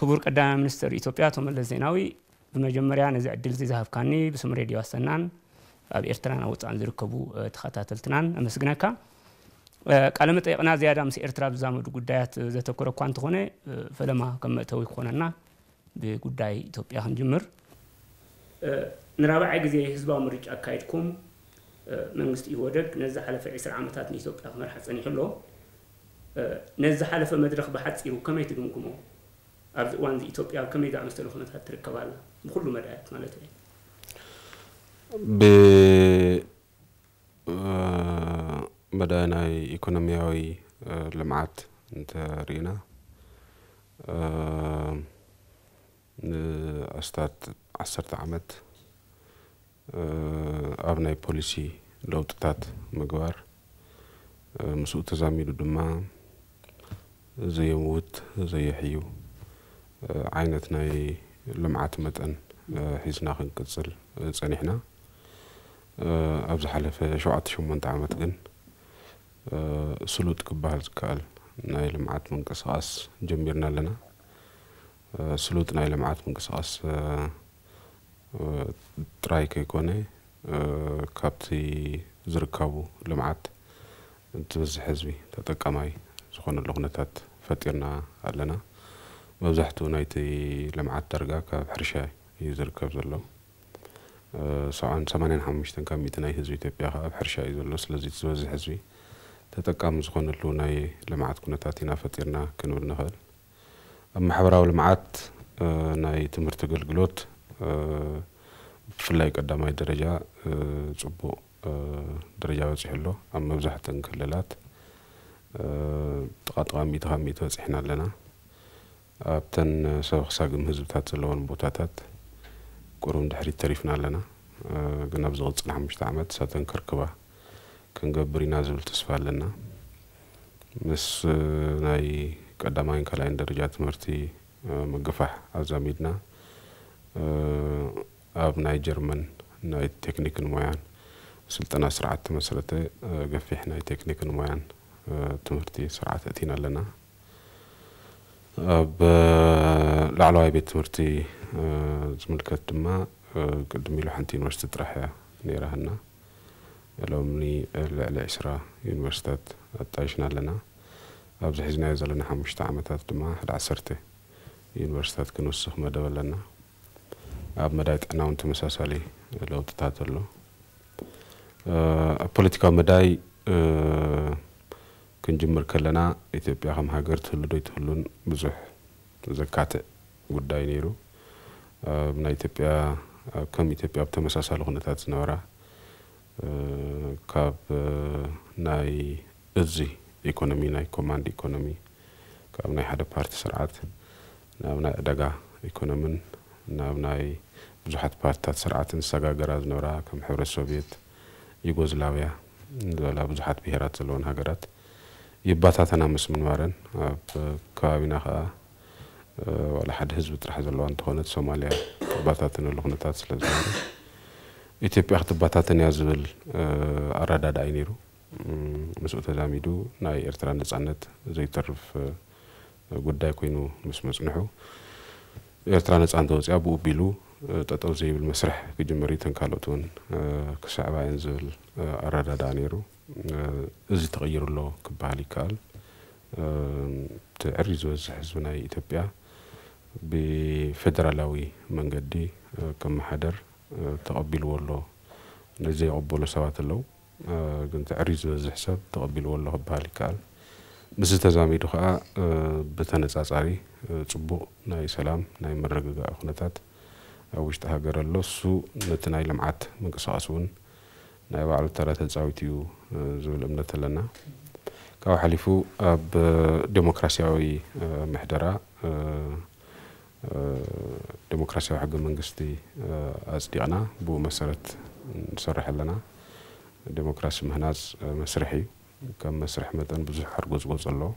ክቡር ቀዳማይ ሚኒስትር ኢትዮጵያ አቶ መለስ ዜናዊ ብመጀመርያ ነዚ ዕድል እዚ ዝሃብካኒ ብስም ሬድዮ ኣሰናን ኣብ ኤርትራ ናብ ወፃእን ዝርከቡ ተኸታተልትናን ኣመስግነካ ቃለ መጠየቕና ዝያዳ ምስ ኤርትራ ብዛመዱ ጉዳያት ዘተኮረ እኳ እንተኾነ ፈለማ ከም መእተዊ ክኾነና ብጉዳይ ኢትዮጵያ ክንጅምር ንራብዓይ ግዜ ህዝባዊ ምርጫ ኣካይድኩም መንግስቲ ኢህወደግ ነዚ ሓለፈ 20 ዓመታት ንኢትዮጵያ ክመርሓ ፀኒሑ ኣሎ ነዚ ሓለፈ መድረክ ብሓፂሩ ከመይ ትግምግሞ ኣብ እዋን እዚ ኢትዮጵያ ኣብ ከመይ ዝኣመሰሉ ኩነታት ትርከብ ኣላ ብኩሉ መዳያት ማለት እዩ ብመዳይ ናይ ኢኮኖሚያዊ ልምዓት እንተርኢና ንኣስታት ዓሰርተ ዓመት ኣብ ናይ ፖሊሲ ለውጥታት ምግባር ምስኡ ተዛሚዱ ድማ ዘየምውት ዘየሕዩ ዓይነት ናይ ልምዓት መጠን ሒዝና ክንቅፅል ጸኒሕና ኣብ ዝሓለፈ ሸውዓተ ሸሞንተ ዓመት ግን ስሉጥ ክበሃል ዝከኣል ናይ ልምዓት ምንቅስቓስ ጀሚርና ኣለና ስሉጥ ናይ ልምዓት ምንቅስቓስ ጥራይ ከይኮነ ካብቲ ዝርከቡ ልምዓት ዝበዝሕ ህዝቢ ተጠቃማይ ዝኾነሉ ኩነታት ፈጢርና ኣለና መብዛሕትኡ ናይቲ ልምዓት ዳርጋ ካብ ሕርሻ እዩ ዝርከብ ዘሎ ሰብዓን ሰማንያን ሓሙሽተን ካብ ሚ ናይ ህዝቢ ኢትዮጵያ ከ ኣብ ሕርሻ እዩ ዘሎ ስለዚ ዝበዝሕ ህዝቢ ተጠቃሚ ዝኮነሉ ናይ ልምዓት ኩነታት ኢና ፈጢርና ክንብል ንክእል ኣብ ማሕበራዊ ልምዓት ናይ ትምህርቲ ኣገልግሎት ብፍላይ ቀዳማይ ደረጃ ፅቡቅ ደረጃ በፂሑ ኣሎ ኣብ መብዛሕትን ክልላት ጥቃጥቃ ሚ ካብ ሚ በፂሕና ኣለና ኣብተን ሰብ ክሳግም ህዝብታት ዘለዎን ቦታታት ቁሩም ድሕሪት ተሪፍና ኣለና ግን ኣብ ዝቕፅል ሓሙሽተ ዓመት ሳተን ክርክባ ክንገብር ኢና ዝብል ተስፋ ኣለና ምስ ናይ ቀዳማይን ካልኣይን ደረጃ ትምህርቲ ምግፋሕ ኣዛሚድና ኣብ ናይ ጀርመን ናይ ቴክኒክን ሞያን ስልጠና ስርዓት ተመሰረተ ገፊሕ ናይ ቴክኒክን ሞያን ትምህርቲ ስርዓት እቲና ኣለና ብላዕለዋይ ቤት ትምህርቲ ዝምልከት ድማ ቅድሚ ኢሉ ሓንቲ ዩኒቨርስቲ ጥራሕ እያ ነይራህና ሎምኒ ልዕሊ ዕስራ ዩኒቨርስታት ኣጣይሽና ኣለና ኣብዚ ሒዝናዮ ዘለና ሓሙሽተ ዓመታት ድማ ሓደ ዓሰርተ ዩኒቨርስታት ክንውስኽ መደብ ኣለና ኣብ መዳይ ጥዕና እውን ተመሳሳሊ ለውጥታት ኣሎ ኣብ ፖለቲካዊ መዳይ ክንጅምር ከለና ኢትዮጵያ ከም ሃገር ትህልዶ ይትህሉን ብዙሕ ዘካትዕ ጉዳይ ነይሩ ናይ ኢትዮጵያ ከም ኢትዮጵያ ኣብ ተመሳሳሊ ኩነታት ዝነበራ ካብ ናይ እዚ ኢኮኖሚ ናይ ኮማንድ ኢኮኖሚ ካብ ናይ ሓደ ፓርቲ ስርዓት ናብ ናይ ዕዳጋ ኢኮኖምን ናብ ናይ ብዙሓት ፓርትታት ስርዓትን ዝሰጋገራ ዝነበራ ከም ሕብረት ሶቪየት ዩጎዝላብያ ዝበላ ብዙሓት ብሄራት ዘለዎን ሃገራት يباتاتنا مس من وارن كابينا خا ولا حد حزب تروح هذا اللون تهونة سوماليا باتاتنا اللي هون تاتس لازم إثيوبيا حتى باتاتنا يزول أرادا داينيرو مسؤول تزاميدو ناي إرتران نزانت زي ترف قدايكو ينو مس مسنحو إرتران نزانتو زي أبو بيلو تتوزي بالمسرح في جمريتن كالوتون كشعبا ينزل أرادا داينيرو እዚ ተቐይሩሎ ክበሃል ይከኣል ትዕሪ ዝበዝሕ ህዝቢ ናይ ኢትዮጵያ ብፌደራላዊ መንገዲ ከመሓደር ተቐቢልዎ ኣሎ ነዘይቕበሉ ሰባት ኣለው ግን ትዕሪ ዝበዝሕ ሰብ ተቐቢልዎ ኣሎ ክበሃል ይከኣል ምስ ተዛሚዱ ከዓ ብተነፃፃሪ ፅቡቅ ናይ ሰላም ናይ መረግጋኢ ኩነታት ኣብ ውሽጢ ሃገር ኣሎ እሱ ነቲ ናይ ልምዓት ምንቅስቃስ እውን ናይ ባዕሉ ተረ ተፃዊት እዩ ዝብል እምነት ኣለና ካብ ሓሊፉ ኣብ ዴሞክራሲያዊ ምሕደራ ዴሞክራሲያዊ ሕገ መንግስቲ ኣፅዲቕና ብኡ መሰረት ንሰርሕ ኣለና ዴሞክራሲ ምህናፅ መስርሕ እዩ ከም መስርሕ መጠን ብዙሕ ሓርጎ ዝገፅ ኣለዎ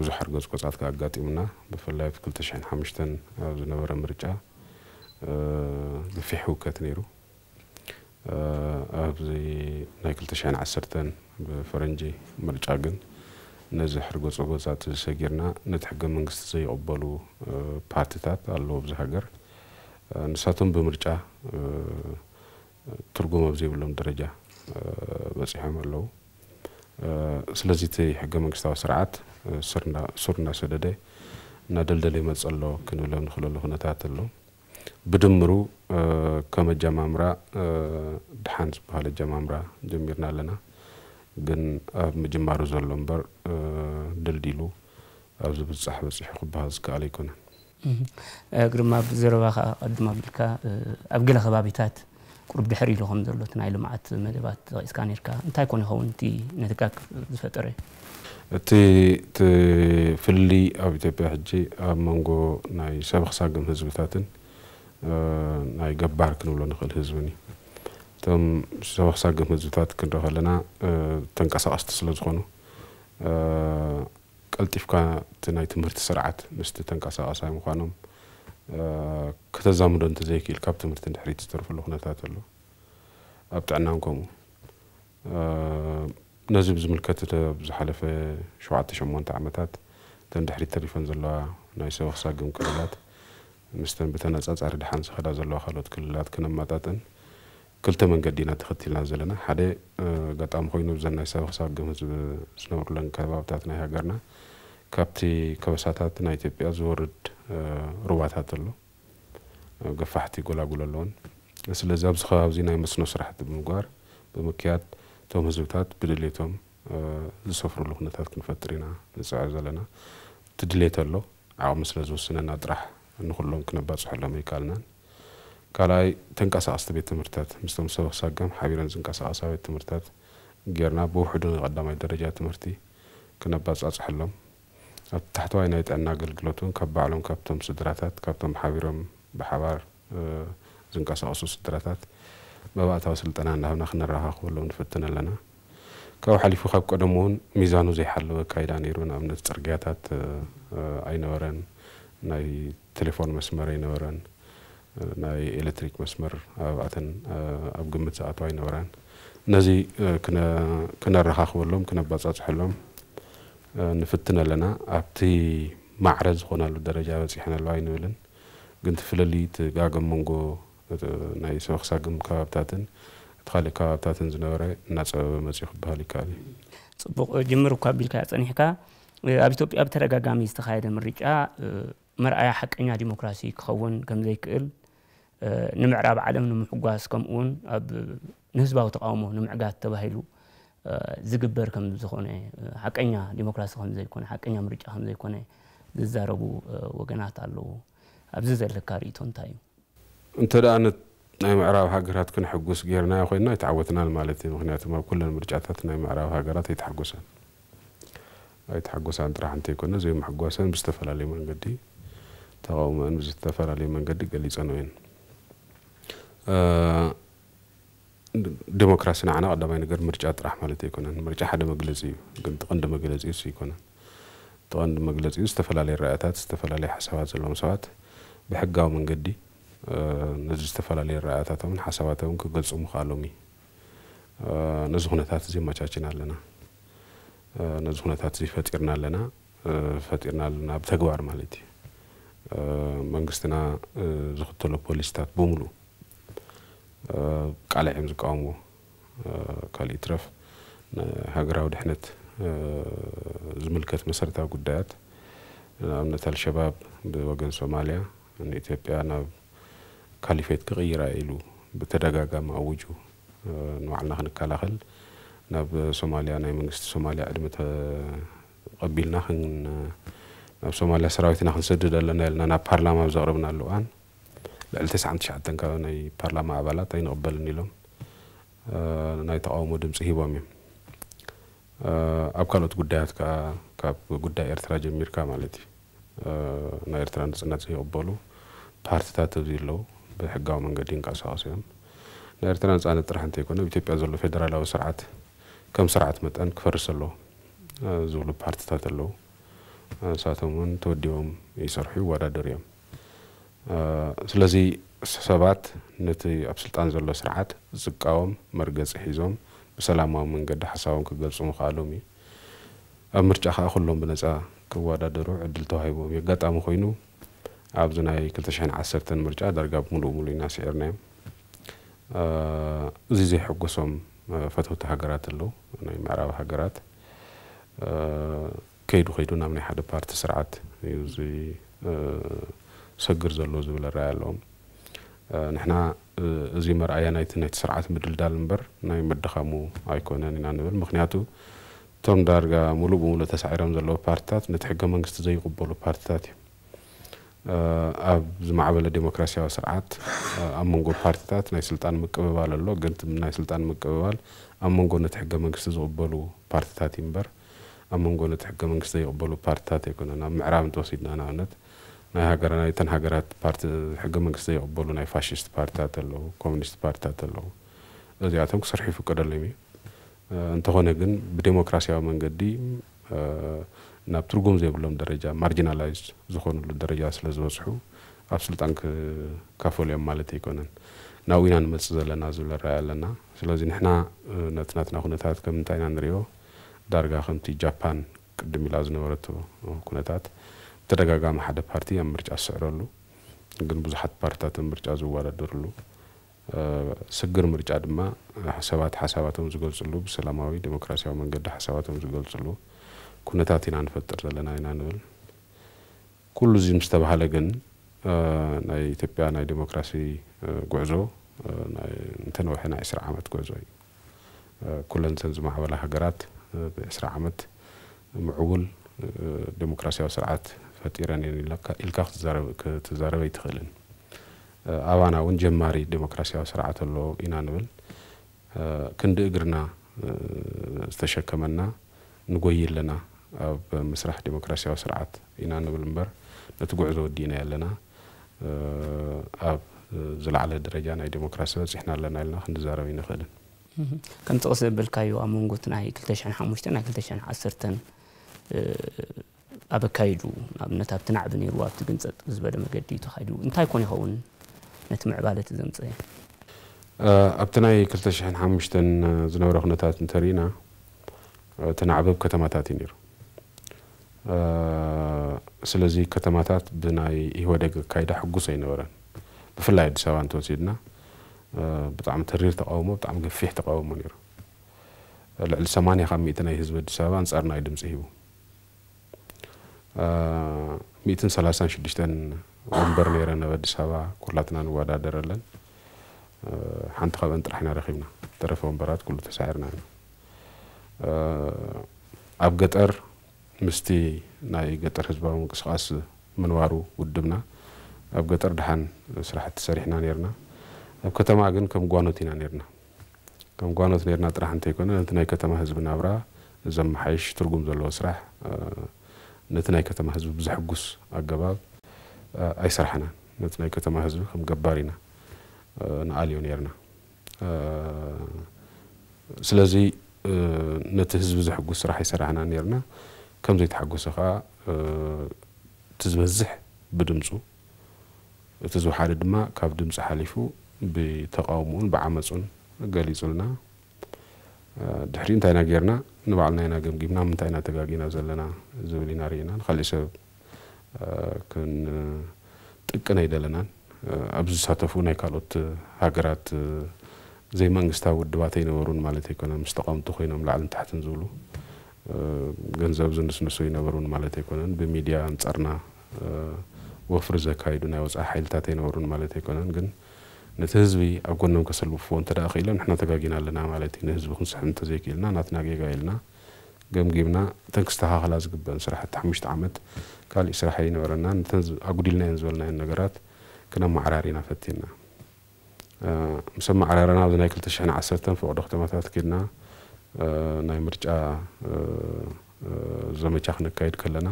ብዙሕ ሓርጎ ዝቆፃት ከ ኣጋጢሙና ብፍላይ ብ 205 ኣብ ዝነበረ ምርጫ ገፊሕ ህውከት ነይሩ ኣብዚ ናይ 210 ብፈረንጂ ምርጫ ግን ነዚ ሕርገ ፀጎፃት ሰጊርና ነቲ ሕገ መንግስቲ ዘይቕበሉ ፓርቲታት ኣለዉ ኣብዚ ሃገር ንሳቶም ብምርጫ ትርጉም ኣብ ዘይብሎም ደረጃ በፂሖም ኣለዉ ስለዚ እቲ ሕገ መንግስታዊ ስርዓት ሱር እናሰደደ እናደልደለ ይመፅ ኣሎ ክንብሎም ንክለሉ ኩነታት ኣሎ ብድምሩ ከመ ጀማምራ ድሓን ዝበሃለ ጀማምራ ጀሚርና ኣለና ግን ኣብ ምጅማሩ ዘሎ እምበር ድልዲሉ ኣብዚ ብፅሕ በፂሑ ክበሃል ዝከኣለ ኣይኮነን ግርማ ብዘረባ ከዓ ቀድሞ ኣቢልካ ኣብ ገለ ከባቢታት ቁርብ ድሕር ኢሉ ከም ዘሎ ናይ ልምዓት መደባት ተቂስካ ነርካ እንታይ ኮነ ይኸውን እቲ ነትጋግ ዝፈጠረ እቲ ፍልይ ኣብ ኢትዮጵያ ሕጂ ኣብ መንጎ ናይ ሰበክሳግም ህዝብታትን ኣይገባር ክንብሎ ንኽእል ህዝብ እዩ እቶም ዝተወሳገም ህዝብታት ክንረኢ ከለና ተንቀሳቐስቲ ስለ ዝኾኑ ቀልጢፍካ እቲ ናይ ትምህርቲ ስርዓት ምስቲ ተንቀሳቐሳይ ምኳኖም ከተዛምዶ እንተዘይክእል ካብ ትምህርቲ ንድሕሪት ዝተርፍሉ ኩነታት ኣሎ ኣብ ጥዕናን ከምኡ ነዚ ብዝምልከት ብዝሓለፈ ሸውዓተ ሸሞንተ ዓመታት እተን ድሕሪት ተሪፈን ዘለዋ ናይ ሰበክሳግም ክልላት ምስተን ብተነጻጻሪ ድሓን ዝኸዳ ዘለዋ ካልኦት ክልላት ክነመጣጥን ክልተ መንገዲ ኢና ተኸቲልና ዘለና ሓደ ኣጋጣሚ ኮይኑ ዘናይ ሰብ ክሳብ ግም ግምት ዝነብሩለን ከባብታት ናይ ሃገርና ካብቲ ከበሳታት ናይ ኢትዮጵያ ዝወርድ ሩባታት ኣሎ ገፋሕቲ ጎላጉል ኣለዎን ስለዚ ኣብዚ ከባቢ እዚ ናይ መስኖ ስራሕቲ ብምግባር ብምክያድ እቶም ህዝብታት ብድሌቶም ዝሰፍርሉ ኩነታት ክንፈጥር ኢና ንፅዕር ዘለና እቲ ድሌት ኣሎ ዓቕሚ ስለ ዝውስነና ጥራሕ ንኩሎም ክነባፅሖ ኣሎም ይከኣልናን ካልኣይ ተንቀሳቀስቲ ቤት ትምህርትታት ምስቶም ሰብ ክሳገም ሓቢረን ዝንቀሳቀሳ ቤት ትምህርትታት ጌርና ብውሕዱ ንቀዳማይ ደረጃ ትምህርቲ ክነባፃፅሐሎም ኣብ ታሕተዋይ ናይ ጥዕና ኣገልግሎት እውን ካብ ባዕሎም ካብቶም ስድራታት ካብቶም ሓቢሮም ብሓባር ዝንቀሳቀሱ ስድራታት መባእታዊ ስልጠና እናሃብና ክንረኻኽበሎም ንፍትን ኣለና ካብ ሓሊፉ ካብ ቀደም እውን ሚዛኑ ዘይሓለወ ካይዳ ነይሩ ንኣብነት ፅርግያታት ኣይነበረን ናይ ቴሌፎን መስመር ኣይነበረን ናይ ኤሌክትሪክ መስመር ኣብኣተን ኣብ ግምት ዝኣተዋ ኣይነበረን ነዚ ክነረኻኽበሎም ክነባፃፅሐሎም ንፍትን ኣለና ኣብቲ ማዕረ ዝኾናሉ ደረጃ በፂሐን ኣለዋ ይንብልን ግን ትፍለልይ ትጋገም መንጎ ናይ ሰብአ ክሳግም ከባብታትን እቲ ካሊእ ከባብታትን ዝነበረ እናፀበበ መፅኡ ክበሃል ይከኣል እዩ ፅቡቅ ጅምር እኳ ኣቢልካ ፀኒሕካ ኣብ ኢትዮጵያ ብተደጋጋሚ ዝተካየደ ምርጫ مرأي حقنا ديمقراطي كخون كم زي كل نمعرب عالم نمحقاس كم أون أب نسبة وتقاومه نمعقات تبهيلو ዝግበር ከም ዝኾነ ሓቀኛ ዲሞክራሲ ከም ዘይኮነ ሓቀኛ ምርጫ ከም ዘይኮነ ዝዛረቡ ወገናት ኣለዉ ኣብዚ ዘለካ ርእቶ እንታይ እዩ እንተ ደኣ ናይ ምዕራብ ሃገራት ክንሕጉስ ጌርና ኮይንና ኣይተዓወትናን ማለት እዩ ምክንያቱ ኣብ ኩለን ምርጫታት ናይ ምዕራብ ሃገራት ኣይተሓጎሳን ኣይተሓጎሳን ጥራሕ እንተይኮነ ዘይምሕጓሰን ብዝተፈላለዩ መንገዲ ተቃውመን ብዝተፈላለየ መንገዲ ገሊፀ ነው እየን ዲሞክራሲ ንዓና ቀዳማይ ነገር ምርጫ ጥራሕ ማለት ኣይኮነን ምርጫ ሓደ መግለፂ እዩ ግን ጥቐንዲ መግለፂ እሱ ይኮነን ጥቐንዲ መግለፂ እዩ ዝተፈላለየ ረኣያታት ዝተፈላለየ ሓሳባት ዘለዎም ሰባት ብሕጋዊ መንገዲ ነዚ ዝተፈላለየ ረኣያታቶምን ሓሳባቶምን ክገልፁ ምክኣሎም እዩ ነዚ ኩነታት እዚ ኣመቻችና ኣለና ነዚ ኩነታት እዚ ፈጢርና ኣለና ፈጢርና ኣለና ብተግባር ማለት እዩ መንግስትና ዝክተሎ ፖሊስታት ብምሉ ቃልዕ እዮም ዝቃወምዎ ካልእ ትረፍ ሃገራዊ ድሕነት ዝምልከት መሰረታዊ ጉዳያት ኣብነት ኣልሸባብ ብወገን ሶማልያ ንኢትዮጵያ ናብ ካሊፌት ክቕይራ ኢሉ ብተደጋጋሚ ኣውጁ ንባዕልና ክንከላኸል ናብ ሶማልያ ናይ መንግስቲ ሶማልያ ዕድመ ተቐቢልና ናብ ሶማልያ ሰራዊትና ክንሰድድ ኣለና ኢልና ናብ ፓርላማ ዘቅርብና ኣለዋን ልዕሊ 99 ካብ ናይ ፓርላማ ኣባላት ኣይንቕበልን ኢሎም ናይ ተቃውሞ ድምፂ ሂቦም እዮም ኣብ ካልኦት ጉዳያት ከዓ ካብ ጉዳይ ኤርትራ ጀሚርካ ማለት እዩ ናይ ኤርትራ ንፅነት ዘይቕበሉ ፓርቲታት እዚ ኣለው ብሕጋዊ መንገዲ ንቀሳቀሲ እዮም ናይ ኤርትራ ንፃነት ጥራሕ እንተይኮነ ኢትዮጵያ ዘሎ ፌደራላዊ ስርዓት ከም ስርዓት መጠን ክፈርስ ኣለዎ ዝብሉ ፓርቲታት ኣለው ንሳቶም እውን ተወዲቦም ይሰርሑ ይወዳደሩ እዮም ስለዚ ሰባት ነቲ ኣብ ስልጣን ዘሎ ስርዓት ዝቃወም መርገፂ ሒዞም ብሰላማዊ መንገዲ ሓሳቦም ክገልፁ ምክኣሎም እዩ ኣብ ምርጫ ከዓ ኩሎም ብነፃ ክወዳደሩ ዕድል ተዋሂቦም የጋጣሚ ኮይኑ ኣብዚ ናይ 2 210 ምርጫ ዳርጋ ብምሉእ ሙሉእ ኢና ስዒርናዮም እዚ ዘይሐጎሶም ፈተውቲ ሃገራት ኣለው ናይ ምዕራብ ሃገራት ከይዱ ከይዱ ናብ ናይ ሓደ ፓርቲ ስርዓት እዩ እዚ ሰግር ዘሎ ዝብል ኣረኣይ ኣለዎም ንሕና እዚ መርኣያ ናይቲ ናይቲ ስርዓት ምድልዳል እምበር ናይ መደኻሙ ኣይኮነን ኢና ንብል ምክንያቱ እቶም ዳርጋ ሙሉእ ብሙሉእ ተሳዒሮም ዘለዉ ፓርቲታት ነቲ ሕገ መንግስቲ ዘይቕበሉ ፓርቲታት እዮም ኣብ ዝማዕበለ ዴሞክራሲያዊ ስርዓት ኣብ መንጎ ፓርቲታት ናይ ስልጣን ምቅብባል ኣሎ ግን ናይ ስልጣን ምቅብባል ኣብ መንጎ ነቲ ሕገ መንግስቲ ዝቕበሉ ፓርቲታት እዩ እምበር ኣብ መንጎ ነቲ ሕገ መንግስቲ ዘይቕበሉ ፓርትታት ኣይኮነን ኣብ ምዕራብ እንተወሲድና ንኣብነት ናይ ሃገርና እተን ሃገራት ፓርቲ ሕገ መንግስቲ ዘይቕበሉ ናይ ፋሽስት ፓርትታት ኣለዉ ኮሚኒስት ፓርትታት ኣለዉ እዚኣቶም ክሰርሑ ይፍቀደሎም እዩ እንተኾነ ግን ብዴሞክራሲያዊ መንገዲ ናብ ትርጉም ዘይብሎም ደረጃ ማርጂናላይዝ ዝኾኑሉ ደረጃ ስለ ዝበፅሑ ኣብ ስልጣን ካፈልዮም ማለት ኣይኮነን ናብኡ ኢና ንመፅእ ዘለና ዝብል ኣረኣይ ኣለና ስለዚ ንሕና ነቲ ናትና ኩነታት ከምንታይ ኢና ንሪዮ ዳርጋ ከምቲ ጃፓን ቅድም ኢላ ዝነበረቶ ኩነታት ብተደጋጋሚ ሓደ ፓርቲ ኣብ ምርጫ ዝስዕረሉ ግን ብዙሓት ፓርቲታት ምርጫ ዝወዳደርሉ ስግር ምርጫ ድማ ሰባት ሓሳባቶም ዝገልፅሉ ብሰላማዊ ዴሞክራሲያዊ መንገዲ ሓሳባቶም ዝገልፅሉ ኩነታት ኢና ንፈጥር ዘለና ኢና ንብል ኩሉ እዚ ምስ ተባሃለ ግን ናይ ኢትዮጵያ ናይ ዴሞክራሲ ጉዕዞ እንተነውሐ ናይ 20 ዓመት ጉዕዞ እዩ ኩለን ዘን ዝማዕበላ ሃገራት ብ20 ዓመት ምዕውል ዲሞክራስያዊ ስርዓት ፈጢረን እየን ኢልካ ክትዛረብ ኣይትኽእልን ኣባና እውን ጀማሪ ዲሞክራስያዊ ስርዓት ኣሎ ኢና ንብል ክንዲ እግርና ዝተሸከመና ንጎይ ኣለና ኣብ ምስራሕ ዲሞክራስያዊ ስርዓት ኢና ንብል እምበር ነቲ ጉዕዞ ወዲእና ኣለና ኣብ ዝለዕለ ደረጃ ናይ ዲሞክራሲ በፂሕና ኣለና ኢልና ክንዛረብ ይንኽእልን ከም ጥቕስ ዘበልካዮ ኣብ መንጎት ናይ 2ሓሙሽ ናይ 210 ኣብ ኣበካይዱ ኣብነት ኣብቲ ናዕቢ ነይሩ ኣብቲ ግንፀጥ ዝበለ መገዲ እዩ ተኻይዱ እንታይ ኮን ይኸውን ነቲ ምዕባለ እቲ እየ ኣብቲ ናይ 2ሓሙሽ ዝነበረ ኩነታት እንተሪኢና እቲ ናዕበብ ከተማታት እዩ ነይሩ ስለዚ ከተማታት ብናይ ሂወደግ ኣካይዳ ሕጉስ ኣይነበረን ብፍላይ ኣዲስ ኣበባ እንተወሲድና ብጣዕሚ ተሪር ተቃውሞ ብጣዕሚ ገፊሕ ተቃውሞ ነይሩ ልዕሊ 80 ካብ ሚእቲ ናይ ህዝቢ ኣዲስ ኣበባ ኣንጻርና ናይ ድምፂ ሂቡ 136 ወንበር ነይረን ናብ ኣዲስ ኣበባ ኩላትና ንወዳደር ኣለን ሓንቲ ካብአን ጥራሕ ኢና ረኺብና ተረፈ ወንበራት ኩሉ ተሳዒርና ኢና ኣብ ገጠር ምስቲ ናይ ገጠር ህዝባዊ ምንቅስቃስ ምንዋሩ ውድብና ኣብ ገጠር ድሓን ስራሕቲ ሰሪሕና ነርና ኣብ ከተማ ግን ከም ጓኖት ኢና ነርና ከም ጓኖት ነርና ጥራሕ እንተይኮነ ነቲ ናይ ከተማ ህዝቢ ናብራ ዘመሓይሽ ትርጉም ዘለዎ ስራሕ ነቲ ናይ ከተማ ህዝቢ ብዘሕጉስ ኣገባብ ኣይስራሕናን ነቲ ናይ ከተማ ህዝቢ ከም ገባር ኢና ንኣልዮ ነርና ስለዚ ነቲ ህዝቢ ዘሕጉስ ስራሕ ኣይሰራሕና ነርና ከም ዘይተሓጎሰ ከዓ እቲ ዝበዝሕ ብድምፁ እቲ ዝውሓደ ድማ ካብ ድምፂ ሓሊፉ ብተቃውሙኡን ብዓመፁን ገሊፁልና ድሕሪ እንታይ ና ጌርና ንባዕልና ኢና ገምጊምና ምንታይ ኢና ተጋጊና ዘለና ዝብል ኢና ርኢና ንካሊእ ሰብ ክንጥቅን ኣይደለናን ኣብ ዝሳተፉ ናይ ካልኦት ሃገራት ዘይመንግስታዊ ውድባት ኣይነበሩን ማለት ኣይኮነ ምስ ተቃምቲ ኮይኖም ላዕልን ታሕትን ዝብሉ ገንዘብ ዝንስንሱ ይነበሩን ማለት ኣይኮነን ብሚድያ ኣንጻርና ወፍሪ ዘካይዱ ናይ ወፃኢ ሓይልታት ኣይነበሩን ማለት ኣይኮነን ግን ነቲ ህዝቢ ኣብ ጎኖም ከሰልፍዎ እንተ ደኣ ክኢሎም ንሕና ተጋጊና ኣለና ማለት እዩ ንህዝቢ ክንስሕብ እንተዘይክኢልና ናትና ጌጋ ኢልና ገምጊምና እተን ክስተኻኸላ ዝግበአን ስራሕቲ ሓሙሽተ ዓመት ካልእ ስራሕ ኣይነበረና ነተን ኣጉዲልናየን ዝበልናየን ነገራት ክነብ ክነማዕራሪና ፈቲና ምስ ማዕራርና ኣብዚ ናይ 2 210 ፍቅዶ ከተማታት ኬድና ናይ ምርጫ ዘመቻ ክነካይድ ከለና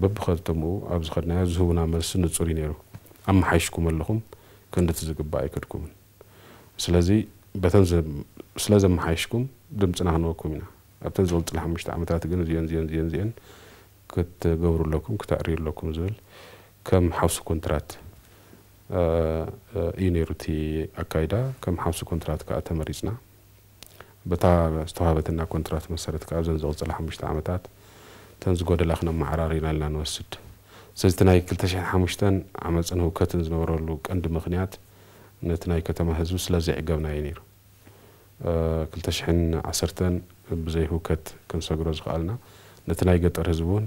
በብኸተምኡ ኣብ ዝኸድናዮ ዝህቡና መልሲ ንፁር እዩ ነይሩ ኣመሓይሽኩም ኣለኹም ክንድት ዝግባእ ኣይክድኩምን ስለዚ በተን ስለ ዘመሓይሽኩም ድምፅና ክንወኩም ኢና ኣብተን ዝቕልፅለ ሓሙሽተ ዓመታት ግን እዚአን እዚአን እዚአን እዚአን ክትገብሩ ኣለኩም ክተዕርዩ ኣለኩም ዝብል ከም ሓውሲ ኮንትራት እዩ ነይሩ እቲ ኣካይዳ ከም ሓውሲ ኮንትራት ከዓ ተመሪፅና በታ ዝተዋህበትና ኮንትራት መሰረት ከዓ ኣብዘን ዘቕፅለ ሓሙሽተ ዓመታት ተን ዝጎደላ ክነማዕራሪና ኢልና ንወስድ ስለዚ እቲ ናይ 205 ዓመፅን ህውከትን ዝነበረሉ ቀንዲ ምክንያት ነቲ ናይ ከተማ ህዝቢ ስለዘይዕገብና እዩ ነይሩ 210 ብዘይ ህውከት ክንሰግሮ ዝኽኣልና ነቲ ናይ ገጠር ህዝቢ እውን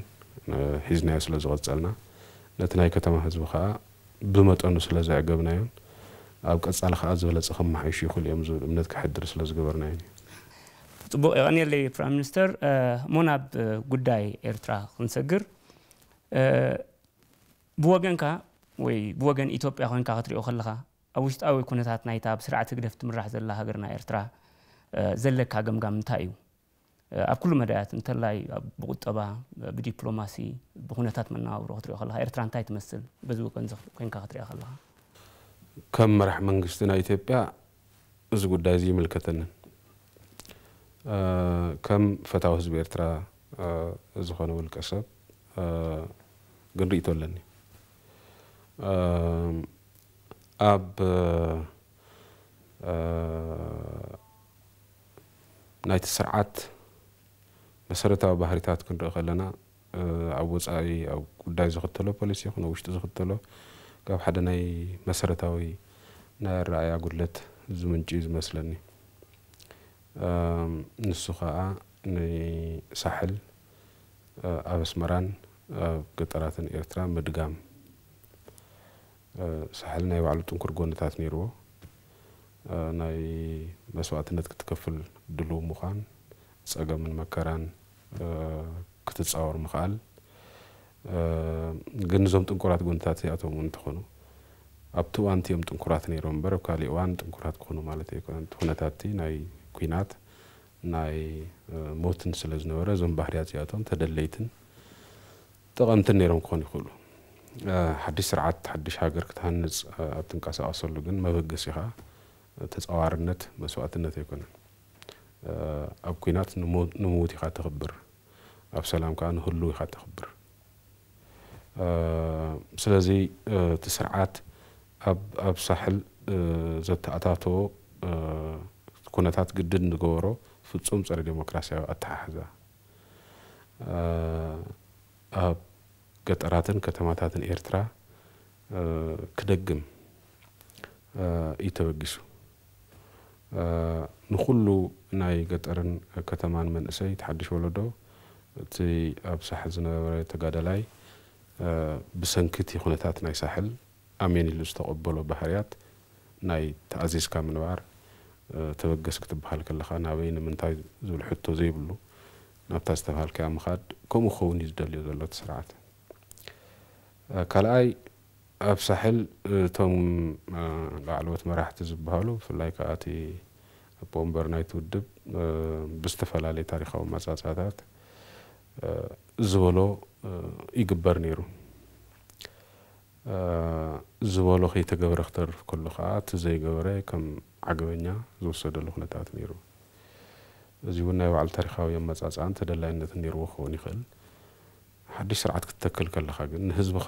ሒዝናዮ ስለ ዝቐፀልና ነቲ ናይ ከተማ ህዝቢ ከዓ ብመጠኑ ስለ ዘዕገብናዮን ኣብ ቀፃሊ ከዓ ዝበለፀ ክመሓይሹ ይኽእሉ እዮም ዝብል እምነት ክሕድር ስለ ዝገበርናዮን እዩ ፅቡቅ ይቀኒየለይ ፕራይም ሚኒስተር እሞ ናብ ጉዳይ ኤርትራ ክንሰግር ብወገንካ ወይ ብወገን ኢትዮጵያ ኮንካ ክትሪኦ ከለኻ ኣብ ውሽጣዊ ኩነታት ናይታ ብስርዓት ህግደፍ ትምራሕ ዘላ ሃገርና ኤርትራ ዘለካ ገምጋም እንታይ እዩ ኣብ ኩሉ መዳያት እንተላይ ብቁጠባ ብዲፕሎማሲ ብኩነታት መነባብሮ ክትሪኦ ከለካ ኤርትራ እንታይ ትመስል በዚ ወገን ኮንካ ክትሪኦ ከለካ ከም መራሕ መንግስቲ ናይ ኢትዮጵያ እዚ ጉዳይ እዚ ይምልከተንን ከም ፈታዊ ህዝቢ ኤርትራ ዝኾነ ውልቀ ሰብ ግን ርእቶ ኣለኒ ኣብ ehm, eh, ናይቲ ስርዓት መሰረታዊ ባህሪታት ክንርኢ ከለና eh, ኣብ ወፃኢ ኣብ ጉዳይ ዝክተሎ ፖሊሲ ይኹን ኣብ ውሽጢ ዝክተሎ ካብ ሓደ ናይ መሰረታዊ ናይ ኣረኣያ ጉድለት ዝምንጪ ዝመስለኒ ehm፣ ንሱ ከዓ ንሳሕል eh፣ ኣብ ኣስመራን ኣብ ገጠራትን ኤርትራ ምድጋም ሳሕል ናይ ባዕሉ ጥንኩር ጎነታት ነይርዎ ናይ መስዋእትነት ክትከፍል ድልው ምኳን ፀገምን መከራን ክትፃወር ምክኣል ግን እዞም ጥንኩራት ጎንታት እዚኣቶም እንትኾኑ ኣብቲ እዋንቲ እዮም ጥንኩራት ነይሮም በር ኣብ ካሊእ እዋን ጥንኩራት ክኾኑ ማለት ኣይኮነ ኩነታቲ ናይ ኩናት ናይ ሞትን ስለ ዝነበረ እዞም ባህርያት እዚኣቶም ተደለይትን ጠቐምትን ነይሮም ክኾኑ ይኽእሉ ሓድሽ ስርዓት ሓድሽ ሃገር ክትሃንፅ ኣብ ትንቀሳቐሰሉ ግን መበገሲ ኢኻ ተፀዋርነት መስዋእትነት ኣይኮነን ኣብ ኩናት ንምዉት ኢኻ ተኽብር ኣብ ሰላም ከዓ ንህሉ ኢኻ ተኽብር ስለዚ እቲ ስርዓት ኣብ ሳሕል ዘተኣታተዎ ኩነታት ግድን ንገበሮ ፍፁም ፀረ ዴሞክራሲያዊ ኣተሓሕዛ ኣብ ገጠራትን ከተማታትን ኤርትራ ክደግም እዩ ተበጊሱ ንኩሉ ናይ ገጠርን ከተማን መንእሰይ ተሓድሽ ወለዶ እቲ ኣብ ሳሕል ዝነበረ ተጋዳላይ ብሰንኪቲ ኩነታት ናይ ሳሕል ኣሜን ኢሉ ዝተቐበሎ ባህርያት ናይ ተኣዚዝካ ምንባር ተበገስ ክትበሃል ከለካ ናበይ ንምንታይ ዝብል ሕቶ ዘይብሉ ናብታ ዝተባሃልከያ ምኻድ ከምኡ ክኸውን እዩ ዝደልዮ ዘሎ እቲ ስርዓት ካልኣይ ኣብ ሳሕል እቶም ላዕለዎት መራሕቲ ዝበሃሉ ብፍላይ ከዓ እቲ ኣቦ ወንበር ናይቲ ውድብ ብዝተፈላለየ ታሪካዊ መፃፅታት ዝበሎ ይግበር ነይሩ ዝበሎ ከይተገብረ ክተርፍ ከሎ ከዓ እቲ ዘይገበረ ከም ዓገበኛ ዝወሰደሉ ኩነታት ነይሩ እዚ እውን ናይ ባዕሉ ታሪካዊ ኣመፃፅኣን ተደላይነትን ነይርዎ ክኸውን ይኽእል ሓዱሽ ስርዓት ክትተክል ከለካ ግን ንህዝብኻ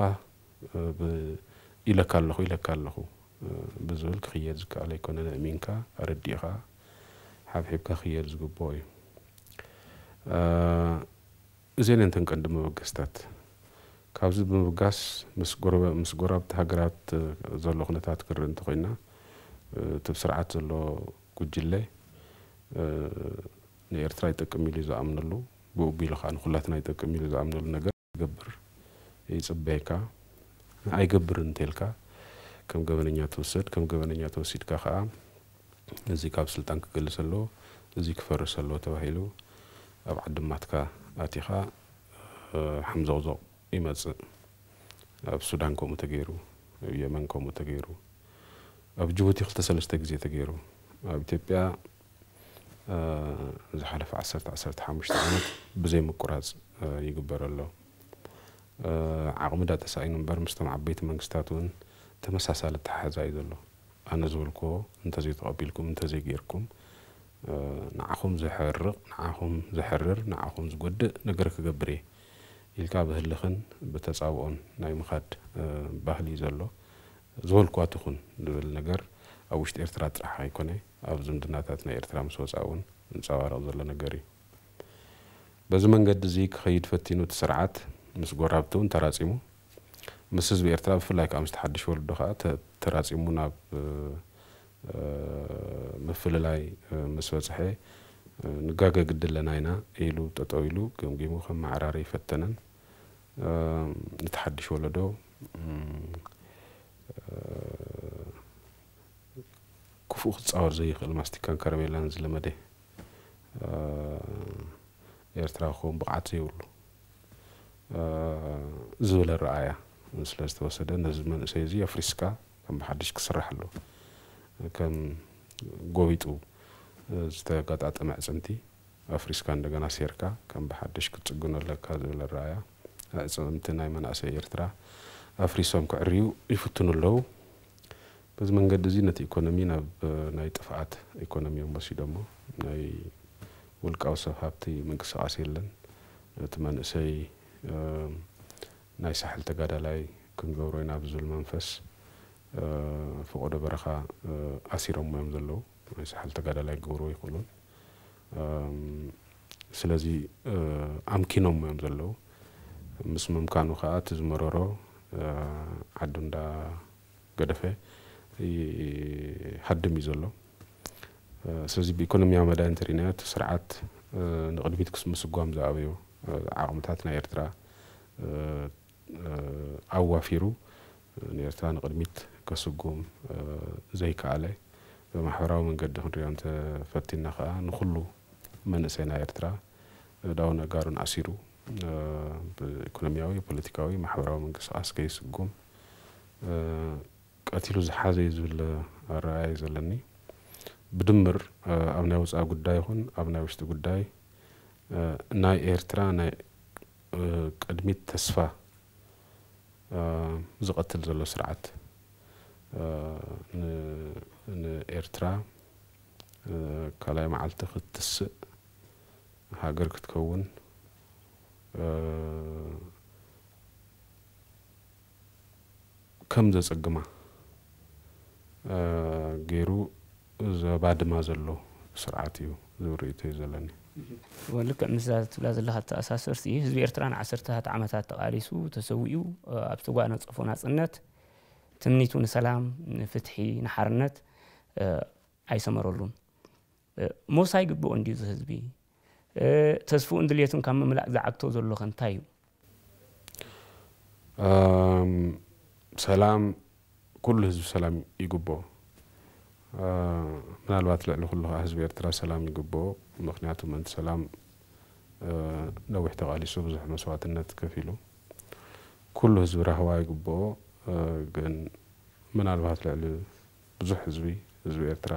ኢለካ ኣለኹ ኢለካ ኣለኹ ብዝብል ክኽየድ ዝከኣል ኣይኮነ ንእሚንካ ኣረዲእኻ ሓብሒብካ ክየድ ዝግብኦ እዩ እዚአን እየን ቀንዲ መበገስታት ካብዚ ብምብጋስ ምስ ጎራብቲ ሃገራት ዘሎ ኩነታት ክርኢ እንተ ኮይና እቲ ብስርዓት ዘሎ ጉጅለ ንኤርትራ ይጠቅም ኢሉ እዩ ዝኣምነሉ ብኡቢሉ ከዓ ንኩላትና ይጠቅም ኢሉ ዝኣምነሉ ነገር ገብር የጽበይካ ኣይገብር እንተልካ ከም ገበነኛ ተወሰድ ከም ገበነኛ ተወሲድካ ከዓ እዚ ካብ ስልጣን ክገልስ ኣለዎ እዚ ክፈርስ ኣለዎ ተባሂሉ ኣብ ዓድማትካ ኣቲኻ ሓምዘቕዞቕ ይመፅእ ኣብ ሱዳን ከምኡ ተገይሩ ኣብ የመን ከምኡ ተገይሩ ኣብ ጅቡቲ ክልተ ሰለስተ ግዜ ተገይሩ ኣብ ኢትዮጵያ ዝሓለፈ 1 1 ሓሙሽተ ዓመት ብዘይ ምቁራፅ ይግበረ ኣሎ ዓቕሚ ዳ ተሳኢኑ እምበር ምስቶም ዓበይቲ መንግስትታት እውን ተመሳሳሊ ተሓሓዛ እዩ ዘሎ ኣነ ዝበልክዎ እንተዘይተቐቢልኩም እንተዘይገይርኩም ንዓኹም ዘሕርቕ ንዓኹም ዘሕርር ንዓኹም ዝጎድእ ነገር ክገብር እየ ኢልካ ብህልኽን ብተፃብኦን ናይ ምኻድ ባህሊ እዩ ዘሎ ዝበልክዋ ትኹን ዝብል ነገር ኣብ ውሽጢ ኤርትራ ጥራሕ ኣይኮነ ኣብ ዝምድናታት ናይ ኤርትራ ምስ ወፃእ እውን ንፀባረቕ ዘሎ ነገር እዩ በዚ መንገዲ እዚ ክኸይድ ፈቲኑ እቲ ስርዓት ምስ ጎራብቲ እውን ተራፂሙ ምስ ህዝቢ ኤርትራ ብፍላይ ከዓ ምስ ተሓድሽ ወለዶ ከዓ ተራፂሙ ናብ ምፍልላይ ምስ በፅሐ ንጋገ ግድለና ኢና ኢሉ ጠጠው ኢሉ ግምጊሙ ከም ማዕራሪ ይፈተነን ነቲ ሓድሽ ወለዶ ክፉእ ክፃወር ዘይኽእል ማስቲካን ከረሜላን ዝለመደ ኤርትራ ክኸውን ብቕዓት ዘይብሉ ዝበለ ረኣያ ስለ ዝተወሰደ ነዚ መንእሰይ እዚ ኣፍሪስካ ከም ብሓድሽ ክስራሕ ኣሎ ከም ጎቢጡ ዝተጋጣጠመ ኣዕፅምቲ ኣፍሪስካ እንደገና ሴርካ ከም ብሓድሽ ክትፅግኖ ኣለካ ዝበለ ረኣያ ኣዕፅምቲ ናይ መናእሰይ ኤርትራ ኣፍሪሶም ክዕርዩ ይፍትኑ ኣለው በዚ መንገዲ እዚ ነቲ ኢኮኖሚ ናብ ናይ ጥፍኣት ኢኮኖሚ እዮም ሞ ናይ ውልቃዊ ሰብ ሃብቲ ምንቅስቃስ የለን እቲ መንእሰይ ናይ ሳሕል ተጋዳላይ ክንገብሮ ኢና ብዝብል መንፈስ ፍቆዶ በረኻ ኣሲሮም እዮም ዘለዉ ናይ ሳሕል ተጋዳላይ ክገብርዎ ይኽእሉን ስለዚ ኣምኪኖም እዮም ዘለዉ ምስ ምምካኑ ከዓ እቲ ዝመረሮ ዓዱ እንዳ ገደፈ ሃድም እዩ ዘሎ ስለዚ ብኢኮኖምያዊ መዳይ እንተሪእና እቲ ስርዓት ንቅድሚት ምስ ምስጓም ዝኣበዮ ዓቕምታት ናይ ኤርትራ ኣዋፊሩ ንኤርትራ ንቅድሚት ከስጉም ዘይከኣለ ብማሕበራዊ መንገዲ ክንሪኦ እንተፈቲና ከዓ ንኩሉ መንእሰይ ናይ ኤርትራ እዳውን ኣጋሩን ኣሲሩ ብኢኮኖሚያዊ ፖለቲካዊ ማሕበራዊ ምንቅስቃስ ከይስጉም ቀቲሉ ዝሓዘ እዩ ዝብል ኣረኣያ ዘለኒ ብድምር ኣብ ናይ ወፃኢ ጉዳይ ይኹን ኣብ ናይ ውሽጢ ጉዳይ ناي إيرترا ناي قدميت تسفا زغتل زلو سرعت ن إيرترا كلام على تخت تس هاجر كتكون كم ذس الجمعة غيرو زبعد ما زلو سرعتيو زوريتي زلني ልክዕ ምስ ትብላ ዘለካ ተኣሳስርቲ ህዝቢ ኤርትራ ንዓሰርታት ዓመታት ተቃሊሱ ተሰዊኡ ኣብ ዝተጓነፀፎ ናፅነት ትምኒቱ ንሰላም ንፍትሒ ንሓርነት ኣይሰመረሉን ሞሳይ ግብኦ እንድዩ እዚ ህዝቢ ተስፉኡን ድልየቱን ካብ ምምላእ ዝዓግቶ ዘሎ ኸ እንታይ እዩ ሰላም ኩሉ ህዝቢ ሰላም ይግብኦ ምናልባት ልዕሊ ኩሉ ህዝቢ ኤርትራ ሰላም ይግብኦ ምክንያቱ መንቲ ሰላም ነዊሕ ተቃሊሱ ብዙሕ መስዋዕትነት ከፍ ኢሉ ኩሉ ህዝቢ ረህባ ይግብኦ ግን ምናልባት ልዕሊ ብዙሕ ህዝቢ ህዝቢ ኤርትራ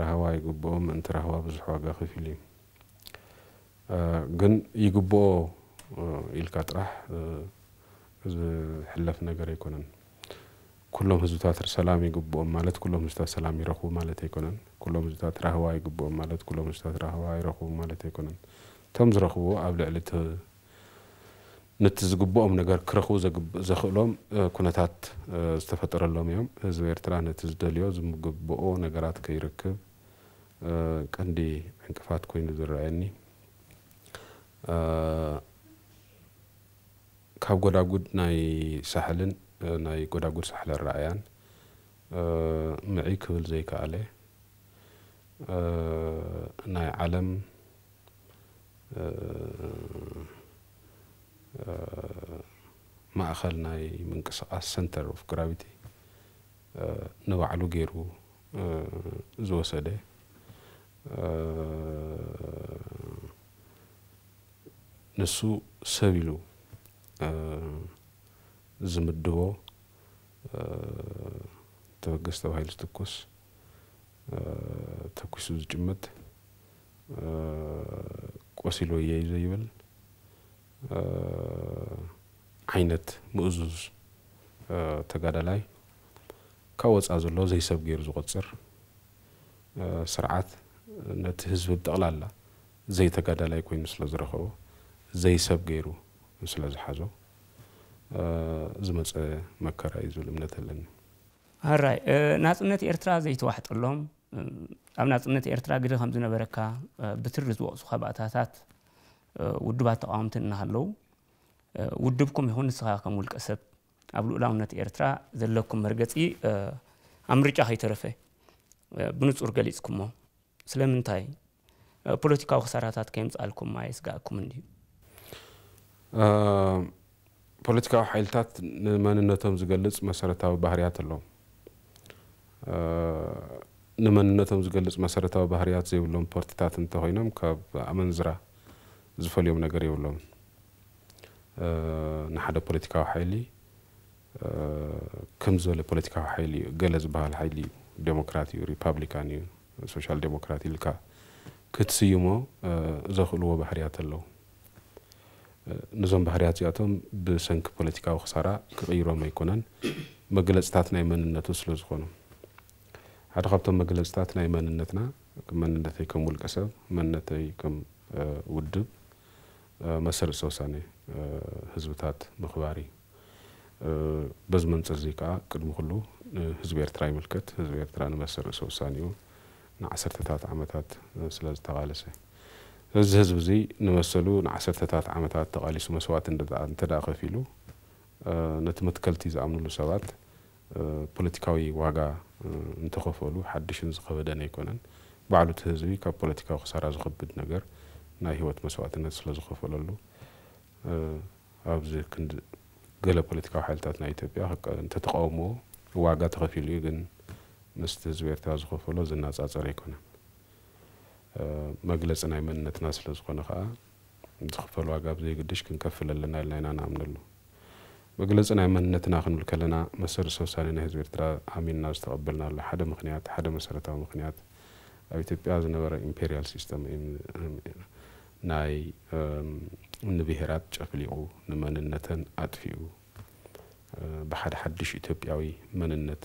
ረህባ ይግብኦ ምእንቲ ረህባ ብዙሕ ዋጋ ከፍ ኢሉ እዩ ግን ይግብኦ ኢልካ ጥራሕ ዝሕለፍ ነገር ኣይኮነን ኩሎም ህዝብታት ሰላም ይግብኦም ማለት ኩሎም ህዝብታት ሰላም ይረኽቡ ማለት ኣይኮነን ኩሎም ህዝብታት ራህዋ ይግብኦም ማለት ኩሎም ህዝብታት ራህዋ ይረኽቡ ማለት ኣይኮነን እቶም ዝረኽቡ ኣብ ልዕሊ እቲ ነቲ ዝግብኦም ነገር ክረኽቡ ዘኽእሎም ኩነታት ዝተፈጠረሎም እዮም ህዝቢ ኤርትራ ነቲ ዝደልዮ ዝምግብኦ ነገራት ከይርክብ ቀንዲ ዕንቅፋት ኮይኑ ዝረአየኒ ካብ ጎዳጉድ ናይ ሳሕልን ናይ ጎዳጉድ ሳሕለ ረኣያን ምዒ ክብል ዘይከኣለ ናይ ዓለም ማእኸል ናይ ምንቅስቃስ ሰንተር ኦፍ ግራቪቲ ንባዕሉ ገይሩ ዝወሰደ ንሱ ሰብ ኢሉ ዝምድቦ ተበገስ ተባሂሉ ዝትኮስ ተኩሱ ዝጭመት ቆሲሎ እየ ዘይብል ዓይነት ምእዙዝ ተጋዳላይ ካብ ወፃ ዘሎ ዘይሰብ ገይሩ ዝቆፅር ስርዓት ነቲ ህዝቢ ብጠቕላላ ዘይተጋዳላይ ኮይኑ ስለ ዝረኸቦ ዘይሰብ ገይሩ ስለ ዝሓዞ ዝመፀ መከራ እዩ ዝብል እምነት ኣለኒ ሃራይ ናፅነት ኤርትራ ዘይተዋሕጠሎም ኣብ ናፅነት ኤርትራ ግደ ከም ዝነበረካ ብትሪ ዝወቕፁ ከባእታታት ውድባት ተቃወምቲ እናሃለው ውድብኩም ይኹን ንስኻ ከም ውልቀ ሰብ ኣብ ልኡላውነት ኤርትራ ዘለኩም መርገፂ ኣብ ምርጫ ከይተረፈ ብንፁር ገሊፅኩሞ ስለምንታይ ፖለቲካዊ ክሳራታት ከይምፃልኩም ኣየስጋእኩም እንድዩ ፖለቲካዊ ሓይልታት ንመንነቶም ዝገልፅ መሰረታዊ ባህርያት ኣለዎም ንመንነቶም ዝገልፅ መሰረታዊ ባህርያት ዘይብሎም ፓርቲታት እንተኮይኖም ካብ ኣመንዝራ ዝፈልዮም ነገር የብሎም ንሓደ ፖለቲካዊ ሓይሊ ከም ዝበለ ፖለቲካዊ ሓይሊ እዩ ገለ ዝበሃል ሓይሊ እዩ ዴሞክራት እዩ ሪፓብሊካን እዩ ሶሻል ዴሞክራት ኢልካ ክትስይሞ ዘኽእልዎ ባህርያት ኣለዉ ነዞም ባህርያት እዚኣቶም ብሰንኪ ፖለቲካዊ ክሳራ ክቕይሮም ኣይኮነን መግለፅታት ናይ መንነቱ ስለ ዝኾኑ ሓደ ካብቶም መግለፅታት ናይ መንነትና መንነተይ ከም ውልቀ ሰብ መንነተይ ከም ውድብ መሰረት ዝተወሳኒ ህዝብታት ምኽባር እዩ በዚ መንፅር እዚ ከዓ ቅድሚ ኩሉ ህዝቢ ኤርትራ ይምልከት ህዝቢ ኤርትራ ንመሰረት እዩ ንዓሰርተታት ዓመታት ስለ ዝተቃለሰ እዩ እዚ ህዝቢ እዚ ንመሰሉ ንዓሰርተታት ዓመታት ተቃሊሱ መስዋዕት ከፊ ኢሉ ነቲ መትከልቲ ዝኣምንሉ ሰባት ፖለቲካዊ ዋጋ እንተኸፈሉ ሓድሽን ዝኸበደን ኣይኮነን ባዕሉ እቲ ህዝቢ ካብ ፖለቲካዊ ክሳራ ዝኸብድ ነገር ናይ ሂወት መስዋዕትነት ስለ ዝኸፈለሉ ኣብዚ ክንዲ ገለ ፖለቲካዊ ሓይልታት ናይ ኢትዮጵያ እንተተቃውሞ ዋጋ ተኸፊሉ እዩ ግን ምስቲ ህዝቢ ኤርትራ ዝኸፈሎ ዝናፃፀር ኣይኮነን መግለፂ ናይ መንነትና ስለ ዝኾነ ከዓ ዝኽፈል ዋጋ ብዘይግድሽ ክንከፍለለና ኢልና ኢና ንኣምነሉ መግለፂ ናይ መንነትና ክንብል ከለና መሰረተ ውሳኔ ናይ ህዝቢ ኤርትራ ኣሚንና ዝተቐበልና ኣሎ ሓደ ምክንያት ሓደ መሰረታዊ ምክንያት ኣብ ኢትዮጵያ ዝነበረ ኢምፔሪያል ሲስተም ናይ ንብሄራት ጨፍሊቑ ንመንነተን ኣጥፊኡ ብሓደ ሓድሽ ኢትዮጵያዊ መንነት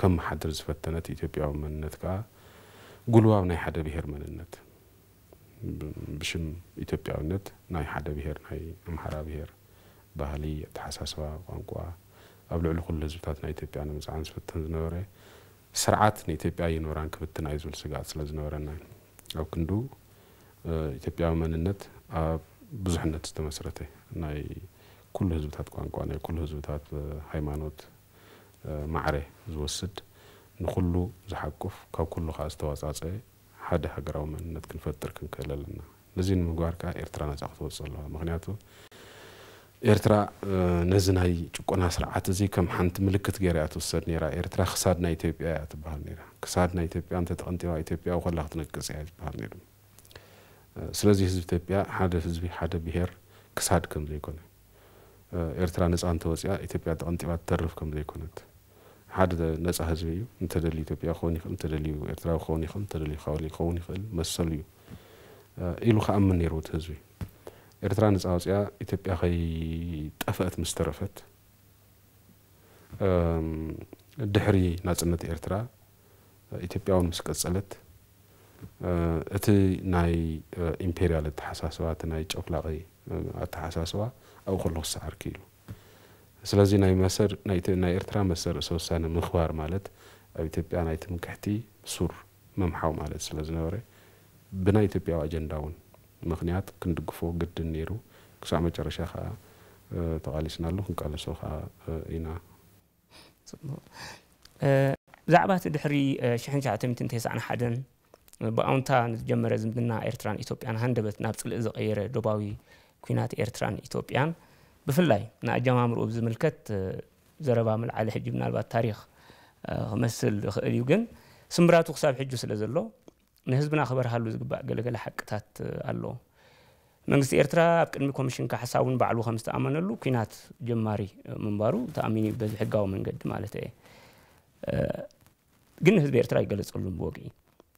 ከም ሓድር ዝፈተነት ኢትዮጵያዊ መንነት ከዓ ጉልባብ ናይ ሓደ ብሄር መንነት ብሽም ኢትዮጵያዊነት ናይ ሓደ ብሄር ናይ ኣምሓራ ብሄር ባህሊ ኣተሓሳስባ ቋንቋ ኣብ ልዕሊ ኩሉ ህዝብታት ናይ ኢትዮጵያ ንምፅዓን ዝፍትን ዝነበረ ስርዓት ንኢትዮጵያ ይኖራን ክብትና እዩ ዝብል ስጋኣት ስለ ዝነበረና ኣብ ክንዱ ኢትዮጵያዊ መንነት ኣብ ብዙሕነት ዝተመስረተ ናይ ኩሉ ህዝብታት ቋንቋ ናይ ኩሉ ህዝብታት ሃይማኖት ማዕረ ዝወስድ ንኩሉ ዝሓቁፍ ካብ ኩሉ ከዓ ዝተዋፃፀ ሓደ ሃገራዊ መንነት ክንፈጥር ክንክእል ኣለና ነዚ ንምግባር ከዓ ኤርትራ ነፃ ክትወፅእ ኣለዋ ምክንያቱ ኤርትራ ነዚ ናይ ጭቆና ስርዓት እዚ ከም ሓንቲ ምልክት ገይርያ ትውሰድ ነራ ኤርትራ ክሳድ ናይ ኢትዮጵያ እያ ትበሃል ነራ ክሳድ ናይ ኢትዮጵያ እንተተቐንጢባ ኢትዮጵያ ኮላ ክትነቅፅ እያ ዝበሃል ነይሩ ስለዚ ህዝቢ ኢትዮጵያ ሓደ ህዝቢ ሓደ ብሄር ክሳድ ከም ዘይኮነ ኤርትራ ነፃ እንተወፅያ ኢትዮጵያ ተቐንጢባ ትተርፍ ከም ዘይኮነት حد نزع هزيو انتدلي تبي أخوني خم تدلي إرتاع أخوني خم تدلي خالي أخوني خل مسليو إلو خامن يروت هزوي إرتاع نزع أوز يا تبي أخي تفقت مسترفت دحري نزعنا إرتاع تبي أون مسكت سلت أتي ناي إمبريال التحساسوات ناي تشوكلاغي التحساسوات أو خلص سعر كيلو ስለዚ ናይ መሰር ናይ ኤርትራ መሰር ዝተወሰነ ምኽባር ማለት ኣብ ኢትዮጵያ ናይ ትምክሕቲ ሱር መምሓው ማለት ስለ ዝነበረ ብናይ ኢትዮጵያዊ ኣጀንዳ እውን ምክንያት ክንድግፎ ግድን ነይሩ ክሳብ መጨረሻ ከዓ ተቃሊስና ኣሎ ክንቃለሶ ከዓ ኢና ብዛዕባ እቲ ድሕሪ 1991 ብኣውንታ ንዝጀመረ ዝምድና ኤርትራን ኢትዮጵያን ሃንደበት ናብ ፅልእ ዝቀየረ ዶባዊ ኩናት ኤርትራን ኢትዮጵያን بفلاي نا جمامر أبز ملكت زربا مل على حج من الباب التاريخ مثل اليوجن سمرات وخساب حج سلزلو نهزبنا خبر حلو زق بق قال قال حق تات الله من قصي إرترا أبكر مكم شن كحساون بعلو خمسة أمان اللو كينات جماري من بارو تأميني بذ حقا ومن قد مالته قلنا هذ بيرترا قال تسألهم بوقي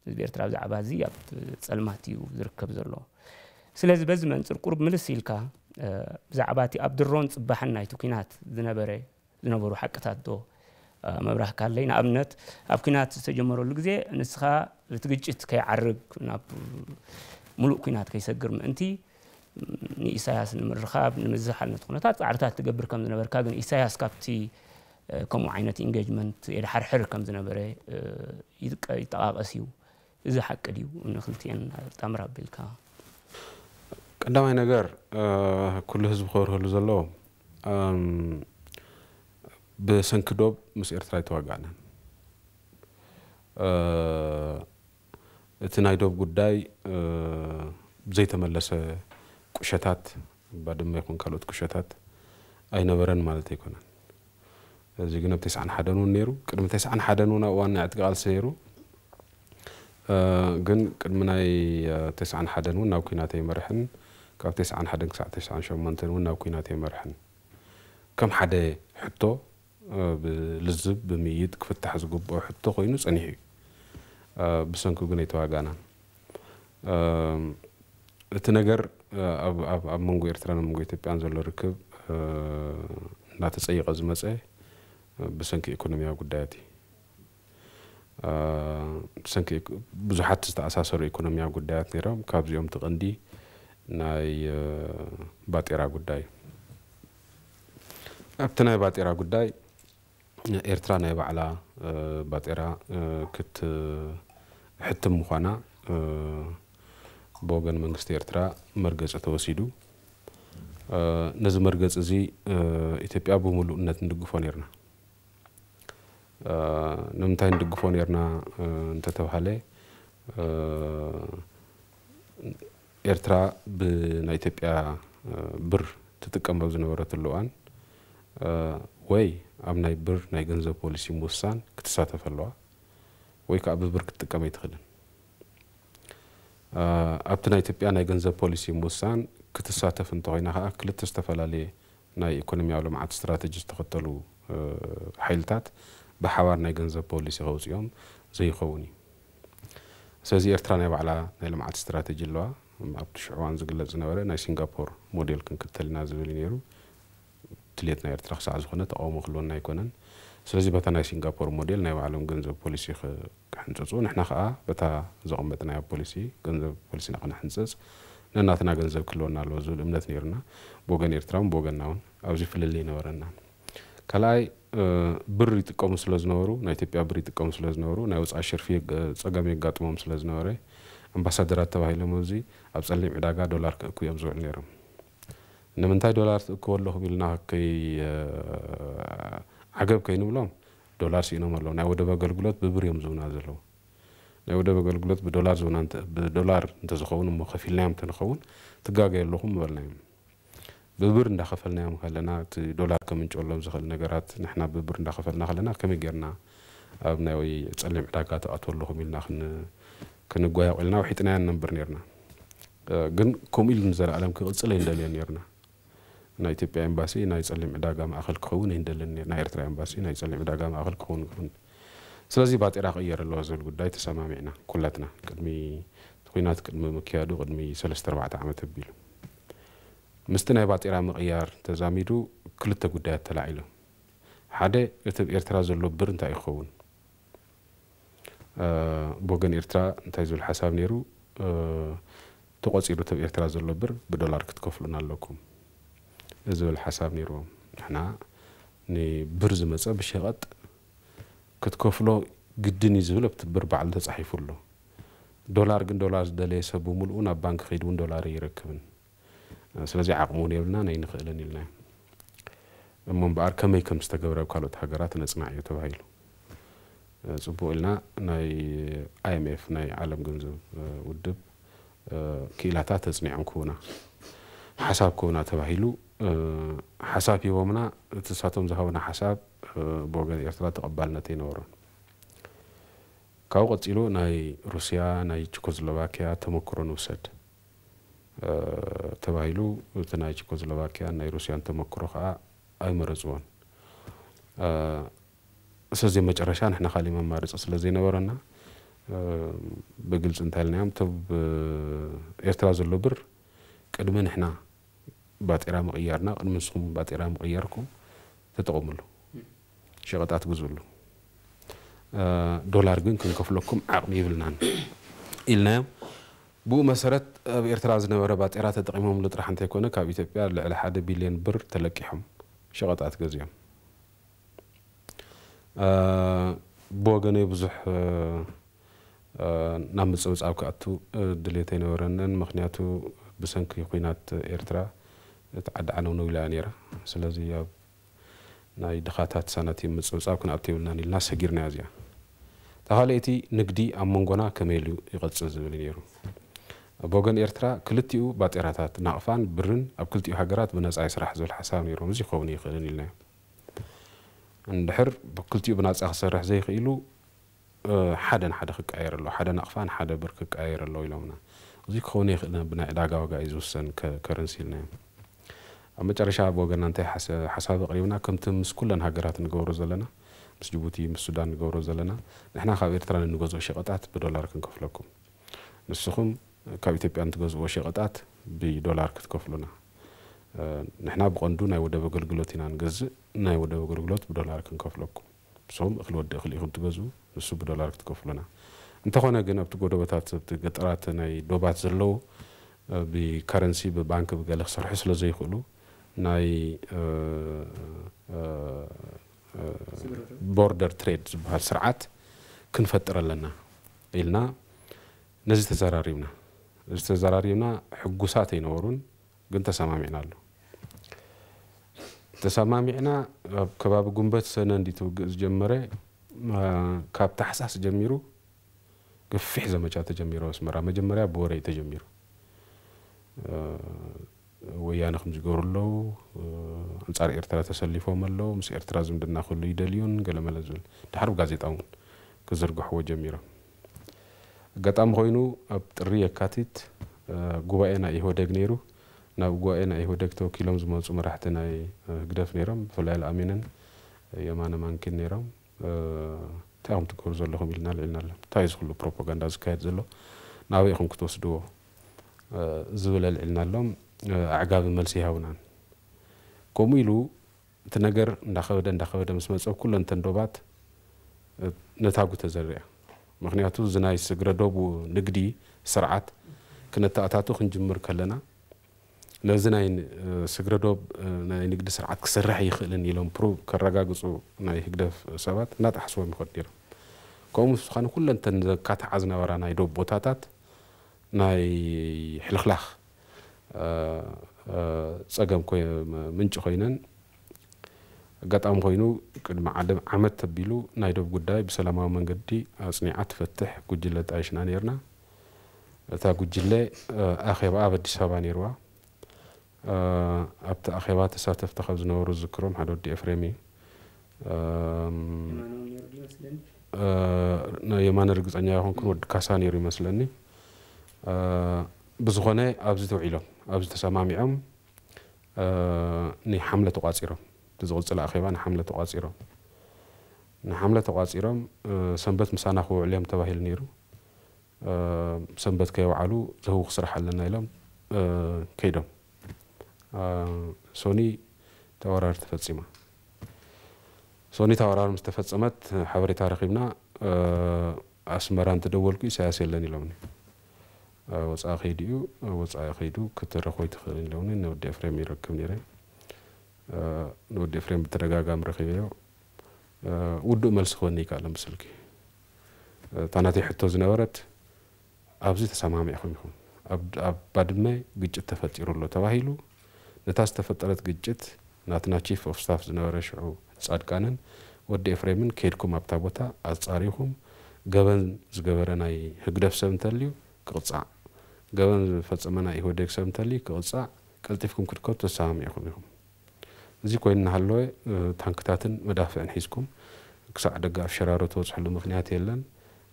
هذ بيرترا بذ عبازي أبت تسأل ماتي وزركب زلو سلز بزمن سر قرب ملسيلكا بزعباتي عبد الرون صباح الناي توكينات زنبري زنبرو حقتات دو مبراح قال لي نابنت اب كينات تجمرو لغزي نسخه لتغجت كي عرق ناب ملوك كينات كي يسجر من انتي نيساياس نمرخاب نمزح على نتخونات عرتات تقبر كم زنبر كاغن إساياس كابتي كم عينت انجيجمنت الى حر حر كم زنبري يتقاقسيو اذا حق ديو نخلتين تمر بالكامل ቀዳማይ ነገር ኩሉ ህዝቢ ክበርህሉ ዘለዎ ብሰንኪ ዶብ ምስ ኤርትራ ይተዋጋእናን እቲ ናይ ዶብ ጉዳይ ዘይተመለሰ ቁሸታት ባድማ ይኹን ካልኦት ቁሸታት ኣይነበረን ማለት ኣይኮነን እዚ ግን ኣብ ተስዓን ሓደን እውን ነይሩ ቅድሚ ተስዓን ሓደን እውን ኣብ እዋን ናይ ዕጥቂ ቃልሲ ነይሩ ግን ቅድሚ ናይ ተስዓን ሓደን እውን ናብ ኩናት ኣይመርሕን كاب تسعة حدا تسعة تسعة شو مانتن ونا وكينات يمرحن كم حدا حطه بلزب بميت كفتح زقب أو حطه قينوس أنيه بسنكو جنيت واجانا تنجر أب أب أب منجو إرتران منجو تبي أنزل ركب ناتس أي قزمة إيه بسنكي إيكونوميا قداتي بسنكي بزحت تستأساسر إيكونوميا قدات نيرام كابزيوم تغندي ናይ ባጤራ ጉዳይ ኣብቲ ናይ ባጤራ ጉዳይ ኤርትራ ናይ ባዕላ ባጤራ ክትሕትም ምኳና ብወገን መንግስቲ ኤርትራ መርገፂ ተወሲዱ ነዚ መርገፂ እዚ ኢትዮጵያ ብምሉእነት ንድግፎ ነርና ንምንታይ ንድግፎ ነርና እንተተባሃለ ኤርትራ ብናይ ኢትዮጵያ ብር ትጥቀም ኣብ ዝነበረትሉ እዋን ወይ ኣብ ናይ ብር ናይ ገንዘብ ፖሊሲ ምውሳን ክትሳተፍ ኣለዋ ወይ ከዓ ብብር ክትጥቀም ኣይትኽእልን ኣብቲ ናይ ኢትዮጵያ ናይ ገንዘብ ፖሊሲ ምውሳን ክትሳተፍ እንተኮይና ከዓ ክልተ ዝተፈላለየ ናይ ኢኮኖሚያዊ ልምዓት ስትራተጂ ዝተኸተሉ ሓይልታት ብሓባር ናይ ገንዘብ ፖሊሲ ከውፅኦም ዘይኸውን እዩ ስለዚ ኤርትራ ናይ ባዕላ ናይ ልምዓት ስትራተጂ ኣለዋ ኣብቲ ሽዑዋን ዝግለፅ ዝነበረ ናይ ሲንጋፖር ሞዴል ክንክተልና ዝብል እዩ ነይሩ ድሌት ናይ ኤርትራ ክሳዕ ዝኾነ ተቃውሞ ክህልወና ኣይኮነን ስለዚ በታ ናይ ሲንጋፖር ሞዴል ናይ ባዕሎም ገንዘብ ፖሊሲ ክሕንፅፁ ንሕና ከዓ በታ ዘቐመጥናዮ ፖሊሲ ገንዘብ ፖሊሲና ክንሕንፅፅ ነናትና ገንዘብ ክህልወና ኣለዎ ዝብል እምነት ነይሩና ብወገን ኤርትራ ብወገና እውን ኣብዚ ፍልል ይነበረና ካልኣይ ብር ይጥቀሙ ስለ ዝነበሩ ናይ ኢትዮጵያ ብር ይጥቀሙ ስለ ዝነበሩ ናይ ወፃኢ ሽርፊ ፀገም የጋጥሞም ስለ ዝነበረ ኣምባሳደራት ተባሂሎም ኣዚ ኣብ ፀሊም ዕዳጋ ዶላር ክእኩ እዮም ዝውዕል ነይሮም ንምንታይ ዶላር ትእክብ ኣለኹ ኢልና ከይ ዓገብ ከይንብሎም ዶላር ስኢኖም ኣለዉ ናይ ወደብ ኣገልግሎት ብብር እዮም ዝውና ዘለዉ ናይ ወደብ ኣገልግሎት ብዶላር ዝውና ብዶላር እንተዝኸውን እሞ ከፊልናዮም እንተንኸውን ትጋገየ ኣለኹም ምበልናዮም ብብር እንዳኸፈልናዮም ከለና እቲ ዶላር ከምንጨሎም ዝኽእል ነገራት ንሕና ብብር እንዳኸፈልና ከለና ከመይ ጌርና ኣብ ናይ ወይ ፀሊም ዕዳጋ ኣለኹም ኢልና ክንጓያ ኢልና ውሒጥናያ ነንብር ነርና ግን ከምኡ ኢሉ ንዘለኣለም ክቕፅል ኣይንደልዮ ነርና ናይ ኢትዮጵያ ኤምባሲ ናይ ፀሊም ዕዳጋ ማእኸል ክኸውን ኣይንደልን ናይ ኤርትራ ኤምባሲ ናይ ፀሊም ዕዳጋ ማእኸል ክኸውን ክኸውን ስለዚ ባጢራ ክቅየር ኣለዎ ዝብል ጉዳይ ተሰማሚዕና ኩላትና ቅድሚ ኩናት ቅድሚ ምክያዱ ቅድሚ 3ለስተ 34 ዓመት ኣቢሉ ምስቲ ናይ ባጢራ ምቕያር ተዛሚዱ ክልተ ጉዳያት ተላዒሉ ሓደ እቲ ኤርትራ ዘሎ ብር እንታይ ይኸውን ብወገን ኤርትራ እንታይ ዝብል ሓሳብ ነይሩ تقصیرو تو ارتراز لبر بدلار کت کفلو نالکم از ول حساب نیروم احنا نی برز مزه بشغت کت کفلو قدنی زول بت بر بعده صحیف ولو دلار گن دلار دلیه سبومل اونا بانک خیلیون دلاری رکمن سلزی عقمونی ولنا نین خیلی نیل نه من بار کمی کم استقبال و کالو تجارت نزمعی تو هایلو زبوقلنا IMF نی عالم گنزو ودب ክእላታት ተፅኒዖም ክቡና ሓሳብ ክቡና ተባሂሉ ሓሳብ ሂቦምና እቲ ንሳቶም ዝሃቡና ሓሳብ ብወገን ኤርትራ ተቐባልነት ኣይነበሮን ካብኡ ቀፂሉ ናይ ሩስያ ናይ ቸኮስሎቫኪያ ተመክሮ ንውሰድ ተባሂሉ እቲ ናይ ቸኮስሎቫኪያን ናይ ሩስያን ተመክሮ ከዓ ኣይመረፅዎን ስለዚ መጨረሻ ንሕና ካሊእ መማርፂ ስለዘይነበረና بقلت انت هل نعم تب ارتراز اللبر قدمن احنا بات ارام غيارنا قدمن سخم بات ارام غياركم تتقوم له شغطات قزو له دولار قن كنكف لكم عقم يبلنان إلنا بو مسارات بإرتراز نورة بات إرات تقيمهم لطرحان تيكونا كابي تبيا لعلى حادة بيلين بر تلقيهم شغطات قزيهم آه بو أغاني بزوح آه نعم سوز أو كأتو دليتين ورنن مخنياتو بسنك يقينات إرترا تعد عنو نولا نيرا سلازي ياب ناي دخاتات سانتي مسوز أو كنأتي ولنا الناس هجير نازيا تهالي تي نقدي أم منغونا كميلو يغلط سنزل نيرو بوغن إرترا كلتي او بات إراتات نعفان برن أب كلتي او حقرات بناس عيس راح زول حساب نيرو مزي خوني خلني لنا عند حر بكلتي او بناس أخسر راح زي خيلو ሓደ ንሓደ ክቀየር ኣሎ ሓደ ናቕፋን ሓደ ብር ክቀየር ኣሎ ኢሎምና እዚ ክኸውን ይኽእል ብናይ ዕዳጋ ዋጋ እዩ ዝውሰን ከረንሲ ኢልናዮ ኣብ መጨረሻ ብወገና እንታይ ሓሳብ ኣቕሪብና ከምቲ ምስ ኩለን ሃገራት ንገብሮ ዘለና ምስ ጅቡቲ ምስ ሱዳን ንገብሮ ዘለና ንሕና ካብ ኤርትራ ንገዝኦ ሸቐጣት ብዶላር ክንከፍለኩም ንስኹም ካብ ኢትዮጵያ ንትገዝኦ ሸቐጣት ብዶላር ክትከፍሉና ንሕና ብቐንዱ ናይ ወደብ ኣገልግሎት ኢና ንገዝእ ናይ ወደብ ኣገልግሎት ብዶላር ክንከፍለኩም ንስኹም እኽሊ ወዲ እኽሊ ኢኹም ትገዝኡ እሱ ብዶላር ክትከፍሉና እንተኾነ ግን ኣብቲ ጎደቦታት ኣብቲ ገጠራት ናይ ዶባት ዘለው ብከረንሲ ብባንክ ብገለ ክሰርሑ ስለ ዘይክእሉ ናይ ቦርደር ትሬድ ዝበሃል ስርዓት ክንፈጥር ኣለና ኢልና ነዚ ተዘራሪብና እዚ ተዘራሪብና ሕጉሳት ኣይነበሩን ግን ተሰማሚዕና ኣሎ ተሰማሚዕና ኣብ ከባቢ ጉንበት ሰነ እንዲትውግእ ዝጀመረ ካብ ታሕሳስ ጀሚሩ ገፊሕ ዘመቻ ተጀሚሮ ኣስመራ መጀመርያ ብወረ እዩ ተጀሚሩ ወያነ ከም ዝገብሩ ኣለው ኣንጻር ኤርትራ ተሰሊፎም ኣለው ምስ ኤርትራ ዝምድና ክህሉ ይደልዩን ገለመለ ዝብል ድሓር ብጋዜጣ እውን ክዝርግሕዎ ጀሚሮም ኣጋጣሚ ኮይኑ ኣብ ጥሪ የካቲት ጉባኤ ናይ ኢህወደግ ነይሩ ናብ ጉባኤ ናይ ኢህወደግ ተወኪሎም ዝመፁ መራሕቲ ናይ ህግደፍ ነይሮም ብፍላይ ኣሚነን የማነ ማንኪን ነይሮም እንታይ ትገብሩ ዘለኹም ኢልና ልዕልና ኣለ እንታይ እዩ ዝክሉ ፕሮፓጋንዳ ዝካየድ ዘሎ ናበይኹም ክትወስድዎ ዝብለ ልዕልና ኣሎም ኣዕጋቢ መልሲ ይሃውናን ከምኡ ኢሉ እቲ ነገር እንዳኸበደ እንዳኸበደ ምስ መፀብ ኩሎ እንተን ዶባት ነታጉ ዘርያ ምክንያቱ እዚ ናይ ስግረ ደቡ ንግዲ ስርዓት ክነተኣታቱ ክንጅምር ከለና ነዚ ናይ ስግረዶ ናይ ንግዲ ስርዓት ክስራሕ ይኽእልን ኢሎም ፕሩ ከረጋግፁ ናይ ህግደፍ ሰባት እናጣሓስቦም ይኸዱ ነሮም ከምኡ ምስኻ ንኩለ እንተን ዘካትዓ ዝነበራ ናይ ዶ ቦታታት ናይ ሕልክላኽ ፀገም ምንጭ ኮይነን ኣጋጣሚ ኮይኑ ቅድሚ ዓለም ዓመት ተቢሉ ናይ ዶብ ጉዳይ ብሰላማዊ መንገዲ ኣፅኒዓ ትፈትሕ ጉጅለ ጣይሽና ነርና እታ ጉጅለ ኣኼባ ኣብ ኣዲስ ኣበባ ነይርዋ ኣብቲ ኣኼባ ተሳተፍቲ ካብ ዝነበሩ ዝዝክሮም ሓደ ወዲ ኤፍሬም እዩ የማነ እርግፀኛ ይኮንኩን ወዲ ካሳ ነይሩ ይመስለኒ ብዝኾነ ኣብዚ ተውዒሎም ኣብዚ ተሰማሚዖም ንሓምለ ተቋፂሮም ዝቕፅል ኣኼባ ንሓምለ ተቋፂሮም ንሓምለ ተቋፂሮም ሰንበት ምሳና ክውዕል እዮም ተባሂሉ ነይሩ ሰንበት ከየባዕሉ ዘህቡ ክስራሕ ኣለና ኢሎም ከይዶም ሶኒ ተወራር ተፈፂማ ሶኒ ተወራር ምስ ተፈፀመት ሓበሬታ ረኺብና ኣስመራ እንትደወልኩ ሳያስ የለን ኢሎምኒ ወፃኢ ከይዲ እዩ ወፃኢ ከይዱ ክትረክቦ ይትኽእል ኢሎምኒ ንወዲ ኤፍሬም ይረክብ ነይረ ንወዲ ኤፍሬም ብተደጋጋሚ ረኪበዮ ውዱእ መልሲ ክወኒ ይካኣለ ምስልኪ እታ ሕቶ ዝነበረት ኣብዚ ተሰማሚዕኹም ይኹም ኣብ ባድመ ግጭት ተፈጢሩ ኣሎ ተባሂሉ ለታስተፈጠረት ግጭት ናትና ቺፍ ኦፍ ስታፍ ዝነበረ ሽዑ ጻድቃንን ወዲ ኤፍሬምን ከይድኩም ኣብታ ቦታ ኣጻሪኹም ገበን ዝገበረ ናይ ህግደፍ ሰብ እንተልዩ ክቕፃዕ ገበን ዝፈፀመ ናይ ኢህወደግ ሰብ እንተልዩ ክቕፃዕ ቀልጢፍኩም ክድከብ ተሰማሚዕኹም ኢኹም እዚ ኮይኑ ናሃለወ ታንክታትን መዳፍዕን ሒዝኩም ክሳዕ ደጋ ኣብ ሸራሮ ተወፅሐሉ ምክንያት የለን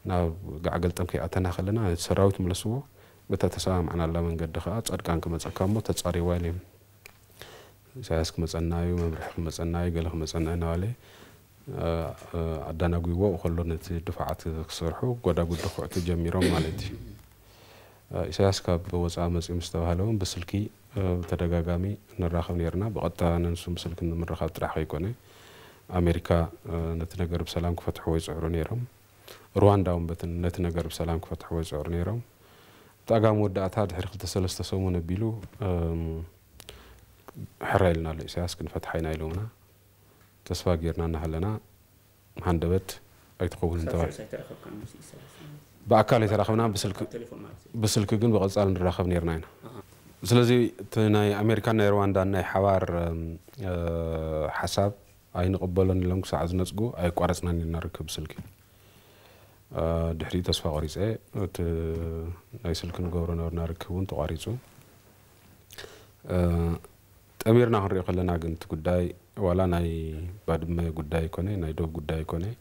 ናብ ጋዕገልጠም ከይኣተና ከለና ሰራዊት መለስዎ በታ ተሰማምዕና ኣላ መንገዲ ከዓ ፀድቃን ክመፀካ እሞ ተጻሪዋ ኢለዩ ኢሳያስ ክመፀናዩ መምርሒ ክመፀናዩ ገለ ክመፀና ናባለ ኣዳናጉይዎ ከሎ ነቲ ድፋዓት ክሰርሑ ጎዳጉዲ ኩዕቱ ጀሚሮም ማለት እዩ ኢሳያስ ካብ ወፃኢ መፅኡ ምስ ተባሃለ እውን ብስልኪ ብተደጋጋሚ ንራኸብ ነርና ብቐጥታ ነንሱ ምስልኪ ንምርኻብ ጥራሕ ከይኮነ ኣሜሪካ ነቲ ነገር ብሰላም ክፈትሕዎ ይፅዕሩ ነይሮም ሩዋንዳ እውን በትን ነቲ ነገር ብሰላም ክፈትሕዎ ይፅዕሩ ነይሮም ብጣዕጋሚ ወዳእታ ድሕሪ ክልተ ሰለስተ ሰሙን ኣቢሉ ሕራ ኢልናሎ ኢሳያስ ክንፈትሓ ኢና ኢሉምና ተስፋ ጌርና እናሃለና ሃንደበት ኣይትኸውን እንተባል ብኣካል ኣይተራኸብና ብስልኪ ግን ብቐፃል ንራኸብ ነርና ኢና ስለዚ እቲ ናይ ኣሜሪካን ናይ ሩዋንዳን ናይ ሓባር ሓሳብ ኣይንቕበሎን ኢሎም ክሳዕ ዝነፅጉ ኣይቋረፅናን ኢልና ርክብ ስልኪ ድሕሪ ተስፋ ቆሪፀ እቲ ናይ ስልኪ ንገብሮ ነበርና ርክብ እውን ተቋሪፁ تأميرنا هنري قلنا عند قداي ولا ناي بعد ما قداي كوني ناي دوب قداي كوني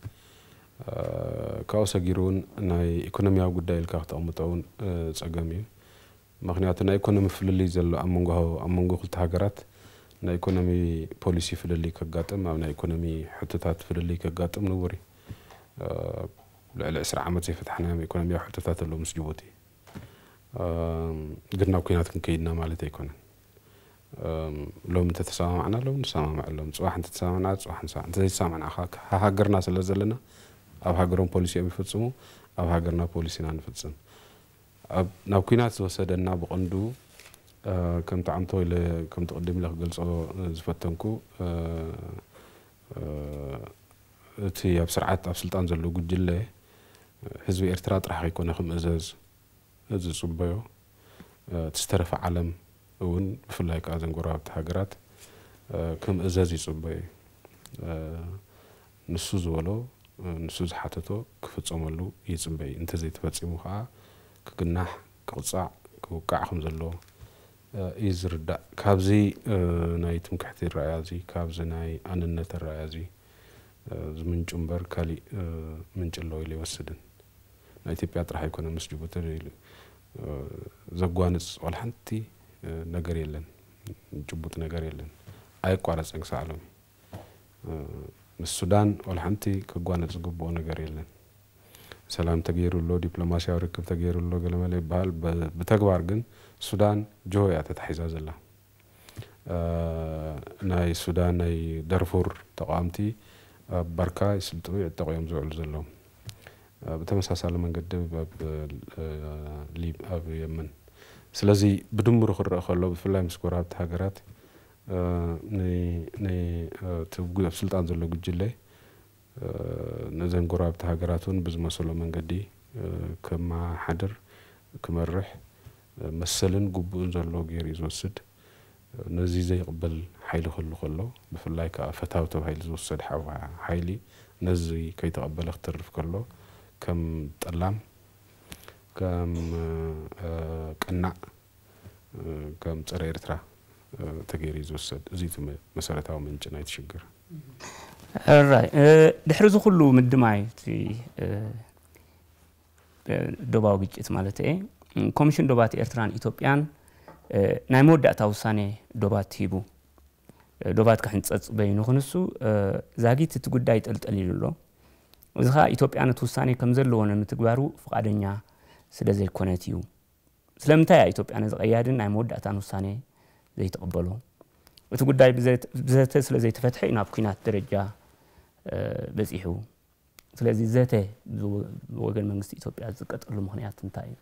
آه، كاوسا جيرون ناي اقتصاديا قداي الكاخت أو متعون آه، سجامي مخنياتنا اقتصاد في اللي زل أمونغو هو أمونغو كل تهجرات ناي اقتصاد بوليسي في اللي كجاتم أو ناي اقتصاد حتتات في اللي كجاتم نوري آه، لعل إسرع عمتي فتحنا ناي اقتصاد حتتات اللي مسجوبتي قلنا وكينات كيدنا مالتي كونن ሎሚ እንተተሰማምዕና ሎሚ ንሰማምዕ ኣሎም ፅባሕ እንተተሰማምዕና ፅባሕ ንሰማዕ እንተዘይተሰማምዕና ሃገርና ስለ ዘለና ኣብ ሃገሮም ፖሊሲ እዮም ይፍፅሙ ኣብ ሃገርና ፖሊሲ ኢና ንፍፅም ናብ ኩናት ዝወሰደና ብቐንዱ ከምቲ ዓምተ ወይ ከምቲ ቅድም ኢለ ክገልፆ ዝፈተንኩ እቲ ኣብ ስርዓት ኣብ ስልጣን ዘሎ ጉጅለ ህዝቢ ኤርትራ ጥራሕ ከይኮነ ክምእዘዝ ዝፅበዮ እቲ ዝተረፈ ዓለም እውን ብፍላይ ከዓ እዘን ጎራብቲ ሃገራት እዘዝ ይፅበዩ ንሱ ዝበሎ ንሱ ዝሓተቶ ክፍፀመሉ ይፅበይ እንተዘይተፈፂሙ ከዓ ክግናሕ ክቕፃዕ ክውቃዕ ከም ዘለዎ እዩ ዝርዳእ ካብዚ ናይ ትምክሕቲ ይረኣያ እዚ ካብዚ ናይ ኣንነት ይረኣያ እዚ ዝምንጩ እምበር ካሊእ ምንጭ ኣለዎ ኢሉ ይወስድን ናይ ኢትዮጵያ ጥራሕ ኣይኮነ ምስ ጅቡቲ ዘጓንፅ ቆል ሓንቲ ነገር የለን ጭቡጥ ነገር የለን ኣይቋረፅ ንክሳዕ ምስ ሱዳን ወላ ሓንቲ ክጓነፅ ዝግብኦ ነገር የለን ሰላም ተገይሩሎ ዲፕሎማሲያዊ ርክብ ተገይሩሎ ገለመለ ይበሃል ብተግባር ግን ሱዳን ጆሆ እያ ተታሒዛ ዘላ ናይ ሱዳን ናይ ደርፉር ተቃምቲ ባርካ ይስልጥኑ ይዕጠቑ እዮም ዝውዕሉ ዘለዎም ብተመሳሳሊ መንገዲ ኣብ የመን سلازي بدمر خرا خلو بفلاي مسكورات هاجرات آه ني ني آه تبغي السلطان زلو جلي آه نزن قرابت هاجراتون بزما سولومن قدي آه كما حدر كما رح مسلن قبون زلو غيري زوسد آه نزي زي قبل حيلو خلو خلو بفلاي كافتاو تو حيل زوسد حوا حيلي نزي كي تقبل اخترف كلو كم تعلم ከም ቅና ከም ፀረ ኤርትራ ተገይሩ ዝወሰድ እዚ መሰረታዊ ምንጭ ናይ ትሽግር ራይ ድሕሪ ዚ ኩሉ ምድማይ እቲ ዶባዊ ግጭት ማለት እየ ኮሚሽን ዶባት ኤርትራን ኢትዮጵያን ናይ መወዳእታ ውሳነ ዶባት ሂቡ ዶባት ካሕንፀፅ በይኑ ክንሱ ዛጊት እቲ ጉዳይ ጠልጠል ኢሉ ኣሎ እዚ ከዓ ኢትዮጵያ ነቲ ውሳኔ ከም ዘለዎ ንምትግባሩ ፍቃደኛ ስለዘይኮነት እዩ ስለምንታይ ኢትዮጵያ ነዚ ቀያድን ናይ መወዳእታን ውሳነ ዘይተቐበሎ እቲ ጉዳይ ብዘተ ስለ ዘይተፈትሐ ናብ ኩናት ደረጃ በፂሑ ስለዚ ዘተ ብወገን መንግስቲ ኢትዮጵያ ዝቀጥሉ ምክንያት እንታይ እዩ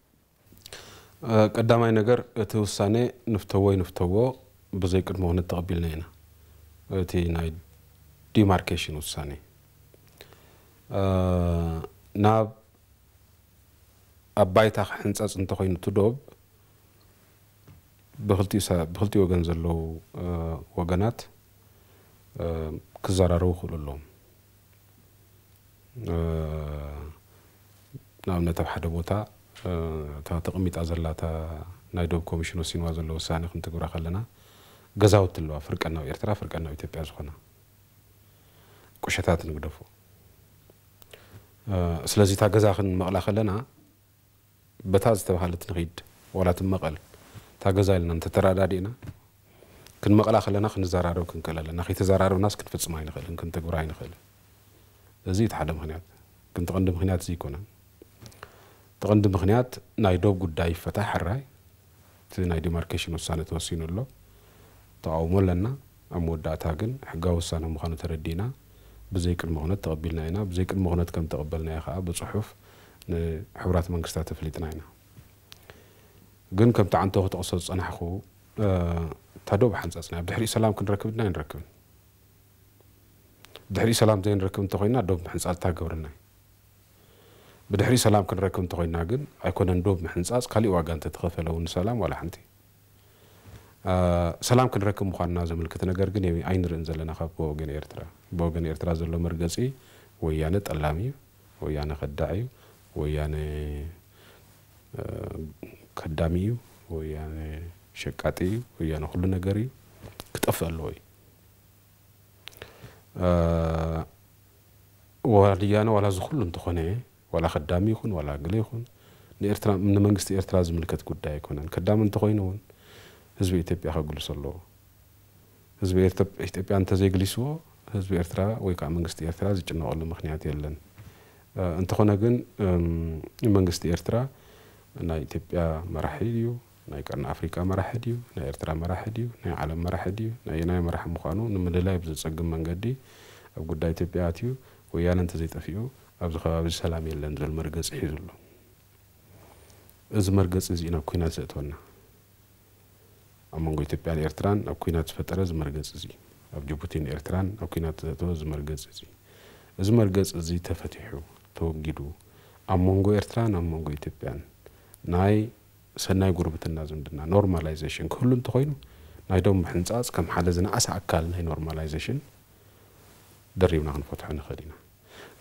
ቀዳማይ ነገር እቲ ውሳነ ንፍተዎ ይንፍተዎ ብዘይ ቅድመ ኩነት ተቐቢልና ኢና እቲ ናይ ዲማርኬሽን ውሳነ ናብ ኣብ ባይታ ክሕንፀፅ እንተኮይኑ ትዶብ ብክልቲ ወገን ዘለው ወገናት ክዘራረቡ ክእሉ ኣለዎም ንኣብነት ኣብ ሓደ ቦታ እታ ተቐሚጣ ዘላታ ናይ ዶብ ኮሚሽን ወሲንዋ ዘሎ ውሳኔ ክንትግብራ ከለና ገዛውቲ ኣለዋ ፍርቀን ናብ ኤርትራ ፍርቀን ናብ ኢትዮጵያ ዝኾና ቁሸታት ንግደፉ ስለዚ እታ ገዛ ክንመቕላ ከለና በታ ዝተባሃለት ንኸይድ ዋላ ትመቐል እታ ገዛ ኢልና እንተተራዳዲእና ክንመቕላ ከለና ክንዘራረብ ክንክእል ኣለና ከይተዘራረብናስ ክንፍፅም ኣይንኽእልን ክንትግብራ ኣይንኽእልን እዚ እቲ ሓደ ምክንያት ግን ተቐንዲ ምክንያት እዚ ይኮነን ተቐንዲ ምክንያት ናይ ዶብ ጉዳይ ይፈታ ሕራይ እቲ ናይ ዲማርኬሽን ውሳነ ተወሲኑ ኣሎ ተቃውሞ ኣለና ኣብ መወዳእታ ግን ሕጋዊ ውሳነ ምዃኑ ተረዲእና ብዘይ ቅድሚ ኩነት ተቐቢልና ኢና ብዘይ ቅድሚ ኩነት ከም ተቐበልና ከዓ ብፅሑፍ ንሕቡራት መንግስታት ተፈሊጥና ኢና ግን ከምቲ ዓንተ ክተቐሶ ዝፀናሕኹ ታደብ ሓንፀፅና ብድሕሪ ሰላም ክንረክብ ድና ይንረክብን ብድሕሪ ሰላም ዘይንረክብ እንተኮይንና ዶብ ምሕንፃፅ ታገብርና እዩ ብድሕሪ ሰላም ክንረክብ እንተኮይንና ግን ኣይኮነን ዶብ ምሕንፃፅ ካሊእ ዋጋ እንተተኸፈለ እውን ሰላም ዋላ ሓንቲ ሰላም ክንረክብ ምኳንና ዘምልክት ነገር ግን ኣይንርእን ዘለና ካብ ብወገን ኤርትራ ብወገን ኤርትራ ዘሎ መርገፂ ወያነ ጠላሚ እዩ ወያነ ከዳዕ እዩ ወያኔ ከዳሚዩ ወያኔ ወያነ ኩሉ ነገር እዩ ክጠፍ ኣሎ እዩ ዋልያነ ዋላ ኩሉ እንተኾነ ዋላ ከዳሚ ይኹን ዋላ ገለ ይኹን ንኤርትራ ንመንግስቲ ኤርትራ ዝምልከት ጉዳይ ኣይኮነን ከዳሚ እንተኮይኑ እውን ህዝቢ ኢትዮጵያ ከግልሶ ኣለዎ ህዝቢ ኢትዮጵያ እንተዘይግሊስዎ ህዝቢ ኤርትራ ወይ ከዓ መንግስቲ ኤርትራ ዝጭነቀሉ ምክንያት የለን እንተኾነ ግን መንግስቲ ኤርትራ ናይ ኢትዮጵያ መራሒ እዩ ናይ ቀርኒ ኣፍሪካ መራሒ እዩ ናይ ኤርትራ መራሒ እዩ ናይ ዓለም እዩ ናይ ናይ መራሒ ምኳኑ ንምልላይ ብዘፀግም መንገዲ ኣብ ጉዳይ ኢትዮጵያ ኣትዩ ወያነ እንተዘይጠፊኡ ኣብዚ ከባቢ ሰላም የለን ዝብል መርገፂ ሒዙሉ እዚ መርገፂ እዚ ናብ ኩናት ዘእተወና ኣብ መንጎ ኢትዮጵያን ኤርትራን ኣብ ኩናት ዝፈጠረ እዚ መርገፂ እዚ ኣብ ጅቡቲን ኤርትራን ኣብ ኩናት ዘእተወ እዚ መርገፂ እዚ እዚ መርገፂ እዚ ተፈቲሑ ተወጊዱ መንጎ ኤርትራን ኣብ መንጎ ኢትዮጵያን ናይ ሰናይ ጉርብትና ዝምድና ኖርማላይዜሽን ክህሉ እንተኮይኑ ናይ ደም ምሕንፃፅ ከም ሓደ ዝነኣሰ ኣካል ናይ ኖርማላይዜሽን ደሪብና ክንፈትሖ ንኽእል ኢና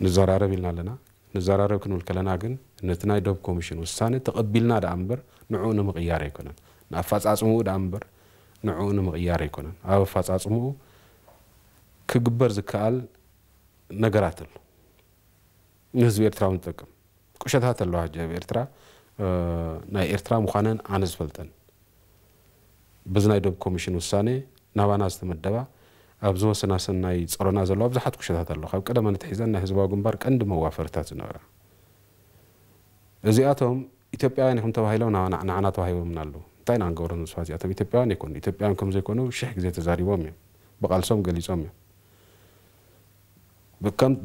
ንዘራረብ ኢልና ኣለና ንዘራረብ ክንብል ከለና ግን ነቲ ናይ ዶብ ኮሚሽን ውሳነ ተቐቢልና ዳ እምበር ንዕኡ ንምቕያር ኣይኮነን ንኣፈፃፅምኡ ዳ እምበር ንዕኡ ንምቕያር ኣይኮነን ኣብ ኣፈፃፅምኡ ክግበር ዝከኣል ነገራት ኣሎ ንህዝቢ ኤርትራ እውን ዝጠቅም ቁሸታት ኣለዋ ጀብ ኤርትራ ናይ ኤርትራ ምዃነን ኣነ ዝፈልጠን በዚ ናይ ደብ ኮሚሽን ውሳነ ናባና ዝተመደባ ኣብ ዝወሰናሰናይ ፀሎና ዘለዋ ብዙሓት ኩሸታት ኣለ ካብ ቀደመ ንትሒዘን ናይ ህዝባዊ ግንባር ቀንዲ መዋፈርታት ዝነበራ እዚኣቶም ኢትዮጵያውያን ይኹም ተባሂሎም ናዓና ተባሂቦም ኣለዉ እንታይ ና ንገብሮ ምስፋ እዚኣቶም ኢትዮጵያውያን ይኮኑ ኢትዮጵያውያን ከም ዘይኮኑ ሽሕ ግዜ ተዛሪቦም እዮም ብቃልሶም ገሊፆም እዮም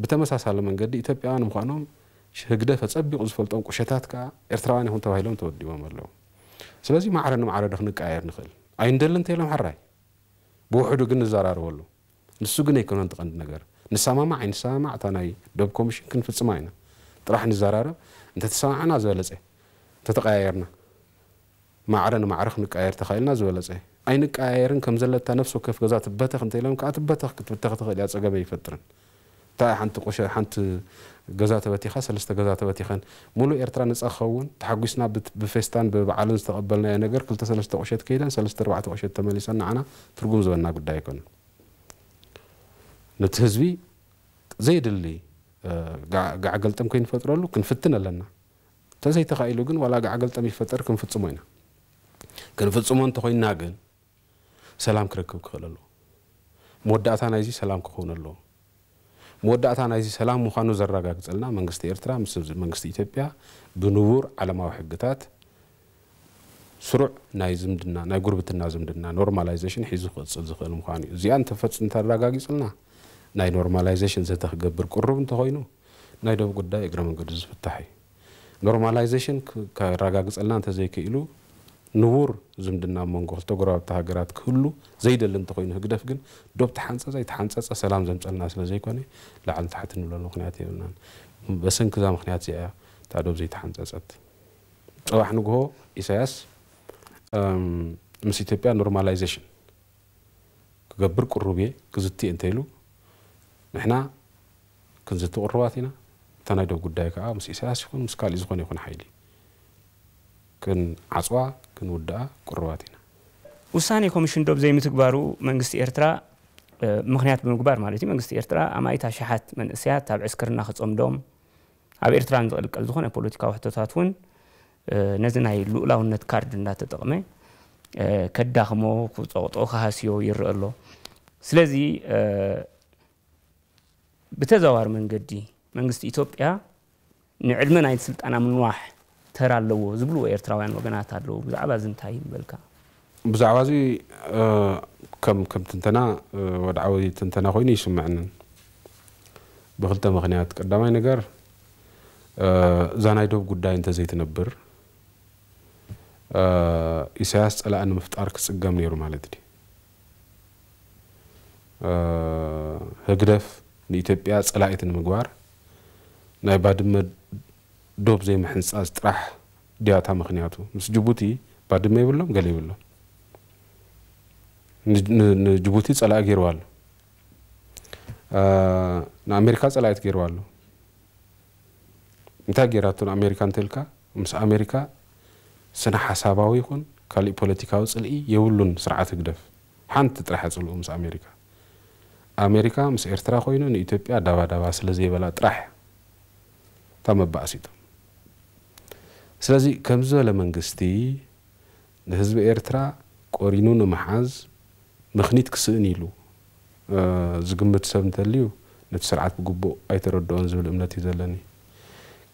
ብተመሳሳለ መንገዲ ኢትዮጵያውያን ምኳኖም ህግደ ፈፀቢቑ ዝፈልጦም ቁሸታት ከዓ ኤርትራውያን ይኹን ተባሂሎም ተወዲቦም ኣለው ስለዚ ማዕረ ንማዕረ ዶ ክንቀያየር ንኽእል ኣይንደሊ እንተኢሎም ሓራይ ብውሕዱ ግን ንዘራርበሉ ንሱ ግን ኣይኮነን ትቐንዲ ነገር ንሰማማዕ ኣይንሰማማዕ እታ ናይ ዶብ ኮሚሽን ክንፍፅማ ኢና ጥራሕ ንዘራረብ እንተተሰማዕና ዝበለፀ እንተተቀያየርና ማዕረ ንማዕረ ክንቀያየር ተኽእልና ዝበለፀ ኣይንቀያየርን ከም ዘለታ ነፍሲ ወከፍ ገዛ ትበተኽ እንተኢሎም ከዓ ትበተኽ ክትብተኽ ትኽእል እያ ፀገበ ይፈጥርን እንታይ ሓንቲ ቁሸ ሓንቲ ገዛ ተበቲኻ ሰለስተ ገዛ ተበቲኸን ሙሉእ ኤርትራ ነፃ ክኸውን ተሓጒስና ብፌስታን ብበዓልን ዝተቐበልናዮ ነገር ክልተ ሰለስተ ቁሸት ከይደን ሰለስተ ኣርባዕተ ቁሸት ተመሊሰን ንዓና ትርጉም ዝበና ጉዳይ ኣይኮነን ነቲ ህዝቢ ዘይድሊ ጋዕገልጠም ከይንፈጥረሉ ክንፍትን ኣለና ተዘይተኻኢሉ ግን ዋላ ጋዕገልጠም ይፈጠር ክንፍፅሞ ኢና ክንፍፅሞ እንተኮይና ግን ሰላም ክርክብ ክኽእል ኣለዎ መወዳእታ ናይዚ ሰላም ክኸውን ኣለዎ መወዳእታ ናይዚ ሰላም ምዃኑ ዘረጋግፀልና መንግስቲ ኤርትራ ምስ መንግስቲ ኢትዮጵያ ብንቡር ዓለማዊ ሕግታት ስሩዕ ናይ ዝምድና ናይ ጉርብትና ዝምድና ኖርማላይዜሽን ሒዙ ክቅፅል ዝኽእል ምኳኑ እዩ እዚኣ እንተፈፅ እንተረጋጊፅልና ናይ ኖርማላይዜሽን ዘተ ክገብር ቅሩብ እንተኮይኑ ናይ ደብ ጉዳይ እግረ መንገዲ ዝፍታሕ እዩ ኖርማላይዜሽን ከረጋግፀልና እንተዘይክኢሉ ንቡር ዝምድና መንጎ ክልተ ጎረባብታ ሃገራት ክህሉ ዘይደሊ እንተኮይኑ ህግደፍ ግን ዶብቲ ሓንፀ ይተሓንፀፀ ሰላም ዘምፀልና ስለ ዘይኮነ ላዕሊ ታሕቲ ንብለሉ ምክንያት የብልናን በሰንኪ እዛ ምክንያት እዚኣ እታ ዶብ ዘይተሓንፀፀት ፅባሕ ንግሆ ኢሳያስ ምስ ኢትዮጵያ ኖርማላይዜሽን ክገብር ቅሩብ እየ ክዝቲ እንተኢሉ ንሕና ክንዝቲ ቅርባት ኢና እታ ናይ ዶብ ጉዳይ ከዓ ምስ ኢሳያስ ይኹን ምስ ካልእ ዝኾነ ይኹን ሓይሊ ክን አጽዋ ክን ውዳ ቁርባት ኢና ውሳኔ ኮሚሽን ዶብ ዘይምትግባሩ መንግስቲ ኤርትራ ምክንያት ብምግባር ማለት እዩ መንግስቲ ኤርትራ ኣማይታ ሸሓት መንእስያት ኣብ ዕስክርና ክፀምዶም ኣብ ኤርትራ ንዝቕልቀል ዝኾነ ፖለቲካዊ ሕቶታት እውን ነዚ ናይ ልኡላውነት ካርድ እንዳተጠቕመ ከዳኽሞ ክፀቕጦ ክሃስዮ ይርአ ኣሎ ስለዚ ብተዘዋዋሪ መንገዲ መንግስቲ ኢትዮጵያ ንዕድመ ናይቲ ስልጣና ምንዋሕ ተራ ኣለዎ ዝብልዎ ኤርትራውያን ወገናት ኣለዉ ብዛዕባ እዚ እንታይ ይበልካ ብዛዕባ እዚ ከም ከም ትንተና ወድዓዊ ትንተና ኮይኑ ይስምዐንን ብክልተ ምክንያት ቀዳማይ ነገር እዛ ናይ ዶብ ጉዳይ እንተዘይትነብር ኢሳያስ ፀላእ ንምፍጣር ክፅገም ነይሩ ማለት ድ ህግደፍ ንኢትዮጵያ ፀላኢት ንምግባር ናይ ባድመድ ዶብ ዘይ ዘይምሕንፃዝ ጥራሕ ድያታ ምክንያቱ ምስ ጅቡቲ ባድመ የብሎም ገለ የብሎም ንጅቡቲ ፀላኢ ገይርዋ ኣሎ ንኣሜሪካ ፀላኢት ገይርዋ ኣሎ እንታይ ገይራቶ ንኣሜሪካ እንትልካ ምስ ኣሜሪካ ስነ ሓሳባዊ ይኹን ካሊእ ፖለቲካዊ ፅልኢ የብሉን ስርዓት ህግደፍ ሓንቲ ጥራሕ ፅልኡ ምስ ኣሜሪካ ኣሜሪካ ምስ ኤርትራ ኮይኑ ንኢትዮጵያ ዳባዳባ ስለ ዘይበላ ጥራሕ እታ መባእሲጡ ስለዚ ከምዚ ዝበለ መንግስቲ ንህዝቢ ኤርትራ ቆሪኑ ንምሓዝ ምክኒት ክስእን ኢሉ ዝግምት ሰብ እንተልዩ ነቲ ስርዓት ብግቡእ ኣይተረድኦን ዝብል እምነት እዩ ዘለኒ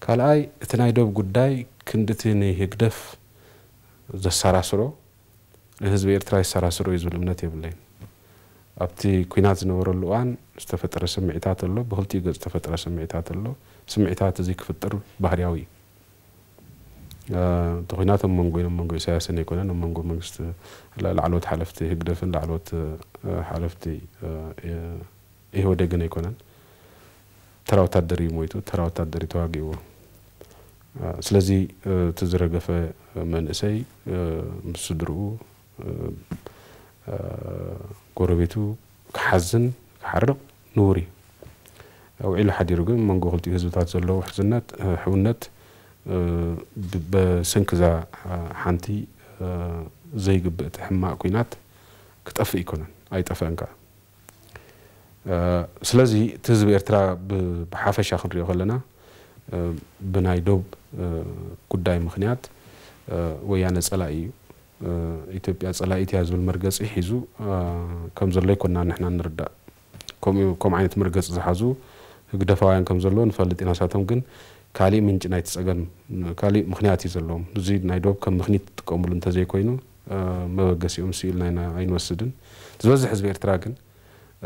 ካልኣይ እቲ ናይ ዶብ ጉዳይ ክንዲቲ ንህግደፍ ዘሰራስሮ ንህዝቢ ኤርትራ ይሰራስሮ እዩ ዝብል እምነት የብለይን ኣብቲ ኩናት ዝነበረሉ እዋን ዝተፈጠረ ስምዒታት ኣሎ ብክልቲኡ ገፅ ዝተፈጠረ ስምዒታት ኣሎ ስምዒታት እዚ ክፍጥር ባህርያዊ እዩ ተኾይናቶም መንጎ ኢኖም መንጎ ሳያሰነ ኣይኮነን ኣብ መንጎ መንግስቲ ላዕለዎት ሓለፍቲ ህግደፍን ላዕለዎት ሓለፍቲ ኢህወደግን ኣይኮነን ተራ ወታደር እዩ ሞይቱ ተራ ወታደር እዩ ተዋጊእዎ ስለዚ እቲ ዝረገፈ መንእሰይ ምስ ስድርኡ ጎረቤቱ ክሓዝን ክሓርቕ ንውር እዩ ውዒሉ ሓዲሩ ግን መንጎ ክልቲኡ ህዝብታት ዘሎ ውሕዝነት ሕውነት ብሰንኪ እዛ ሓንቲ ዘይግብእቲ ሕማቅ ኩናት ክጠፍእ ይኮነን ኣይጠፍአን ከዓ ስለዚ እቲ ህዝቢ ኤርትራ ብሓፈሻ ክንሪኦ ከለና ብናይ ዶብ ጉዳይ ምክንያት ወያነ ፀላኢ እዩ ኢትዮጵያ ፀላኢት እያ ዝብል መርገፂ ሒዙ ከም ዘሎ ይኮና ንሕና ንርዳእ ከምኡ ዓይነት መርገፂ ዝሓዙ ህግደፋውያን ከም ዘሎ ንፈልጥ ኢናሳቶም ግን ካሊእ ምንጭ ናይ ፀገም ካሊእ ምክንያት እዩ ዘለዎም እዚ ናይ ዶብ ከም ምክኒት ዝጥቀምሉ እንተዘይኮይኑ መበገሲኦም ስኢልና ናይና ኣይንወስድን ዝበዝሕ ህዝቢ ኤርትራ ግን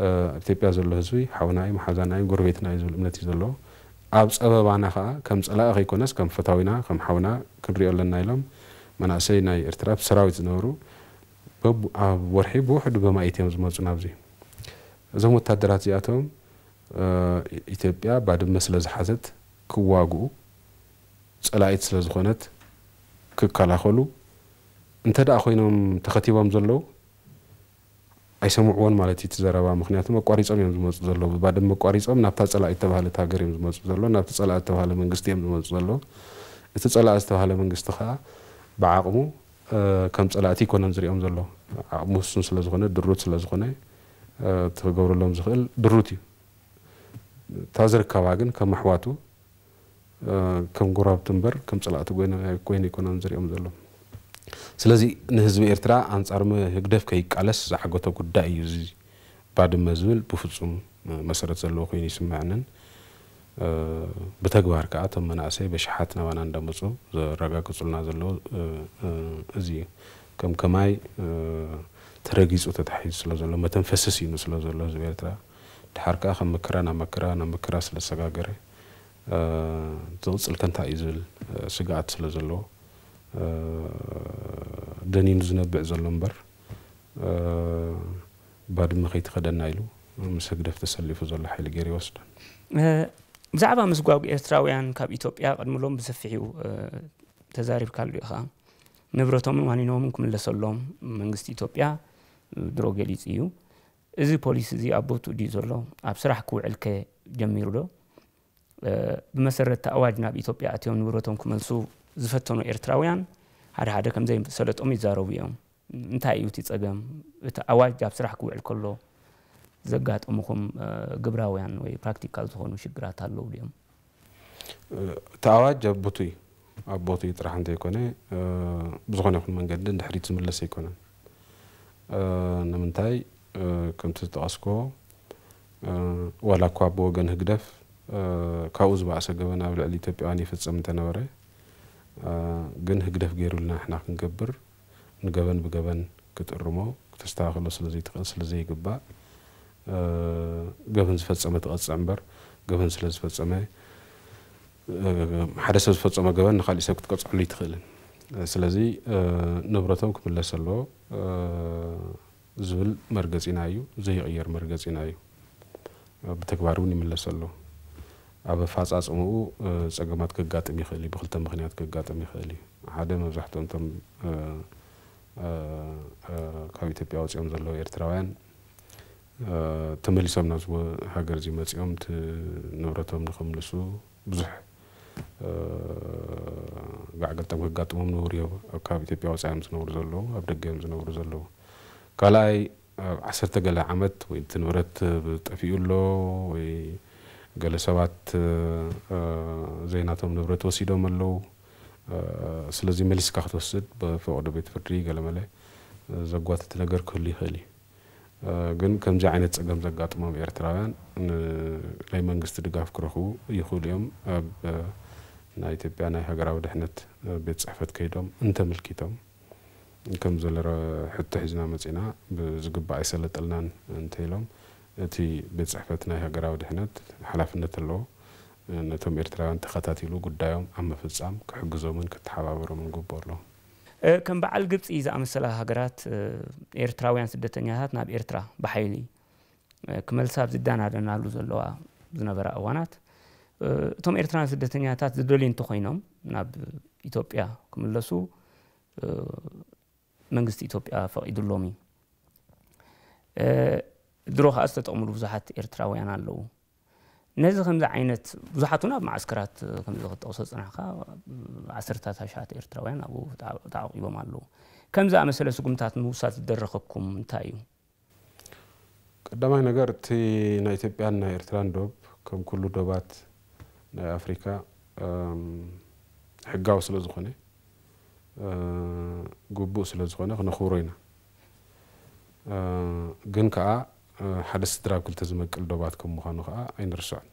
ኣብ ኢትዮጵያ ዘሎ ህዝቢ ሓውናይ እዩ ጎረቤትና እዩ ዝብል እምነት እዩ ዘለዎ ኣብ ፀበባና ከዓ ከም ፀላእ ከይኮነስ ከም ፈታዊና ከም ሓውና ክንሪኦ ኣለና ኢሎም መናእሰይ ናይ ኤርትራ ብሰራዊት ዝነበሩ ኣብ ወርሒ ብውሕዱ ብማኢት እዮም ዝመፁ ናብዚ እዞም ወታደራት እዚኣቶም ኢትዮጵያ ባድመ ስለ ዝሓዘት ክዋግኡ ፀላኢት ስለ ዝኾነት ክከላኸሉ እንተ ደኣ ኮይኖም ተኸቲቦም ዘለዉ ኣይሰምዕዎን ማለት እዩ ትዘረባ ምክንያቱ መቋሪፆም እዮም ዝመፁ ዘለዉ ባድም መቋሪፆም ናብታ ፀላኢት ዝተባሃለት ሃገር እዮም ዝመፁ ዘሎ ናብቲ ፀላኢ ዝተባሃለ መንግስቲ እዮም ዝመፁ ዘለዎ እቲ ፀላኢ ዝተባሃለ መንግስቲ ከዓ ብዓቕሙ ከም ፀላእቲ ይኮነን ዝሪኦም ዘሎ ዓቕሙ ውሱን ስለ ድሩት ስለ ዝኾነ ትገብረሎም ዝኽእል ድሩት እዩ እታ ዝርከባ ግን ከም ኣሕዋቱ ከም ጎራብቲ እምበር ከም ፀላእቲ ኮይኑ ይኮነን ዝሪኦም ዘሎ ስለዚ ንህዝቢ ኤርትራ ኣንጻር ህግደፍ ከይቃለስ ዝሓገቶ ጉዳይ እዩ እዚ ባድመ ዝብል ብፍፁም መሰረት ዘለዎ ኮይኑ ይስምዐንን ብተግባር ከዓ እቶም መናእሰይ በሽሓት ናባና እንዳመፁ ዘረጋግፁልና ዘለዎ እዚ እዩ ከም ከማይ ተረጊፁ ተታሒዙ ስለ ዘሎ መተንፈስስ እዩ ስለ ዘሎ ህዝቢ ኤርትራ ድሓር ከዓ ከም መከራ ናብ መከራ ናብ መከራ ስለዝሰጋገረ ዘውፅል ከንታ እዩ ዝብል ስጋኣት ስለ ዘለዎ ደኒኑ ዝነብዕ ዘሎ እምበር ባድመ ከይትኸደና ኢሉ ምስ ህግደፍ ተሰሊፉ ዘሎ ሓይሊ ገይሩ ይወስደን ብዛዕባ ምስጓጉ ኤርትራውያን ካብ ኢትዮጵያ ቅድምሎም ብሰፊሕኡ ተዛሪብካ ኣሉ ኢኻ ንብረቶምን ዋኒኖምን ክምለሰሎም መንግስቲ ኢትዮጵያ ድሮ ገሊፅ እዩ እዚ ፖሊስ እዚ ኣብ ቦትኡ ድዩ ዘሎ ኣብ ስራሕ ክውዕል ከ ጀሚሩ ዶ ብመሰረተ ኣዋጅ ናብ ኢትዮጵያ ኣትዮም ንብረቶም ክመልሱ ዝፈተኑ ኤርትራውያን ሓደ ሓደ ከምዘይ ሰለጦም ይዛረቡ እዮም እንታይ እዩ እቲ ፀገም እቲ ኣዋጅ ኣብ ስራሕ ክውዕል ከሎ ዘጋጠምኹም ግብራውያን ወይ ፕራክቲካል ዝኾኑ ሽግራት ኣለዉ ድዮም እቲ ኣዋጅ ኣብ ቦቱ እዩ ኣብ ቦቱ እዩ ጥራሕ እንተይኮነ ብዝኾነ ይኹን መንገዲ ንድሕሪት ዝምለስ ኣይኮነን ንምንታይ ከምቲ ዝጠቐስኮ ዋላ እኳ ብወገን ህግደፍ ካብኡ ዝበእሰ ገበን ኣብ ልዕሊ ኢትዮጵያውያን ይፍፀም እንተነበረ ግን ህግደፍ ገይሩልና ሕና ክንገብር ንገበን ብገበን ክጥርሞ ክተስተኻኽሎ ስለዘይግባእ ገበን ዝፈፀመ ትቐፅዕ እምበር ገበን ስለ ዝፈፀመ ሓደ ሰብ ዝፈፀመ ገበን ንካሊእ ሰብ ክትቀፅዕሉ ይትኽእልን ስለዚ ንብረቶም ክምለስ ኣለዎ ዝብል መርገፂና እዩ ዘይቕየር መርገፂና እዩ ብተግባር እውን ይምለስ ኣለዎ أبى فاز أسمه سجمات كجات ميخلي بخل تمخنيات كجات ميخلي هذا مزحته أنتم كويتة بيعوض يوم ذلوا إرتراوين تملي سام ناس وهاجر جيمات يوم تنورتهم لخم لسو بزح قاعد تمخ جات مم نوري كويتة بيعوض يوم ذنور ذلوا أبدا جيم ذنور ذلوا كلاي عصر تجلى عمت وين تنورت بتفيقله وين ገለ ሰባት ዘይናቶም ንብረት ወሲዶም ኣለዉ ስለዚ መሊስካ ክትወስድ ብፍቅዶ ቤት ፍርዲ ገለ መለ ዘጓትት ነገር ክህሉ ይኽእል እዩ ግን ከምዚ ዓይነት ፀገም ዘጋጥሞም ኤርትራውያን ናይ መንግስቲ ድጋፍ ክረኽቡ ይኽእሉ እዮም ኣብ ናይ ኢትዮጵያ ናይ ሃገራዊ ድሕነት ቤት ፅሕፈት ከይዶም እንተምልኪቶም ከም ዘለረ ሕቶ ሒዝና መፂና ብዝግባእ ኣይሰለጠልናን እንተኢሎም እቲ ቤት ፅሕፈት ናይ ሃገራዊ ድሕነት ሓላፍነት ኣለዎ ነቶም ኤርትራውያን ተኸታቲሉ ጉዳዮም ኣብ ምፍፃም ክሕግዞምን ክተሓባበሮምን ግቡእ ኣለዎ ከም በዓል ግብፂ ዝኣመሰላ ሃገራት ኤርትራውያን ስደተኛታት ናብ ኤርትራ ብሓይሊ ክመልሳብ ዝዳናደናሉ ዘለዋ ዝነበራ እዋናት እቶም ኤርትራውያን ስደተኛታት ዝደልዩ እንተኮይኖም ናብ ኢትዮጵያ ክምለሱ መንግስቲ ኢትዮጵያ ፈቂዱሎም እዩ دروخ أستت أمر بزحت إرتراوي أنا لو نزل خم ذعينة بزحتنا مع عسكرات خم ذغت أوسط أنا خا عسرت هذا شات إرتراوي أنا أبو تع تع يوم على لو كم ذا مسألة سكون تات موسات درخكم تايو قدما نجرت نايتب أن إرتران دوب كم كل دوبات في أفريقيا حقا وصل زخنة قبوس لزخنة خنا خورينا جن كأ ሓደ ስድራ ክልተ ዝመቅል ዶባት ከም ምዃኑ ከዓ ኣይንርስዖን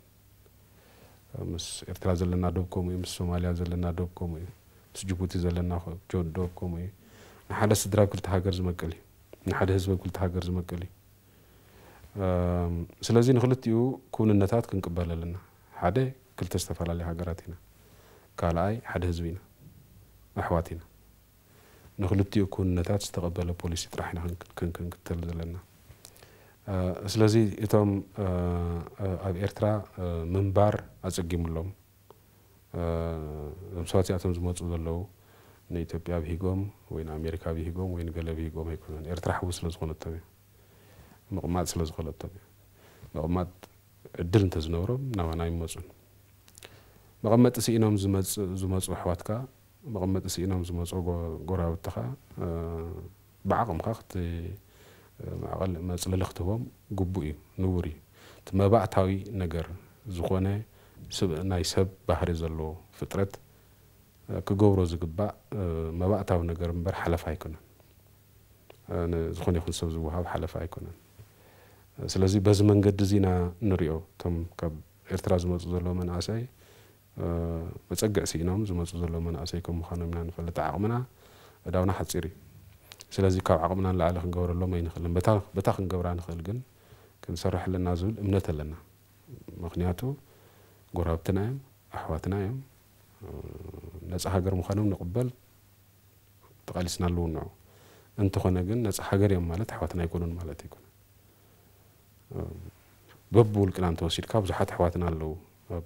ምስ ኤርትራ ዘለና ዶብ ከምኡ እዩ ምስ ሶማልያ ዘለና ዶብ ከምኡ እዩ ምስ ጅቡቲ ዘለና ጆን ዶብ ከምኡ እዩ ንሓደ ስድራ ክልተ ሃገር ዝመቅል እዩ ንሓደ ህዝቢ ክልተ ሃገር ዝመቅል እዩ ስለዚ ንክልቲኡ ክውንነታት ክንቅበል ኣለና ሓደ ክልተ ዝተፈላለዩ ሃገራት ኢና ካልኣይ ሓደ ህዝቢ ኢና ኣሕዋት ኢና ንክልቲኡ ክውንነታት ዝተቐበለ ፖሊሲ ጥራሕ ኢና ክንክትል ዘለና ስለዚ እቶም ኣብ ኤርትራ ምንባር ኣፀጊሙሎም እቶም ሰባት እዚኣቶም ዝመፁ ዘለዉ ንኢትዮጵያ ብሂጎም ወይ ንኣሜሪካ ብሂጎም ወይ ንገለ ብሂጎም ኣይኮነን ኤርትራ ሓዊ ስለ ዝኾነቶም እዩ ምቕማጥ ስለ ዝኽእለቶም እዩ ምቕማጥ ዕድል እንተዝነብሮም ናባና ይመፁን መቐመጢ ስኢኖም ዝመፁ ኣሕዋትካ መቐመጢ ስኢኖም ዝመፁ ጎራብትኻ ብዓቕምካ ማዕቀል መፅለሊ ክትህቦም ግቡእ እዩ ንቡር እዩ እቲ መባእታዊ ነገር ዝኾነ ናይ ሰብ ባህሪ ዘለዎ ፍጥረት ክገብሮ ዝግባእ መባእታዊ ነገር እምበር ሓለፋ ኣይኮነን ዝኾነ ይኹን ሰብ ዝወሃብ ሓለፋ ኣይኮነን ስለዚ በዚ መንገዲ እዚና ንሪኦ እቶም ካብ ኤርትራ ዝመፁ ዘለዎ መናእሰይ መፀግዕ ሲኢኖም ዝመፁ ዘለዎ መናእሰይ ከም ምዃኖም ኢና ንፈለጥ ዓቕምና እዳውና ሓፂር እዩ سلازي كاب عقمنا لا على خنجر الله ما ينخلن بتاخ بتاخ خنجر عن خلقن كن صرح لنا زول منته لنا مغنياته قرابتنا يوم أحواتنا يوم ناس حجر مخانم نقبل تقالسنا لونه أنت خنا جن ناس حجر يوم مالت أحواتنا يكونون مالت يكون ببول كلام توصيل كاب زحات أحواتنا لو أب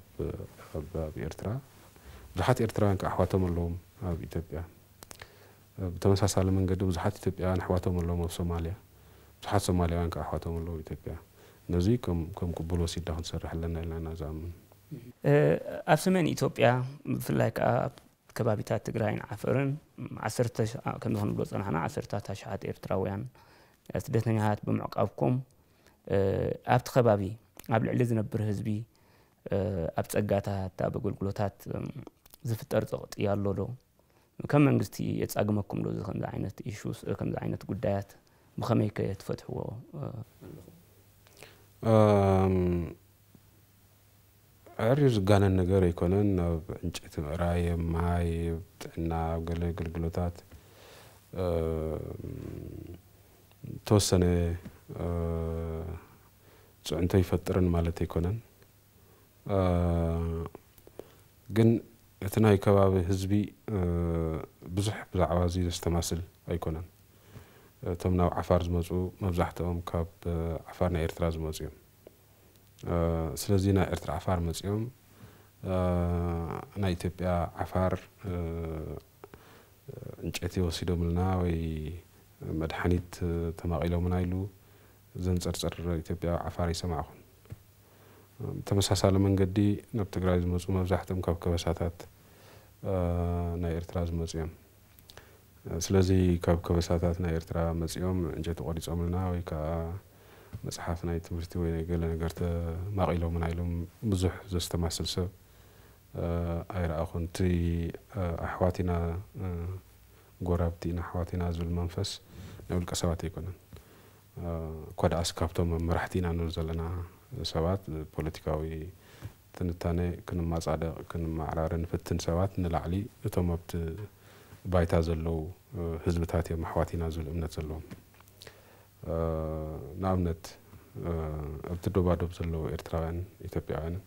أب إرترا زحات إرترا إنك أحواتهم اللوم أب إتبيان ብተመሳሳሊ መንገዲ ብዙሓት ኢትዮጵያውያን ኣሕዋቶም ኣለዎም ኣብ ሶማልያ ብዙሓት ሶማልያውያን ከዓ ኣሕዋቶም ኣለዉ ኢትዮጵያ ነዚ ከም ቅቡል ወሲዳ ክንሰርሕ ኣለና ኢልና ዝኣምን ኣብ ሰሜን ኢትዮጵያ ብፍላይ ከዓ ከባቢታት ትግራይን ዓፍርን ከምዚ ክንብሎ ፀናሕና ዓሰርታት ሽሓት ኤርትራውያን ስደተኛታት ብምዕቃብኩም ኣብቲ ከባቢ ኣብ ልዕሊ ዝነብር ህዝቢ ኣብ ፀጋታት ኣብ ኣገልግሎታት ዝፍጠር ፀቕጢ ኣሎ ዶ كم من قصتي يتساقمكم لو زخم ذا عينة إيشوس كم ذا عينة بخمي كي يتفتحوا عري زقان النجار يكونن بعنجت مراي ماي بتعنا قل قلقلوتات توسنة أنت يفترن مالتي يكونن جن እቲ ናይ ከባቢ ህዝቢ ብዙሕ ብዛዕባ እዚ ዘስተማስል ኣይኮነን እቶም ናብ ዓፋር ዝመፁ መብዛሕትኦም ካብ ዓፋር ናይ ኤርትራ ዝመፁ እዮም ስለዚ ናይ ኤርትራ ዓፋር መፂኦም ናይ ኢትዮጵያ ዓፋር እንጨይቲ ወሲዶምልና ወይ መድሓኒት ተማቂሎምና ኢሉ ዘንፀርፀር ኢትዮጵያ ዓፋር ይሰማዕኹን ተመሳሳሊ መንገዲ ናብ ትግራይ ዝመፁ መብዛሕትኦም ካብ ከበሳታት ናይ ኤርትራ ዝመፁ እዮም ስለዚ ካብ ከበሳታት ናይ ኤርትራ መፂኦም ዕንጨይቲ ቆሪፆምልና ወይ ከዓ መፅሓፍ ናይ ትምህርቲ ወይ ናይ ገለ ነገር ተማቂሎምና ኢሎም ብዙሕ ዘስተማስል ሰብ ኣይረኣኹን እቲ ኣሕዋትና ጎራብቲ ኢና ኣሕዋትና ዝብል መንፈስ ናይ ውልቀ ሰባት ኣይኮነን እኳ ደኣስ ካብቶም መራሕቲ ኢና ንብ ዘለና ሰባት ፖለቲካዊ ትንታነ ክንማጻደቅ ክንማዕራርን ፍትን ሰባት ንላዕሊ እቶም ኣብቲ ባይታ ዘለው ህዝብታት እዮም ኣሕዋት ኢና ዝብል እምነት ዘለዎም ንኣብነት ኣብቲ ዶባዶብ ዘለው ኤርትራውያን ኢትዮጵያውያንን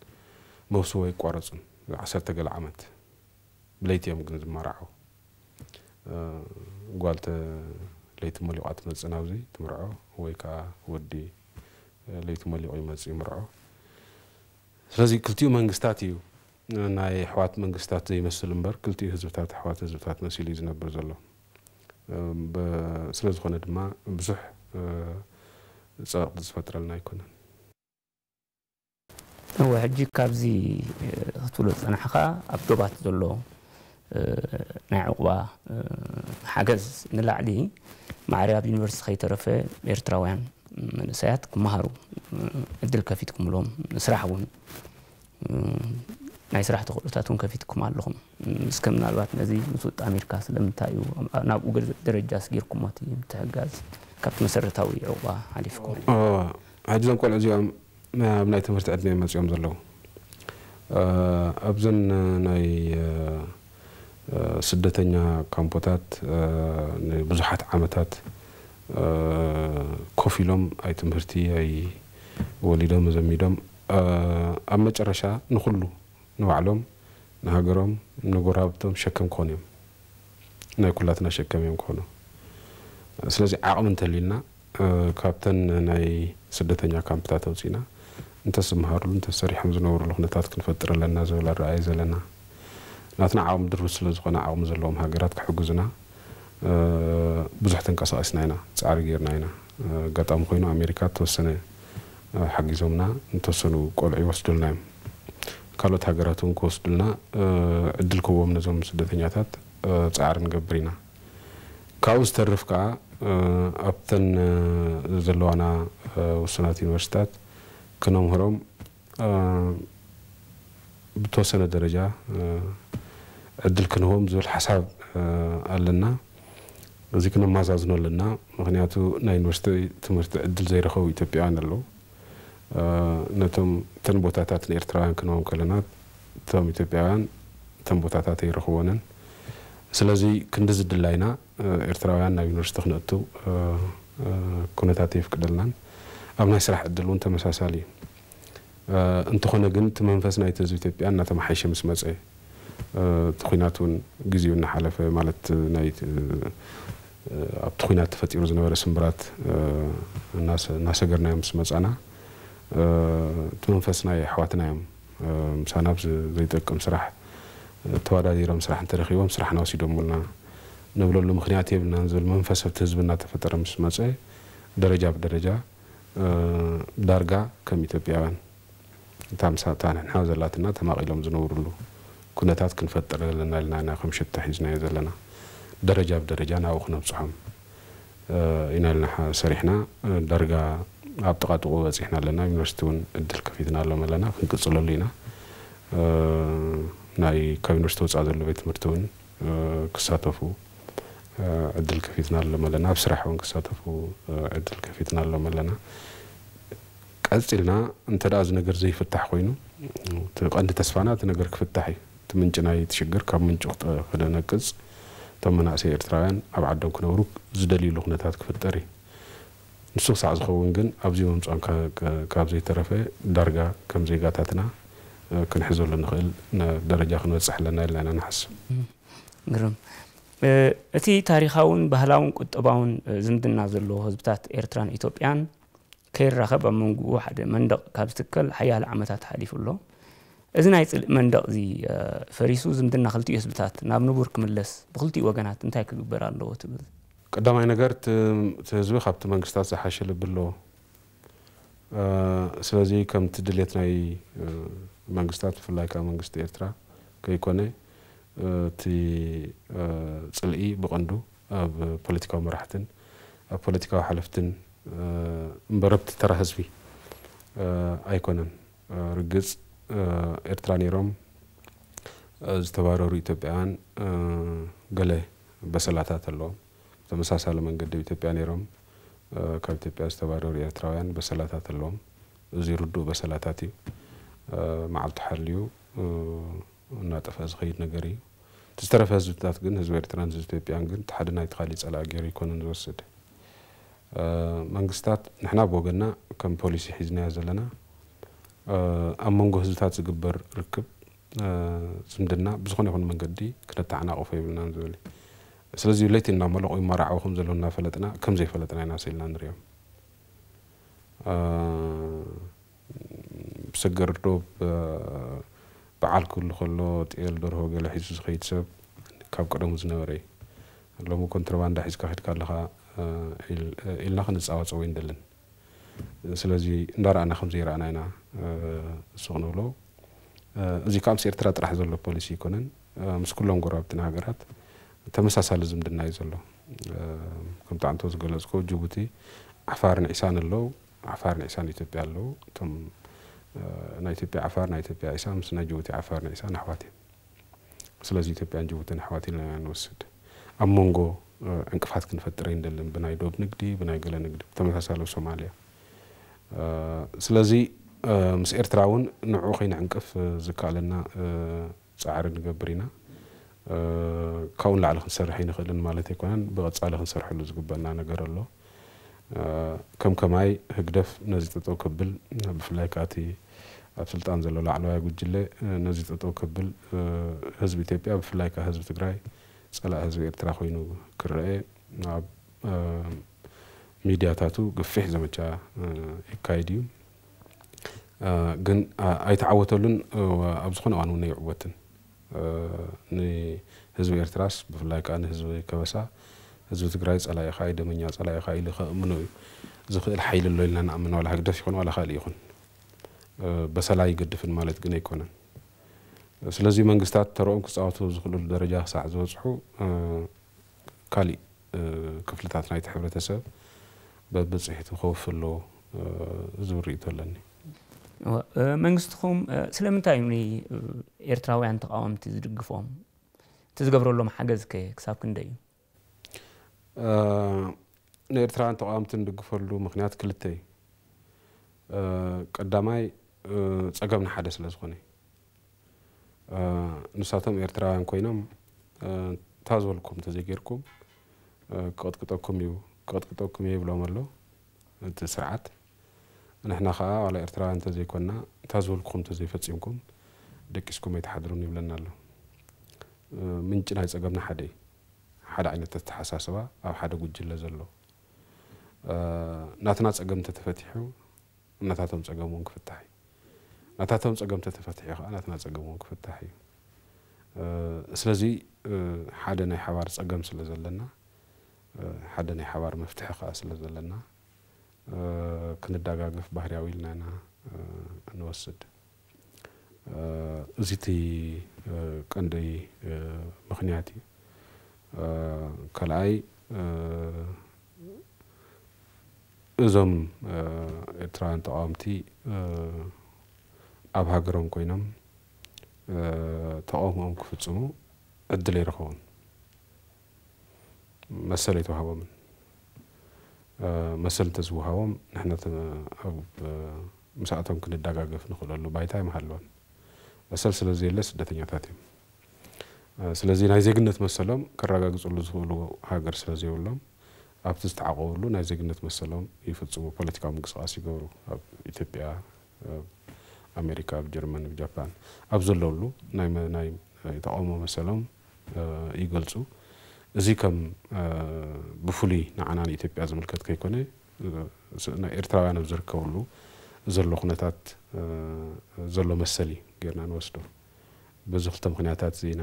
መውስዎ ይቋረፁን ዓሰርተ ገለ ዓመት ብለይቲ እዮም ግን ዝመርዖ ጓልተ ለይቲ መሊቋ ትመፅእ ናብዚ ትምርዖ ወይ ከዓ ወዲ ليتو مليو يمزي مرعو سلازي كلتيو منغستاتي ناي حوات منغستات زي مسل مبر كلتيو هزبتات حوات هزبتات نسيلي زنبر زلو سلازي خوند ما بزح ساق دزفترة لنا يكون هو حجي كابزي هتولو تنحقا أبدوبات زلو ناي عقبا حاجز نلعلي معرياب يونيفرس خيطرفة ميرتراوان መንእሰያት ክመሃሩ ዕድል ከፊትኩም ኢሎም ስራሕ እውን ናይ ስራሕ ተኽእሎታት እውን ከፊትኩም ኣለኹም እስከ ምናልባት ነዚ ምስ ኣሜሪካ ስለምንታይ እዩ ናብኡ ደረጃ ስጊርኩሞ እዩ ትሕጋዝ ካብቲ መሰረታዊ ዕቁባ ሓሊፍኩም ሕጂ ዞም ቆልዑ እዚኦም ኣብ ናይ ትምህርቲ ዕድመ መፅኦም ዘለዉ ኣብዘን ናይ ስደተኛ ካምፖታት ንብዙሓት ዓመታት ኮፍ ኢሎም ኣይ ትምህርቲ ኣይ ወሊዶም ዘሚዶም ኣብ መጨረሻ ንኩሉ ንባዕሎም ንሃገሮም ንጎራብቶም ሸከም ክኾኑ እዮም ናይ ኩላትና ሸከም እዮም ክኾኑ ስለዚ ዓቕሚ እንተልልና ካብተን ናይ ስደተኛ ካምፕታት ኣውፂና እንተዝምሃርሉ እንተሰሪሖም ዝነብሩሉ ኩነታት ክንፈጥር ኣለና ዝብል ኣረኣየ ዘለና ናትና ዓቕሚ ድርብ ስለ ዝኾነ ዓቕሚ ዘለዎም ሃገራት ክሕግዙና ብዙሕ ተንቀሳቀስና ኢና ፃዕሪ ጌርና ኢና ኣጋጣሚ ኮይኑ ኣሜሪካ ተወሰነ ሓጊዞምና እንተወሰኑ ቆልዑ ይወስዱልና እዮም ካልኦት ሃገራት እውን ክወስዱልና ዕድል ክህቦም ነዞም ስደተኛታት ፃዕሪ ንገብር ኢና ካብኡ ዝተርፍ ከዓ ኣብተን ዘለዋና ውሱናት ዩኒቨርስታት ክነምህሮም ብተወሰነ ደረጃ ዕድል ክንህቦም ዝብል ሓሳብ ኣለና እዚ ክነማዛዝኖ ኣለና ምክንያቱ ናይ ዩኒቨርስቲ ትምህርቲ ዕድል ዘይረኸቡ ኢትዮጵያውያን ኣለው ነቶም እተን ቦታታት ንኤርትራውያን ክንቦም ከለና እቶም ኢትዮጵያውያን እተን ቦታታት ኣይረኽቦንን ስለዚ ክንዲ ዝድላይና ኤርትራውያን ናብ ዩኒቨርስቲ ክነእቱ ኩነታት የፍቅደልናን ኣብ ናይ ስራሕ ዕድል እውን ተመሳሳሊ እዩ እንትኾነ ግን እቲ መንፈስ ናይቲ ህዝቢ ኢትዮጵያ እናተመሓይሸ ምስ መፀ እቲ ኩናት እውን ግዜኡ እናሓለፈ ማለት ናይ ኣብ እቲ ኩናት ተፈጢሩ ዝነበረ ስምብራት እናሰገርናዮም ምስ መፃና እቲ መንፈስ ናይ ኣሕዋትና እዮም ምሳና ዘይጠቅም ስራሕ ተወዳዲሮም ስራሕ እንተረኪቦም ስራሕና ወሲዶምልና ንብለሉ ምክንያት የብልና ዝብል መንፈስ ኣብቲ ህዝብ እናተፈጠረ ምስ መፀ ደረጃ ብደረጃ ዳርጋ ከም ኢትዮጵያውያን እታ ምሳታ ንሕና ዘላትና ተማቂሎም ዝነብሩሉ ኩነታት ክንፈጥር ዘለና ኢልና ኢና ከም ሽታ ሒዝናዮ ዘለና ደረጃ ብደረጃ ናብኡ ክነብፅሖም ኢና ልና ሰሪሕና ዳርጋ ኣብ ጥቃጥቁ በፂሕና ኣለና ዩኒቨርሲቲ እውን እድል ከፊትና ኣሎም ኣለና ክንቅፅለሉ ኢና ናይ ካብ ዩኒቨርሲቲ ወፃእ ዘሎ ቤት ትምህርቲ እውን ክሳተፉ ዕድል ከፊትና ኣሎም ኣለና ኣብ ስራሕ እውን ክሳተፉ ዕድል ከፊትና ኣሎም ኣለና ቀፂልና እንተ ደኣ እዚ ነገር ዘይፍታሕ ኮይኑ እቲ ቀንዲ ተስፋና እቲ ነገር ክፍታሕ እዩ እቲ ምንጭ ናይ ትሽግር ካብ ምንጭ ክደነቅፅ እቶም መናእሰይ ኤርትራውያን ኣብ ዓዶም ክነብሩ ዝደልዩሉ ኩነታት ክፍጠር እዩ ንሱ ክሳዕ ዝኸውን ግን ኣብዚ መምፅኦም ካብ ዘይተረፈ ዳርጋ ከም ዜጋታትና ክንሕዘሉ ንኽእል ደረጃ ክንበፅሕ ኣለና ኢልና ኢና ንሓስብ ግርም እቲ ታሪካውን ባህላውን ቁጠባውን ዝምድና ዘለዎ ህዝብታት ኤርትራን ኢትዮጵያን ከይራኸብ ኣብ መንጉኡ ሓደ መንደቕ ካብ ዝትከል ሓያል ዓመታት ሓሊፉ ኣሎ እዚ ናይ ፅልእ መንደቕ እዚ ፈሪሱ ዝምድና ክልቲኡ ህዝብታት ናብ ንቡር ክምለስ ብክልቲኡ ወገናት እንታይ ክግበር ኣለዎ ትብል ቀዳማይ ነገር እቲ ህዝቢ ካብቲ መንግስታት ዝሓሸ ልብ ኣለዎ ስለዚ ከምቲ ድሌት ናይ መንግስታት ብፍላይ ካብ መንግስቲ ኤርትራ ከይኮነ እቲ ፅልኢ ብቐንዱ ኣብ ፖለቲካዊ መራሕትን ኣብ ፖለቲካዊ ሓለፍትን እምበረብቲ ተራ ህዝቢ ኣይኮነን ርግፅ ኤርትራን ነይሮም ዝተባረሩ ኢትዮጵያውያን ገለ በሰላታት ኣለዎም ተመሳሳለ መንገዲ ኢትዮጵያ ነይሮም ካብ ኢትዮጵያ ዝተባረሩ ኤርትራውያን በሰላታት ኣለዎም እዚ ርዱእ በሰላታት እዩ መዓልቲ ሓልዩ እናጠፍአ ዝኸይድ ነገር እዩ ዝተረፈ ህዝብታት ግን ህዝቢ ኤርትራን ህዝቢ ኢትዮጵያን ግን እቲ ሓደ ናይ ተካሊእ ፀላእ ገይሩ ይኮነን ዝወስድ መንግስትታት ንሕና ብወገና ከም ፖሊሲ ሒዝናዮ ዘለና ኣብ መንጎ ህዝብታት ዝግበር ርክብ ዝምድና ብዝኾነ ይኹን መንገዲ ክነተዓናቑፎ ይብልና ዝብል ስለዚ ለይቲ እናመለቑ ይመራዕቡ ከም ዘለዉ እናፈለጥና ከምዘይፈለጥና ኢና ስኢልና ንሪኦም ብሰገር ዶ በዓል ክህሉ ከሎ ጥኤል ደርሆ ገለ ሒዙ ዝኸይድ ሰብ ካብ ቀደሙ ዝነበረ እዩ ሎሚ ኮንትሮባንዳ ሒዝካ ኺድካ ኣለካ ኢልና ክንፃወፀ ወይ ስለዚ እንዳረኣና ከምዘ ይረኣና ኢና ንስቕ ንብሎ እዚ ከዓ ምስ ኤርትራ ጥራሕ ዘሎ ፖሊሲ ይኮነን ምስ ኩሎም ጎራብትን ሃገራት ተመሳሳሊ ዝምድና እዩ ዘሎ ከም ጣዕንቶ ዝገለፅኮ ጅቡቲ ዓፋር ንዒሳን ኣለው ዓፋር ንዒሳን ኢትዮጵያ ኣለው እቶም ናይ ኢትዮጵያ ዓፋር ናይ ኢትዮጵያ ዒሳ ምስ ናይ ጅቡቲ ዓፋር ንዒሳን ዒሳን ኣሕዋት እዮም ስለዚ ኢትዮጵያን ጅቡትን ኣሕዋት ኢልና ንወስድ ኣብ መንጎ ዕንቅፋት ክንፈጥረ ይንደልን ብናይ ዶብ ንግዲ ብናይ ገለ ንግዲ ብተመሳሳለ ሶማልያ ስለዚ ምስ ኤርትራ እውን ንዕኡ ከይንዕንቅፍ ዝከኣለና ፃዕሪ ንገብር ኢና ካብኡ ንላዕሊ ክንሰርሕ ይንኽእልን ማለት ኣይኮነን ብቐፃሊ ክንሰርሐሉ ዝግበአና ነገር ኣሎ ከም ከማይ ህግደፍ ነዚ ጠጠው ክብል ብፍላይ ከዓ እቲ ኣብ ስልጣን ዘሎ ላዕለዋይ ጉጅለ ነዚ ጠጠው ክብል ህዝቢ ኢትዮጵያ ብፍላይ ከዓ ህዝቢ ትግራይ ፀላእ ህዝቢ ኤርትራ ኮይኑ ክረአ ኣብ ሚድያታቱ ገፊሕ ዘመቻ ይካየድ እዩ ግን ኣይተዓወተሉን ኣብ ዝኾነ እዋን እውን ኣይዕወትን ንህዝቢ ኤርትራስ ብፍላይ ከዓ ንህዝቢ ከበሳ ህዝቢ ትግራይ ፀላኢ ፀላኢኻ ደመኛ ፀላኢ ካ ኢሉ ከእምኖ እዩ ዝኽእል ሓይሊ ኣሎ ኢልና ንኣምን ዋላ ሃግደስ ይኹን ዋላ ካልእ ይኹን በሰላይ ይገድፍን ማለት ግን ኣይኮነን ስለዚ መንግስታት ተረኦም ክፃወቱ ዝኽእልሉ ደረጃ ክሳዕ ዝበፅሑ ካሊእ ክፍልታት ናይቲ ሕብረተሰብ ببزحت خوف له زوريت ولا ني منستخوم سلام تايمني ارتراوي عن تقاوم تزدق فهم تزقبروا لهم حاجز كي كساب كندي نيرترا عن تقاوم تزدق فلو مخنات كلتي قدامي تقابل حدس لازخوني نساتهم ارتراوي عن كوينم تازولكم تزيقيركم قد قطعكم يو ክቐጥቅጠኩም እየ ይብሎም ኣሎ እቲ ስርዓት ንሕና ከዓ ዋላ ኤርትራውያን እንተዘይኮና እንታ ዝበልኩኹም እንተዘይፈፂምኩም ደቂስኩም ኣይተሓድሩን ይብለና ኣሎ ምንጭ ናይ ፀገምና ሓደ እዩ ሓደ ዓይነት ኣተሓሳስባ ኣብ ሓደ ጉጅለ ዘሎ ናትና ፀገም እንተተፈቲሑ እናታቶም ፀገም እውን ክፍታሕ እዩ ናታቶም ፀገም እንተተፈቲሑ ከዓ ናትና ፀገም እውን ክፍታሕ እዩ ስለዚ ሓደ ናይ ሓባር ፀገም ስለ ዘለና ሓደ ናይ ሓባር መፍትሒ ከዓ ስለ ዘለና ክንደጋገፍ ባህርያዊ ኢልና ኢና ንወስድ እዚቲ ቀንዲ ምክንያት እዩ ካልኣይ እዞም ኤርትራውያን ተቃወምቲ ኣብ ሃገሮም ኮይኖም ተቃውሞኦም ክፍፅሙ ዕድል ይረኸቡን መሰለ የተዋህቦምን መሰል እንተዝወሃቦም ንሕነት ኣብ ምስኣቶም ክንደጋገፍ ንኽእለሉ ባይታ ይመሃለወን መሰል ስለ ስደተኛታት እዮም ስለዚ ናይ ዜግነት መሰሎም ከረጋግፅሉ ዝኽእሉ ሃገር ስለ ዘይብሎም ኣብቲ ዝተዓቐበሉ ናይ ዜግነት መሰሎም ይፍፅሙ ፖለቲካዊ ምንቅስቃስ ይገብሩ ኣብ ኢትዮጵያ ኣሜሪካ ኣብ ጀርመን ኣብ ጃፓን ኣብ ዘለሉ ናይ ተቃውሞ መሰሎም ይገልፁ እዚ ከም ብፍሉይ ንዓና ንኢትዮጵያ ዝምልከት ከይኮነ ናይ ኤርትራውያን ኣብ ዝርከብሉ ዘሎ ኩነታት ዘሎ መሰሊ ጌርና ንወስዶ በዚ ክልተ ምክንያታት ዜና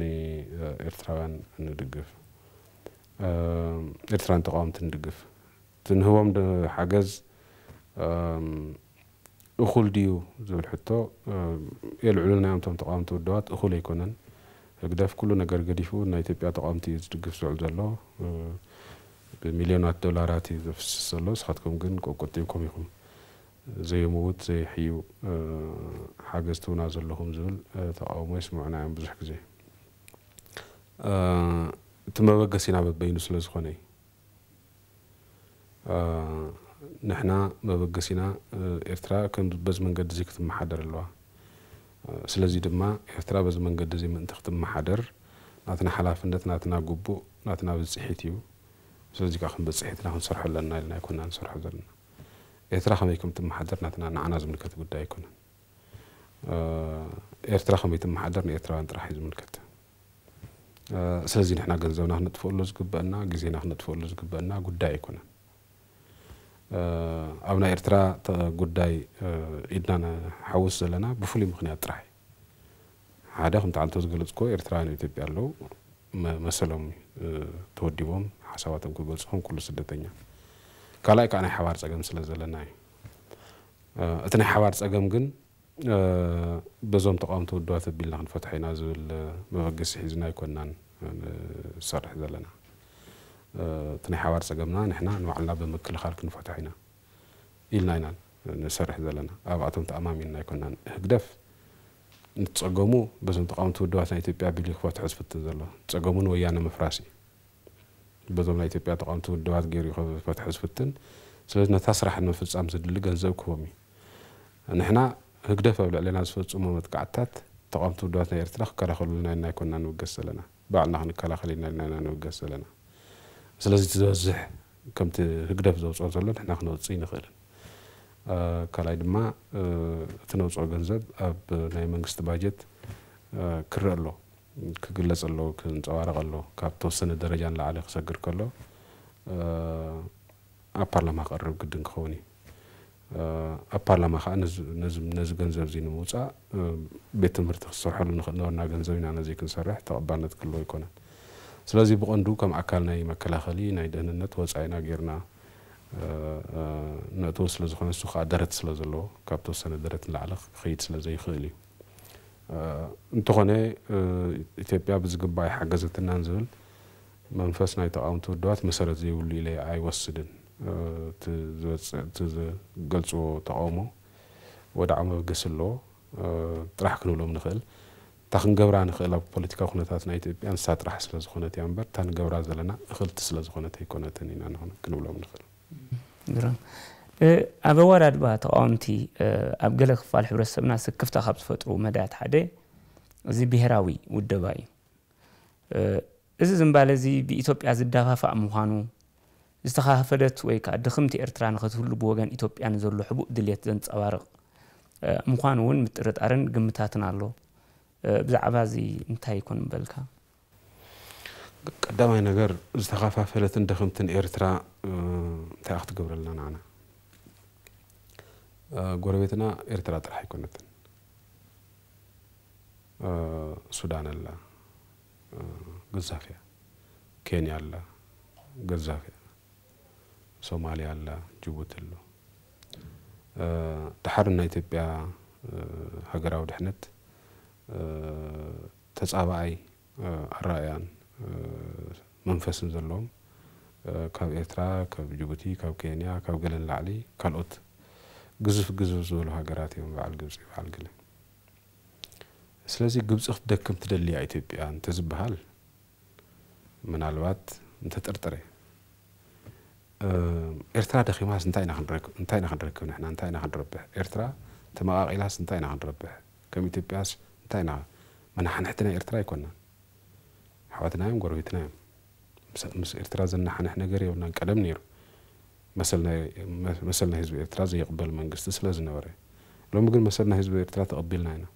ንኤርትራውያን ንድግፍ ኤርትራን ተቃወምቲ ንድግፍ ትንህቦም ሓገዝ እኹል ድዩ ዝብል ሕቶ የልዕሉና እቶም ተቃወምቲ ውድባት እኹል ኣይኮነን اقدف كله نجار قديفو نايتبي اتقام تيز دقف سوال دلو بمليونات دولارات يزف سلو سخاتكم قن كو قطيب كومي خم زي موت زي حيو حاقستو نازل لهم زول تقاو ما يسمعنا عم بزحك زي تم بقسينا ببينو سلو سخوني نحنا ما بقسينا ارترا كنت بز من قد زيكت محادر الوه ስለዚ ድማ ኤርትራ በዚ መንገዲ እዚ ምእንቲ ክትመሓደር ናትና ሓላፍነት ናትና ጉቡእ ናትና ብፅሒት እዩ ስለዚ ከዓ ከም በፅሒትና ክንሰርሖ ኣለና ኢልና ይኮና ንሰርሑ ዘለና ኤርትራ ከመይ ከም ትመሓደር ናትና ንዓና ዝምልከት ጉዳይ ኣይኮነን ኤርትራ ከመይ ትመሓደር ንኤርትራውያን ጥራሕ እዩ ዝምልከት ስለዚ ንሕና ገንዘብና ክነጥፈሉ ዝግበአና ግዜና ክነጥፈሉ ዝግበአና ጉዳይ ኣይኮነን ኣብ ናይ ኤርትራ ጉዳይ ኢድና ንሓውስ ዘለና ብፍሉይ ምክንያት ጥራሕ እዩ ሓደ ከምቲ ዓንተ ኮ ኤርትራውያን ኢትዮጵያ ኣለው መሰሎም ተወዲቦም ሓሳባቶም ክገልፅኹም ኩሉ ስደተኛ ካልኣይ ከዓ ናይ ሓባር ፀገም ስለ ዘለና እዩ እቲ ናይ ሓባር ፀገም ግን በዞም ተቃዋምቲ ውድባት ኣቢልና ክንፈትሐ ኢና ዝብል መበገሲ ሒዝና ይኮንናን ንሰርሕ ዘለና تني حوار سجمنا نحنا نوعنا بمكل خالك نفتحينا إلنا إنا نسرح ذلنا أبعتم تأمامي إنا كنا نهدف نتقمو بس نتقام تودوا سنة تبيع بلي خوات حسب تذلا تقمون ويانا مفراسي بزوم لا تبيع تقام تودوا تجري خوات حسب تن سلسلة تسرح إنه في الأمس اللي جن زوك هومي نحنا هكذا فبل علينا سفوت أمم تقعتات تقام تودوا سنة يرتخ كرا خلنا إنا كنا نوجس لنا بعد نحن كلا خلينا إنا نوجس لنا ስለዚ ዝበዝሕ ከምቲ ህግደፍ ዘውፅኦ ዘሎ ንሕና ክነውፅእ ይንኽእልን ካልኣይ ድማ እቲ ነውፅኦ ገንዘብ ኣብ ናይ መንግስቲ ባጀት ክርኢ ኣሎ ክግለፅ ኣሎ ክንፀባረቕ ኣሎ ካብ ተወሰነ ደረጃ ንላዕለ ክሰግር ከሎ ኣብ ፓርላማ ክቐርብ ግድን ክኸውን እዩ ኣብ ፓርላማ ከዓ ነዚ ገንዘብ እዚ ንምውፃእ ቤት ትምህርቲ ክሰርሐሉ ንክእል ነበርና ገንዘብ ኢና ነዚ ክንሰርሕ ተቐባልነት ክህልዎ ይኮነን ስለዚ ብቐንዱ ከም ኣካል ናይ መከላኸሊ ናይ ደህንነት ወፃኢና ጌርና ነእትዎ ስለ ዝኾነ ሱ ከዓ ደረት ስለ ዘለዎ ካብ ተወሰነ ደረት ንላዕለ ክኸይድ ስለ ዘይኽእል እዩ እንተኾነ ኢትዮጵያ ብዝግባእ ሓገዘትናን ዝብል መንፈስ ናይ ተቃውምቲ ውድባት መሰረት ዘይብሉ ኢለ ኣይወስድን እቲ ዝገልፅዎ ተቃውሞ ወደ ዓመ ኣለዎ ጥራሕ ክንብሎም ንኽእል እታ ክንገብራ ንኽእል ኣብ ፖለቲካ ኩነታት ናይ ኢትዮጵያ ንሳ ጥራሕ ስለ ዝኾነት እያ እምበር እታ ንገብራ ዘለና እኽልቲ ስለ ዝኾነት ኣይኮነትን ኢና ንኾነ ክንብሎም ንኽእል ኣብ ኣዋዳድባ ባ ተቃወምቲ ኣብ ገለ ክፋል ሕብረተሰብና ስክፍታ ካብ ዝፈጥሩ መዳያት ሓደ እዚ ብሄራዊ ውደባ እዩ እዚ ዝምባለ እዚ ብኢትዮጵያ ዝዳፋፋእ ምዃኑ ዝተኻፈደት ወይ ከዓ ድኽምቲ ኤርትራ ንኽትህሉ ብወገን ኢትዮጵያ ንዘሎ ሕቡእ ድልት ዘንፀባርቕ ምኳኑ እውን ምጥርጣርን ግምታትን ኣሎ ብዛዕባ እዚ እንታይ ይኮን በልካ ቀዳማይ ነገር ዝተኸፋፈለትን ደኽምትን ኤርትራ እንታይ ኣ ክትገብረልና ንዓና ጎረቤትና ኤርትራ ጥራሕ ኣይኮነትን ሱዳን ኣላ ገዛፍያ ኬንያ ኣላ ገዛፍያ ሶማልያ ኣላ ጅቡቲ ኣሎ ድሓር ናይ ኢትዮጵያ ሃገራዊ ድሕነት ተፃባኣይ ኣረኣያን መንፈስን ዘለዎም ካብ ኤርትራ ካብ ጅቡቲ ካብ ኬንያ ካብ ገለን ላዕሊ ካልኦት ግዙፍ ግዙፍ ዝበሉ ሃገራት እዮም በዓል ግብፂ በዓል ገለ ስለዚ ግብፂ ክትደክም ትደልያ ኢትዮጵያ እንተዝበሃል ምናልባት እንተጥርጥረ ኤርትራ ደኺማስ እንታይ ኢና ክንረክብ ንሕና እንታይ ኢና ክንረብሕ ኤርትራ ተመቃቂላስ እንታይ ኢና ክንረብሕ ከም ኢትዮጵያስ ተና መናሓንሕትና ኤርትራ ኣይኮናን ኣሕዋትና እዮም ጎረቤትና እዮም ምስ ኤርትራ ዘናሓንሕ ነገር የብናን ቀደም ነይሩ መሰልና ህዝቢ ኤርትራ ዘየቕበል መንግስቲ ስለ ዝነበረ ሎሚ ግን መሰልና ህዝቢ ኤርትራ ተቐቢልና ኢና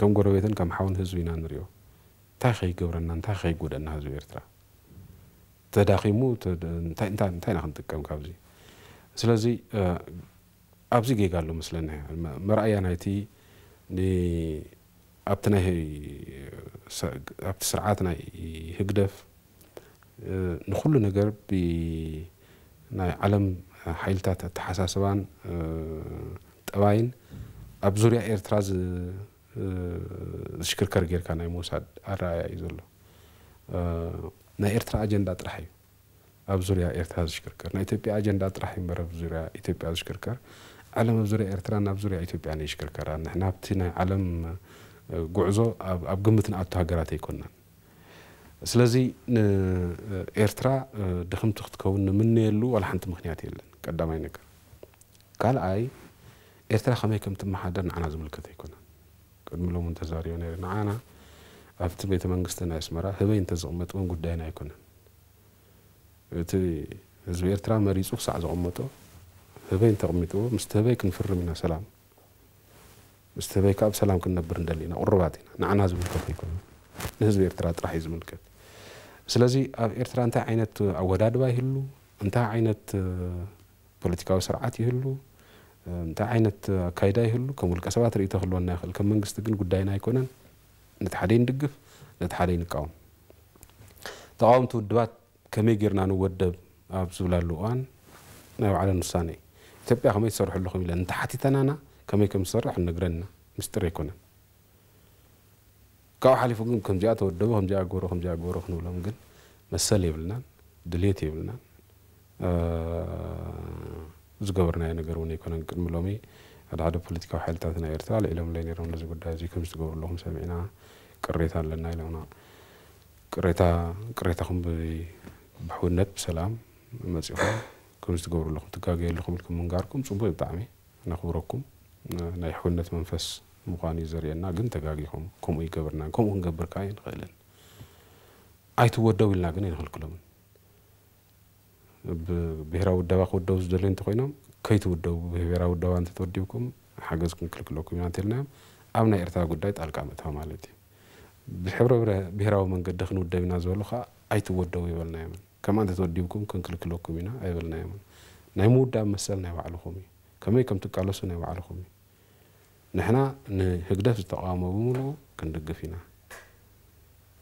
ከም ጎረቤትን ከም ሓውን ህዝቢ ኢና ንሪኦ እንታይ ከይገብረና እንታይ ከይጎደና ህዝቢ ኤርትራ ተዳኺሙ እንታይ ና ክንጥቀም ካብዚ ስለዚ ኣብዚ ጌጋ ኣሎ መስለኒ መርኣያ ናይቲ ኣብቲ ናይ ኣብቲ ስርዓት ናይ ህግደፍ ንኩሉ ነገር ብናይ ዓለም ሓይልታት ኣተሓሳስባን ጠባይን ኣብ ዙርያ ኤርትራ ዝሽክርከር ጌርካ ናይ ምውሳድ ኣረኣያ እዩ ዘሎ ናይ ኤርትራ ኣጀንዳ ጥራሕ እዩ ኣብ ዙርያ ኤርትራ ዝሽክርከር ናይ ኢትዮጵያ ኣጀንዳ ጥራሕ እዩ መረብ ዙርያ ኢትዮጵያ ዝሽክርከር ዓለም ኣብ ዙርያ ኤርትራ ናብ ዙርያ ኢትዮጵያ ንይሽክርከራ ንሕና ኣብቲ ናይ ዓለም ጉዕዞ ኣብ ግምት ንኣቶ ሃገራት ኣይኮናን ስለዚ ንኤርትራ ድኽምቲ ክትከውን ንምንየሉ ዋላ ሓንቲ ምክንያት የለን ቀዳማይ ነገር ካልኣይ ኤርትራ ከመይ ከም ትመሓደር ንዓና ዝምልከት ኣይኮነን ቅድሚ ሎም እንተዛርዮ ነ ንዓና ኣብቲ ቤተ መንግስቲ ናይ ኣስመራ ህበይ እንተዝቕመጥ እውን ጉዳይና ኣይኮነን እቲ ህዝቢ ኤርትራ መሪፁ ክሳዕ ዘቐመጦ ህበይ እንተቕሚጥዎ ምስቲ ህበይ ክንፍርም ኢና ሰላም ምስተበይ ካብ ሰላም ክንነብር እንደለና ቁርባት ኢና ንዓና ዝምልከት ኣይኮኑ ንህዝቢ ኤርትራ ጥራሕ እዩ ዝምልከት ስለዚ ኣብ ኤርትራ እንታይ ዓይነት ኣወዳድባ ይህሉ እንታይ ዓይነት ፖለቲካዊ ስርዓት ይህሉ እንታይ ዓይነት ኣካይዳ ይህሉ ከም ውልቀ ሰባት ርእቶ ክህልወና ይኽእል ከም መንግስቲ ግን ጉዳይና ኣይኮነን ነቲ ሓደ ይንድግፍ ነቲ ሓደ ይንቃወም ተቃወምቲ ውድባት ከመይ ጌርና ንወደብ ኣብ ዝብላሉ እዋን ናይ ባዕለን ውሳነ ኢትዮጵያ ከመይ ትሰርሐሉ ከም ኢለን እንተሓቲተናና ከመይ ከም ዝሰርሕ ነግረና ምስጢር ኣይኮነን ካብኡ ሓሊፉ ግን ከምዚኣ ተወደቦ ከምዚኣ ገብሮ ከምዚኣ ገብሮ ክንብሎም ግን መሰል የብልናን ድሌት የብልናን ዝገበርናዮ ነገር እውን ኣይኮነን ቅድሚ ሎሚ ሓደ ሓደ ፖለቲካዊ ሓይልታት ናይ ኤርትራ ልዒሎም ለይ ነሮም ነዚ ጉዳይ እዚ ከም ዝትገብሩ ሰሚዕና ቅሬታ ኣለና ኢሎምና ቅሬታ ቅሬታኹም ብሕውነት ብሰላም መፂኹም ከም ዝትገብሩ ኣለኹም ትጋገየለኹም ኢልኩም ምንጋርኩም ፅቡቅ ብጣዕሚ ነኽብረኩም ናይ ሕውነት መንፈስ ምኳኑ እዩ ዘርእየና ግን ተጋጊሖም ከምኡ ይገብርና ከምኡ ክንገብርካ ከዓ ይንኽእልን ኣይትወደው ኢልና ግን ይንክልክሎምን ብብሄራዊ ውደባ ክውደቡ ዝደልዩ እንተኮይኖም ከይትውደቡ ብብሔራዊ ውደባ እንተተወዲብኩም ሓገዝ ክንክልክለኩም ኢና እንተልናዮም ኣብ ናይ ኤርትራ ጉዳይ ጣልቃ ምእታው ማለት እዩ ብሕብረ ብሄራዊ መንገዲ ክንውደብ ኢና ዝበሉ ከዓ ኣይትወደቡ ይበልና የምን ከምኣ እንተተወዲብኩም ክንክልክለኩም ኢና ኣይበልና የምን ናይ ምውዳብ መሰል ናይ ባዕልኹም እዩ ከመይ ከም ትቃለሱ ናይ ባዕልኹም እዩ نحنا نهدف التقامة بمولو كندقفينا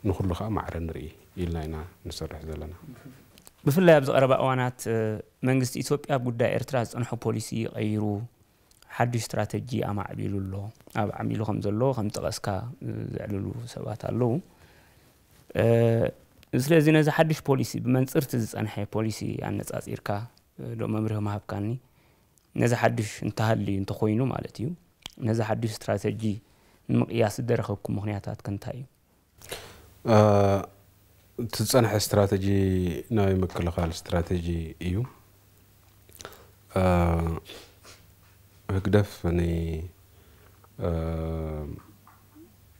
نخلو خاء معرن ري إلا إنا نسرح زلنا بفل لابز أربع أوانات منجز إثيوبيا بودا إرتراز أنحو بوليسي غيرو حد استراتيجي أما عبيلو الله أب عميلو خمز الله خمز غسكا زعلو سبات الله مثل زين إذا حدش بوليسي بمن إرتز أنحي بوليسي عن نتاز إركا لو ممرهم هابكاني نزا حدش انتهى اللي انتخوينو مالتيو نزه حدیث استراتژی مقیاس در خود کمکنیاتات کنتایی. تصنع استراتژی نوی مکل خال استراتژی ایو. هدف نی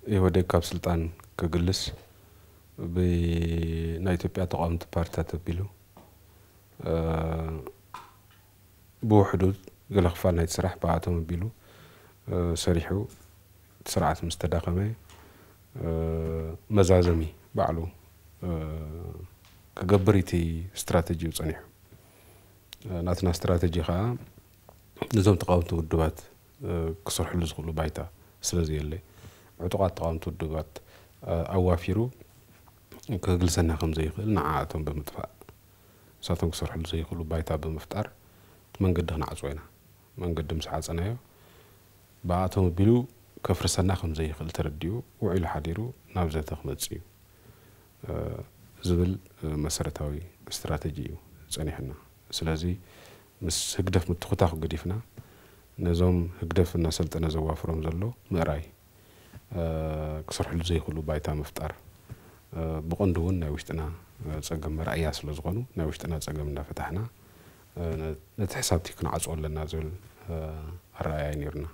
ایو دکاب سلطان کجلس بی نایت پیاده قامت پارتات بیلو. بو حدود گلخفان نیت سرح باعث ሰሪሑ ስርዓት ምስ ተዳኸመ መዛዘሚ ባዕሉ ክገብር እቲ ስትራተጂኡ ፀኒሑ ናትና ስትራተጂ ከዓ ነዞም ተቃውምቲ ውድባት ክስርሕሉ ዝኽእሉ ባይታ ስለ ዘየለ ዕጡቃት ተቃውምቲ ውድባት ኣዋፊሩ ክግልሰና ከም ዘይኽእል ንዓኣቶም ብምጥፋእ ንሳቶም ክሰርሕሉ ዘይኽእሉ ባይታ ብምፍጣር መንገዲ ክነዓፅዎ ኢና መንገዲ ምስ ዓፀናዮ ብኣቶም ኣቢሉ ከፍርሰና ከም ዘይክእል ተረዲኡ ውዒሉ ሓዲሩ ናብ ዘተ ክመፅ እዩ ዝብል መሰረታዊ እስትራተጂ እዩ ፀኒሕና ስለዚ ምስ ህግደፍ ምትኩታክ ገዲፍና ነዞም ህግደፍ እናሰልጠነ ዘዋፍሮም ዘሎ ምእራይ ክሰርሕሉ ዘይክእሉ ባይታ ምፍጣር ብቐንዲ እውን ናይ ውሽጥና ፀገም መርኣያ ስለ ዝኾኑ ናይ ውሽጥና ፀገም እናፈታሕና ነቲ ሕሳብቲ ክንዓፅኦ ኣለና ዝብል ኣረኣያይ ነሩና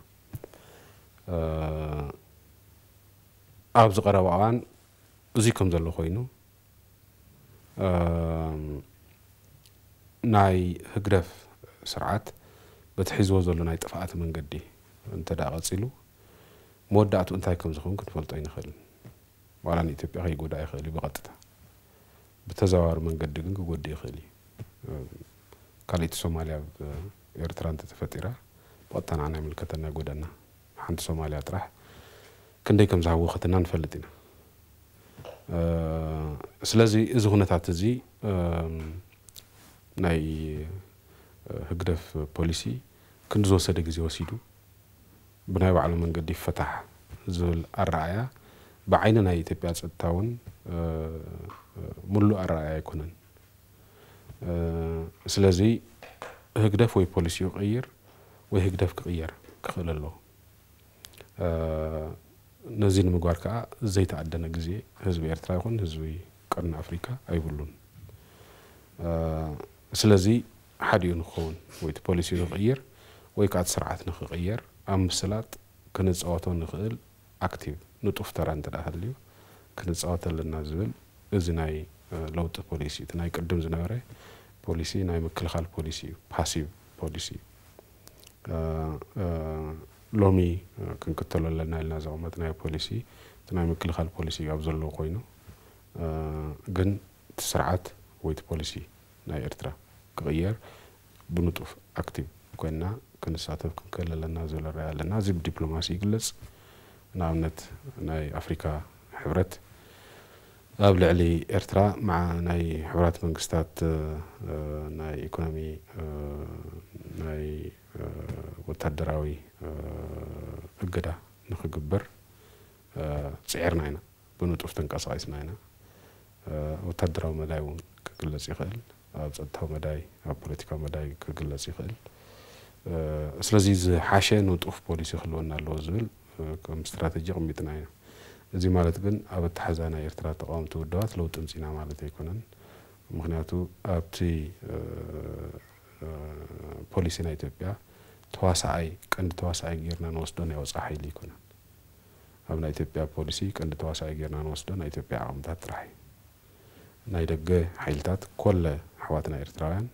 ኣብ ዝቐረበ እዋን እዙ ከም ዘሎ ኮይኑ ናይ ህግደፍ ስርዓት በቲ ሒዝዎ ዘሎ ናይ ጥፋኣት መንገዲ እንተ ደኣ ቀፂሉ መወዳእቱ እንታይ ከም ዝኸውን ክንፈልጦ ይንኽእልን ዋላ ንኢትዮጵያ ከይጎዳ ይኽእል እዩ ብቐጥታ ብተዘዋዋሪ መንገዲ ግን ክጎዲ ይኽእል እዩ ካልእቲ ሶማልያ ኤርትራ እንተተፈጢራ ብቐጥታ ንዓና ይምልከተና ይጎደና ሓንቲ ሶማልያ ጥራሕ ክንደይ ከም ዝሃወኸትና ንፈልጥ ኢና ስለዚ እዚ ኩነታት እዚ ናይ ህግደፍ ፖሊሲ ክንዝወሰደ ግዜ ወሲዱ ብናይ ባዕሉ መንገዲ ይፈታሕ ዝብል ኣረኣያ ብዓይኒ ናይ ኢትዮጵያ ፀጥታ እውን ሙሉእ ኣረኣያ ኣይኮነን ስለዚ ህግደፍ ወይ ፖሊሲኡ ቅይር ወይ ህግደፍ ክቅየር ክኽእል ኣለዎ ነዚህ ንምጓር ከዓ ዘይተኣደነ ግዜ ህዝቢ ኤርትራ ይኹን ህዝቢ ቀርኒ ኣፍሪካ ኣይብሉን ስለዚ ሓዲኡ ንክኸውን ወይቲ ፖሊሲ ንክቅይር ወይ ከዓ ስርዓት ንክቅየር ኣብ ምስላጥ ክንፃወቶ ንክእል ኣክቲቭ ንጡፍ ተራ እንተ ሃልዩ ክንፃወት ኣለና ዝብል እዚ ናይ ለውጢ ፖሊሲ እቲ ናይ ቅድም ዝነበረ ፖሊሲ ናይ ምክልኻል ፖሊሲ እዩ ፓሲቭ ፖሊሲ እዩ ሎሚ ክንክተሎ ኣለና ኢልና ዘቕመጥ ናይ ፖሊሲ እቲ ናይ ምክልኻል ፖሊሲ ኣብ ዘለዎ ኮይኑ ግን እቲ ስርዓት ወይቲ ፖሊሲ ናይ ኤርትራ ክቕየር ብንጡፍ ኣክቲቭ ኮይና ክንሳተፍ ክንክእል ኣለና ዝብል ርአ ኣለና እዚ ብዲፕሎማሲ ይግለጽ ንኣብነት ናይ ኣፍሪካ ሕብረት ኣብ ልዕሊ ኤርትራ መዓ ናይ ሕብራት መንግስታት ናይ ኢኮኖሚ ናይ ወታደራዊ እገዳ ንክግበር ፅዒርና ኢና ብንጡፍ ተንቀሳቂስና ኢና ወታደራዊ መዳይ እውን ክግለፅ ይኽእል ኣብ ፀጥታዊ መዳይ ኣብ ፖለቲካዊ መዳይ ክግለፅ ይኽእል ስለዚ ዝሓሸ ንጡፍ ፖሊሲ ክህልወና ኣለዎ ዝብል ከም ስትራተጂ ቅሚጥና ኢና እዚ ማለት ግን ኣብ ኣተሓዛ ናይ ኤርትራ ተቃወምቲ ውድባት ለውጢ ምፅኢና ማለት ኣይኮነን ምክንያቱ ኣብቲ ፖሊሲ ናይ ኢትዮጵያ ተዋሳኣይ ቀንዲ ተዋሳኣይ ጌርና ንወስዶ ናይ ወፃ ሓይሊ ይኮነን ኣብ ናይ ኢትዮጵያ ፖሊሲ ቀንዲ ተዋሳኣይ ጌርና ንወስዶ ናይ ኢትዮጵያ ዓቅምታት ጥራሕ እዩ ናይ ደገ ሓይልታት ኮለ ኣሕዋትና ኤርትራውያን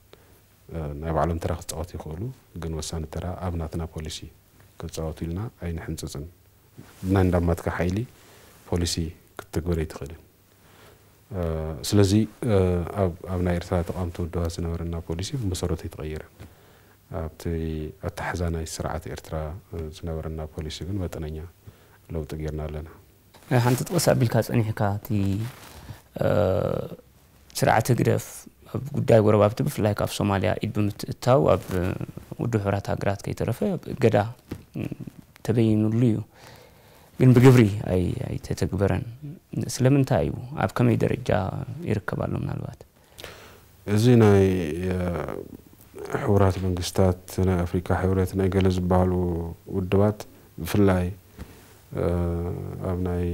ናይ ባዕሎም ተራ ክፃወት ይኽእሉ ግን ወሳኒ ተራ ኣብ ናትና ፖሊሲ ክፃወቱ ኢልና ኣይንሕንፅፅን እና እንዳማትካ ሓይሊ ፖሊሲ ክትግበር ኣይትኽእልን ስለዚ ኣብ ናይ ኤርትራ ተቃምቲ ውድባት ዝነበረና ፖሊሲ ብመሰረቱ ኣይተቐየረን أبتي أتحزن أي سرعة إرترا زنورنا بوليسي جن وتنينيا لو تغيرنا لنا هانت توسع بالكاس أني حكاتي سرعة تغرف قداي ورا بابتي بفلايك أف سوماليا إد بمتتاو أب ودو حرات هاقرات كي ترفى قدا تبين الليو جن بقبري أي, أي تتكبرا سلمن تايو أب كم يدرجا يركب اللو من الوات إزيناي أه ሕቡራት መንግስታት ናይ ኣፍሪካ ሕብረት ናይ ገለ ዝበሃሉ ውድባት ብፍላይ ኣብ ናይ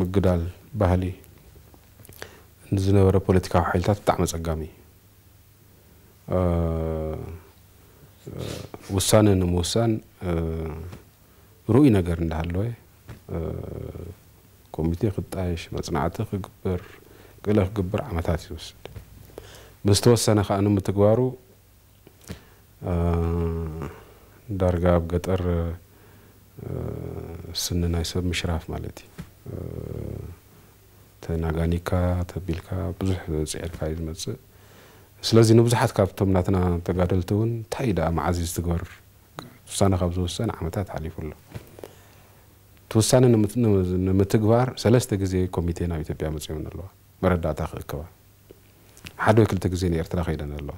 ምግዳል ባህሊ ንዝነበረ ፖለቲካዊ ሓይልታት ብጣዕሚ ፀጋሚ ውሳነ ንምውሳን ርኡይ ነገር እንዳሃለወ ኮሚቴ ክጣየሽ መፅናዕቲ ክግበር ገለ ክግበር ዓመታት ይወስድ በስተወሰነ ከዓ ንምትግባሩ ዳርጋ ኣብ ገጠር ስኒ ናይ ሰብ ምሽራፍ ማለት እዩ ተናጋኒካ ተቢልካ ብዙሕ ፅዕርካ እዩ ዝመፅእ ስለዚ ንብዙሓት ካብቶም ናትና ተጋደልቲ እውን እንታይ ደኣ መዓዚ ዝትግበር ውሳነ ካብ ዝወሰነ ዓመታት ሓሊፉ ኣሎ እቲ ውሳነ ንምትግባር ሰለስተ ግዜ ኮሚቴ ናብ ኢትዮጵያ መፅኦም ኣለዋ መረዳእታ ክእከባ ሓደ ወይ ክልተ ግዜ ንኤርትራ ከይደን ኣሎ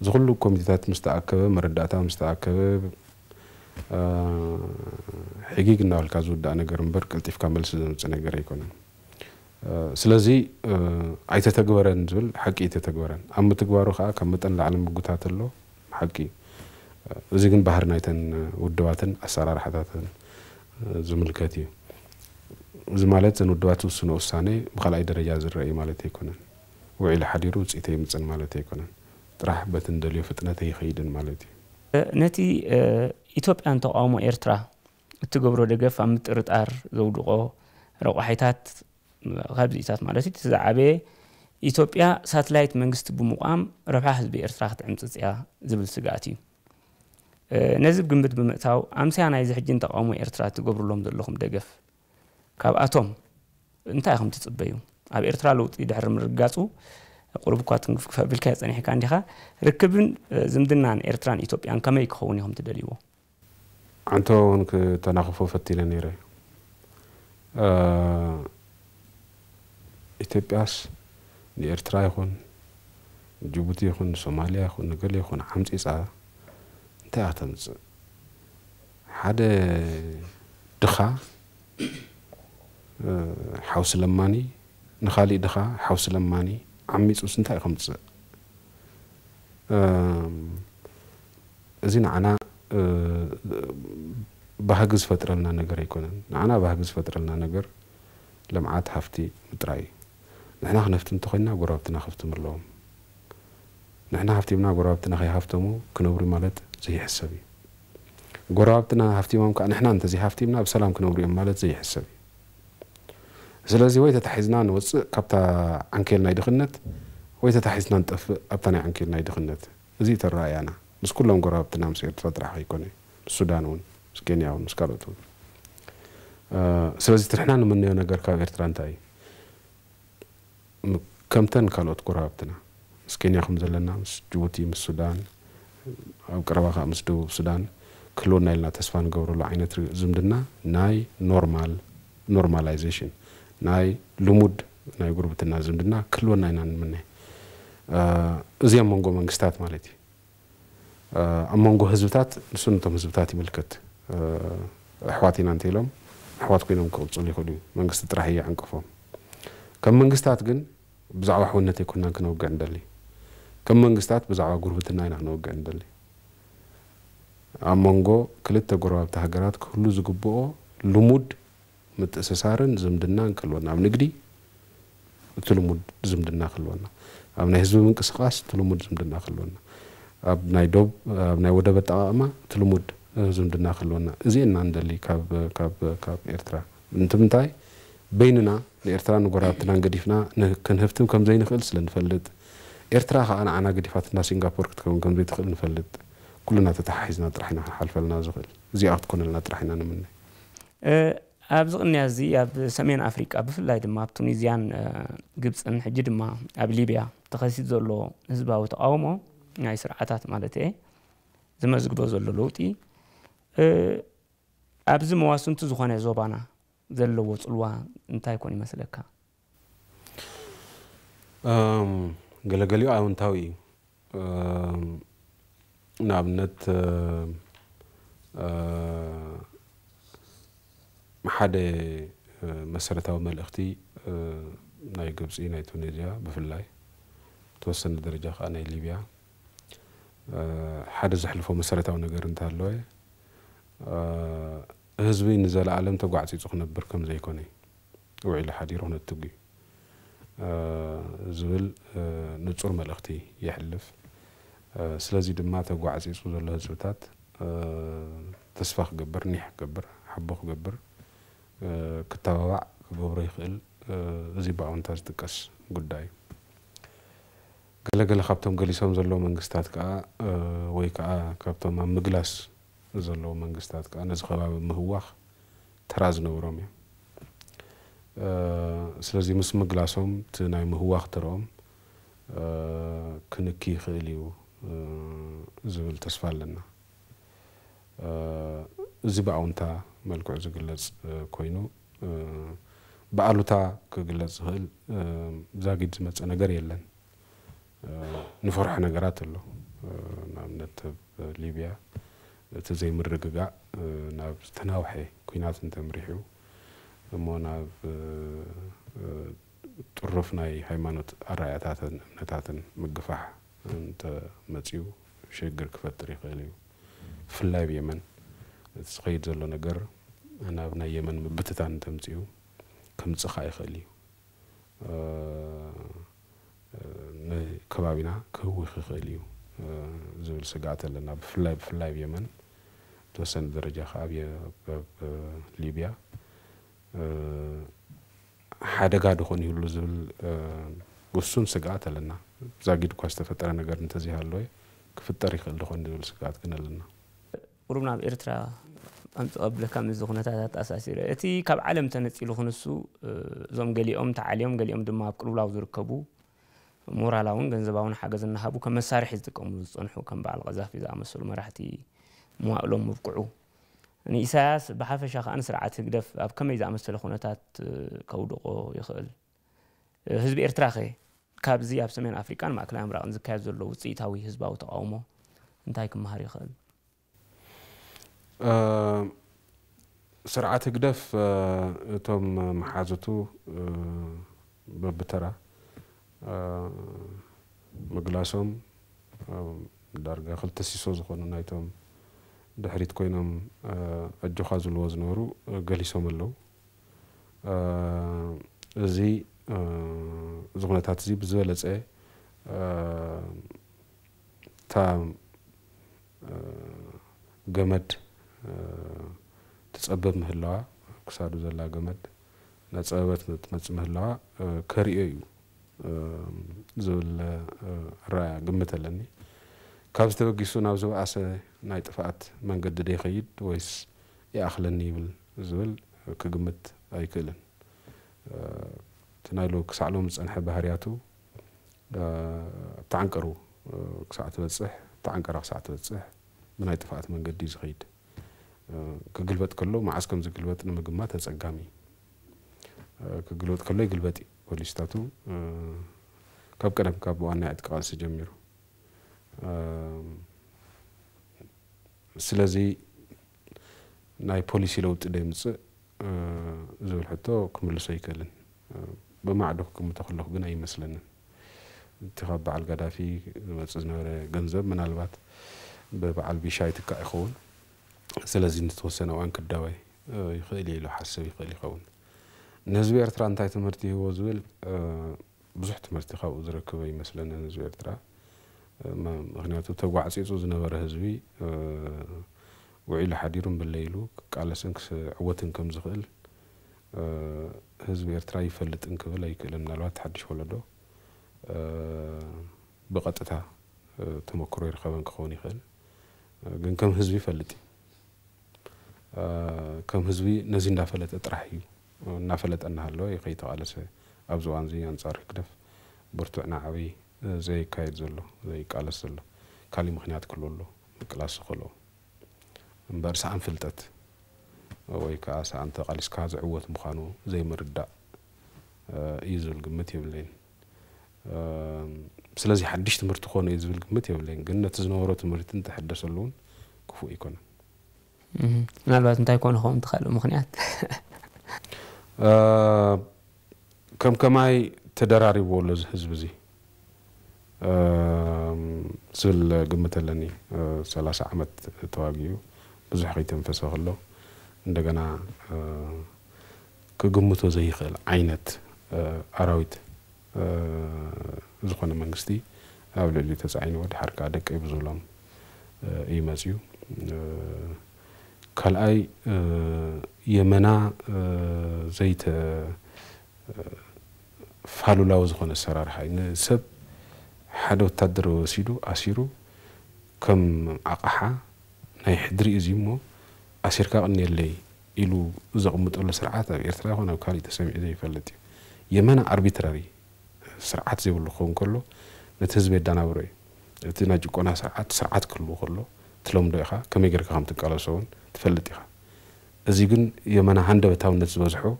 እዚ ኩሉ ኮሚቴታት ምስ ተኣከበ መረዳእታ ምስ ተኣከበ ሕጊግ እናበልካ ዝውዳእ ነገር እምበር ቅልጢፍካ መልሲ ዘምፅእ ነገር ኣይኮነን ስለዚ ኣይተተግበረን ዝብል ሓቂ ተተግበረን ኣብ ምትግባሩ ከዓ ካብ መጠን ላዕሊ ምጉታት ኣሎ ሓቂ እዚ ግን ባህር ናይተን ውድባትን ኣሰራርሓታትን ዝምልከት እዩ እዚ ማለት ዘን ውድባት ዝውስኖ ውሳነ ብካልኣይ ደረጃ ዝረአዩ ማለት ኣይኮነን وعلى حديروت إتي مثلا مالتي كنا راح بتن فتنة هي خيد مالتي أه، نتي أه، إتوب أنت قامو إرترا تجبرو دقف عم ترد أر زودقو روحيتات غاب زيتات مالتي تزعبي إثيوبيا ساتلايت منجست بمقام ربحه بإرتراخ تعمتت يا زبل سجاتي أه، نزب جنبت بمتاو أمس أنا إذا حجين تقاموا إرتراخ تقبر لهم دلهم دقف كاب أتوم أنت أخم تتبيهم أب إرترا لوت يدحر مرقاتو قربو كواتن فبالكاس أني حكا عندها ركبن زمدنان إرتران إيطوبيا أنكما يكخوني هم تدليوه أنتو أنك تناخفو فتيلة نيري إيطوبيا دي إرترا يخون جبوتي يخون سوماليا يخون نقل يخون عمز إسعى انت أعتمز حد دخا حوس لماني نخالي دخا حوس لماني عمي سو سنتا خمسة زين أنا بهجز فترة لنا نجر يكون أنا بهجز فترة لنا نجر لم عاد حفتي متراي نحنا خنفتن تخينا جرابتنا خفت اللوم نحن حفتي بنا جرابتنا خي حفتمو كنوري مالت زي حسابي جرابتنا حفتي مام كأن نحنا أنت زي حفتي بنا بسلام كنوري مالت زي حسابي ስለዚ ወይ ተታሒዝና ንወፅእ ካብታ ዓንኬል ናይ ድኽነት ወይ ተታሒዝና ንጠፍእ ኣብታ ናይ ዓንኬል ናይ ድኽነት እዚ ተረኣያና ምስ ኩሎም ጎራብትና ምስ ኤርትራ ጥራሕ ኣይኮነ ምስ ሱዳን እውን ምስ ኬንያ እውን ምስ ካልኦት እውን ስለዚ ትርሕና ንምንዮ ነገር ካብ ኤርትራ እንታይ እዩ ከምተን ካልኦት ጎራብትና ምስ ኬንያ ከም ዘለና ምስ ጅቡቲ ምስ ሱዳን ኣብ ቀረባ ከዓ ምስ ደቡብ ሱዳን ክህልወና ኢልና ተስፋ ንገብረሉ ዓይነት ዝምድና ናይ ኖርማል ኖርማላይዜሽን ናይ ልሙድ ናይ ጉርብትና ዝምድና ክህልወና ኢና ንምናይ እዚ ኣብ መንጎ መንግስታት ማለት እዩ ኣብ መንጎ ህዝብታት ንሱ ነቶም ህዝብታት ይምልከት ኣሕዋት ኢና እንተኢሎም ኣሕዋት ኮይኖም ክቅፅሉ ይኽእሉ እዩ መንግስቲ ጥራሕ ይዕንቅፎም ከም መንግስታት ግን ብዛዕባ ኣሕውነት ኣይኮንናን ክነውግዕ ንደሊ ከም መንግስታት ብዛዕባ ጉርብትና ኢና ክነውግዕ ንደሊ ኣብ መንጎ ክልተ ጎረባብቲ ሃገራት ክህሉ ዝግብኦ ልሙድ ምትእስሳርን ዝምድና ክንክልወና ኣብ ንግዲ ትልሙድ ዝምድና ክህልወና ኣብ ናይ ህዝቢ ምንቅስቃስ ትልሙድ ዝምድና ክህልወና ኣብ ናይ ዶብ ኣብ ናይ ወደብ ኣጠቃቅማ ትልሙድ ዝምድና ክህልወና እዚአና ንደሊ ካብ ኤርትራ እንቲ ምንታይ በይንና ንኤርትራ ንጎራብትና ንገዲፍና ክንህፍትም ከም ዘይንክእል ስለ ንፈልጥ ኤርትራ ከዓ ንዓና ገዲፋትና ሲንጋፖር ክትከውን ከም ዘይትኽእል ንፈልጥ ኩሉና ተተሓሒዝና ጥራሕ ኢና ክንሓልፈልና ዝኽእል እዚኣ ክትኮነልና ጥራሕ ኢና ንምናይ أبز قني أزي أب سمين أفريقيا أب في اللايد ما تونيزيان جبس أن حجد ما أب ليبيا تخصي زلو نسبة وتقاومه ناي سرعة تات مالتي زما زقبو زلو لوتي أب زي مواسون تزخان زوبانا زلو وصلوا انتا يكوني مسلكا أم قلق قليو عاون تاوي نعم نت حدا مسرتاو ملختي ناي غبسي ناي تونسيا بفلاي توسن درجة خانة ليبيا حدا زحلفو مسرتاو نغير انتالوي هزوي نزال عالم تقعتي تخنا بركم زي كوني وعي لحدي رونا التقي زول نتصور ملختي يحلف سلازي دما تقعتي تخنا بركم زي كوني تسفخ قبر نيح قبر حبوخ قبر ክተባባዕ ክገብሮ ይኽእል እዚ ብኣውንታ ዝጥቀስ ጉዳይ ገለገለ ካብቶም ገሊሶም ዘለዎ መንግስትታት ከዓ ወይ ከዓ ካብቶም ኣብ ምግላስ ዘለዎ መንግስትታት ከዓ ነዚ ከባቢ ምህዋኽ ተራ ዝነብሮም እዮም ስለዚ ምስ ምግላሶም እቲ ናይ ምህዋኽ ተረኦም ክንኪ ይኽእል እዩ ዝብል ተስፋ ኣለና እዚ ብኣውንታ መልክዑ ዝግለፅ ኮይኑ ብኣሉታ ክግለፅ ዝኽእል ዛጊድ ዝመፀ ነገር የለን ንፈርሖ ነገራት ኣሎ ንኣብነት ኣብ ሊብያ እቲ ዘይምርግጋእ ናብ ዝተናውሐ ኩናት እንተምሪሑ እሞ ናብ ጥሩፍ ናይ ሃይማኖት ኣራያታትን እምነታትን ምግፋሕ እንተመፅኡ ሽግር ክፈጥር ይኽእል እዩ ብፍላይ ብየመን እቲ ዝኸይድ ዘሎ ነገር ናብ ናይ የመን ምብትታን እንተምፅኡ ከምፅኻ ይኽእል እዩ ንከባቢና ክህውኽ ይኽእል እዩ ዝብል ስጋኣት ኣለና ብፍላይ ብፍላይ ኣብ የመን ተወሰኒ ደረጃ ከዓ ኣብ ሊብያ ሓደጋ ድኾን ይህሉ ዝብል ውሱን ስጋኣት ኣለና ዛጊድ እኳ ዝተፈጠረ ነገር እንተዘይሃለወ ክፍጠር ይኽእል ድኾን ዝብል ስጋኣት ግን ኣለና ቁሩብ ናብ ኤርትራ ከም ዝቐብለካ ምዝኹነታታት ኣሳሲረ እቲ ካብ ዓለም ተነፂሉ ክንሱ እዞም ገሊኦም ተዓልዮም ገሊኦም ድማ ኣብ ቅልውላው ዝርከቡ ሞራላውን ገንዘባውን ሓገዝ እናሃቡ ከም መሳርሒ ዝጥቀምሉ ዝፀንሑ ከም በዓል ቀዛፊ ዝኣመሰሉ መራሕቲ መዋእሎም ምብቅዑ ንኢሳያስ ብሓፈሻ ከዓን ስርዓት ህግደፍ ኣብ ከመይ ዝኣመሰለ ኩነታት ከውድቆ ይኽእል ህዝቢ ኤርትራ ኸ ካብዚ ኣብ ሰሜን ኣፍሪቃን ማእከላዊ ምራቕን ዝካየድ ዘሎ ውፅኢታዊ ህዝባዊ ተቃውሞ እንታይ ክመሃር ይኽእል ስርዓት ግደፍ እቶም መሓዝቱ በብተራ ምግላሶም ዳርጋ ክልተ ሲሶ ዝኾኑ ናይቶም ድሕሪት ኮይኖም እጆኻ ዝልዎ ዝነበሩ ገሊሶም ኣለው እዚ እዚ ኩነታት እዚ ብዝበለፀ እታ ገመድ ትጸበብ ምህላዋ ክሳዱ ዘላ ገመድ ናፀበበት ትመጽእ ምህላዋ ከሪኦ እዩ ዝብል ራያ ግምት ኣለኒ ካብ ዝተበጊሱ ናብ ዝበኣሰ ናይ ጥፋኣት መንገዲ ደ ይኸይድ ወይስ ይኣኽለኒ ይብል ዝብል ክግምት ኣይክእልን እቲ ናይ ሎ ክሳዕ ሎም ዝፀንሐ ባህርያቱ ተዓንቀሩ ክሳዕ ትበፅሕ ተዓንቀራ ክሳዕ ትበፅሕ ብናይ ጥፋኣት መንገዲ ዝኸይድ ክግልበጥ ከሎ መዓዝ ከም ዝግልበጥ ንምግማት ተጸጋሚ ክግልበጥ ከሎ ይግልበጥ እዩ ፖሊስታቱ ካብ ቀደም ካብ ዋና ዕጥቃቃልሲ ጀሚሩ ስለዚ ናይ ፖሊሲ ለውጢ ደይምፅእ ዝብል ሕቶ ክምልሶ ይክእልን ብማዕዶ ክግምቶ ከለኹ ግን ኣይመስለንን እቲ ካብ በዓል ጋዳፊ ዝመፅእ ዝነበረ ገንዘብ ምናልባት ብበዓል ቢሻ ይትካእ ይኸውን ስለዚ ንዝተወሰነ እዋን ክዳወይ ይኽእል ኢሉ ሓስብ ይኽእል ይኸውን ንህዝቢ ኤርትራ እንታይ ትምህርቲ ይህቦ ዝብል ብዙሕ ትምህርቲ ካብኡ ዝረክበ ይመስለኒ ህዝቢ ኤርትራ ምክንያቱ ተጓዕፂፁ ዝነበረ ህዝቢ ውዒሉ ሓዲሩን ብለይሉ ክቃለስን ክዕወትን ከም ዝኽእል ህዝቢ ኤርትራ ይፈልጥን ክብል ኣይክእልን ምናልባት ሓድሽ ወለዶ ብቐጥታ ተመክሮ ይርከበን ክኸውን ይኽእል ግን ከም ህዝቢ ይፈልጥ እዩ ከም ህዝቢ ነዚ እንዳፈለጠ ጥራሕ እዩ እናፈለጠ እናሃለወ ከይተቃለሰ ኣብዚ ዝዋን እዚ ኣንፃር ክደፍ ብርቱዕ ንዓበይ ዘይካየድ ዘሎ ዘይቃለስ ዘሎ ካሊእ ምክንያት ክህልወሎ ምቅላስ ዝክእሎ እምበር ሰዓን ፍልጠት ወይ ከዓ ሰዓን ተቃሊስካ ዝዕወት ምዃኑ ዘይምርዳእ እዩ ዝብል ግምት የብለይን ስለዚ ሓድሽ ትምህርቲ ኮነ እዩ ዝብል ግምት የብለይን ግን ነቲ ዝነበሮ ትምህርቲ እንትሕደሰሉ እውን ክፉእ ይኮነን ምናልባት እንታይ ኮን ኸም ትኽእሉ ምክንያት ከም ከማይ ተደራሪብዎ ኣሎ ህዝቢ እዚ ዝብል ግምት ኣለኒ 3ላ0 ዓመት ተዋጊኡ ብዙሕ ከይተንፈሰ ከሎ እንደገና ክግምቶ ዘይኽእል ዓይነት ኣራዊት ዝኾነ መንግስቲ ኣብ ልዕሊ ተፃዒንዎ ድሓር ከዓ ደቂ ብዝብሎም እዩ መፅኡ ካልኣይ የመና ዘይተ ፋሉላዊ ዝኾነ ኣሰራርሓ እዩ ንሰብ ሓደ ወታደር ወሲዱ ኣሲሩ ከም ኣቕሓ ናይ ሕድሪ እዙ እሞ ኣሲርካ ቅኒየለይ ኢሉ ዘቕምጠሉ ስርዓት ኣብ ኤርትራ ይኮነ ኣብ ካሊእ ተሰሚዑ ዘይፈለጥ እዩ የመና ኣርቢትራሪ ስርዓት ዘይብሉ ክኸውን ከሎ ነቲ ህዝቢ የዳናብሮ እዩ እቲ ናይ ጭቆና ስርዓት ስርዓት ክህልዎ ከሎ ትሎምዶ ኢኻ ከመይ ጌርካ ከም ትቃለሶ እውን تفلت إخا أزيجن يوم أنا عنده بتاون نفس بزحو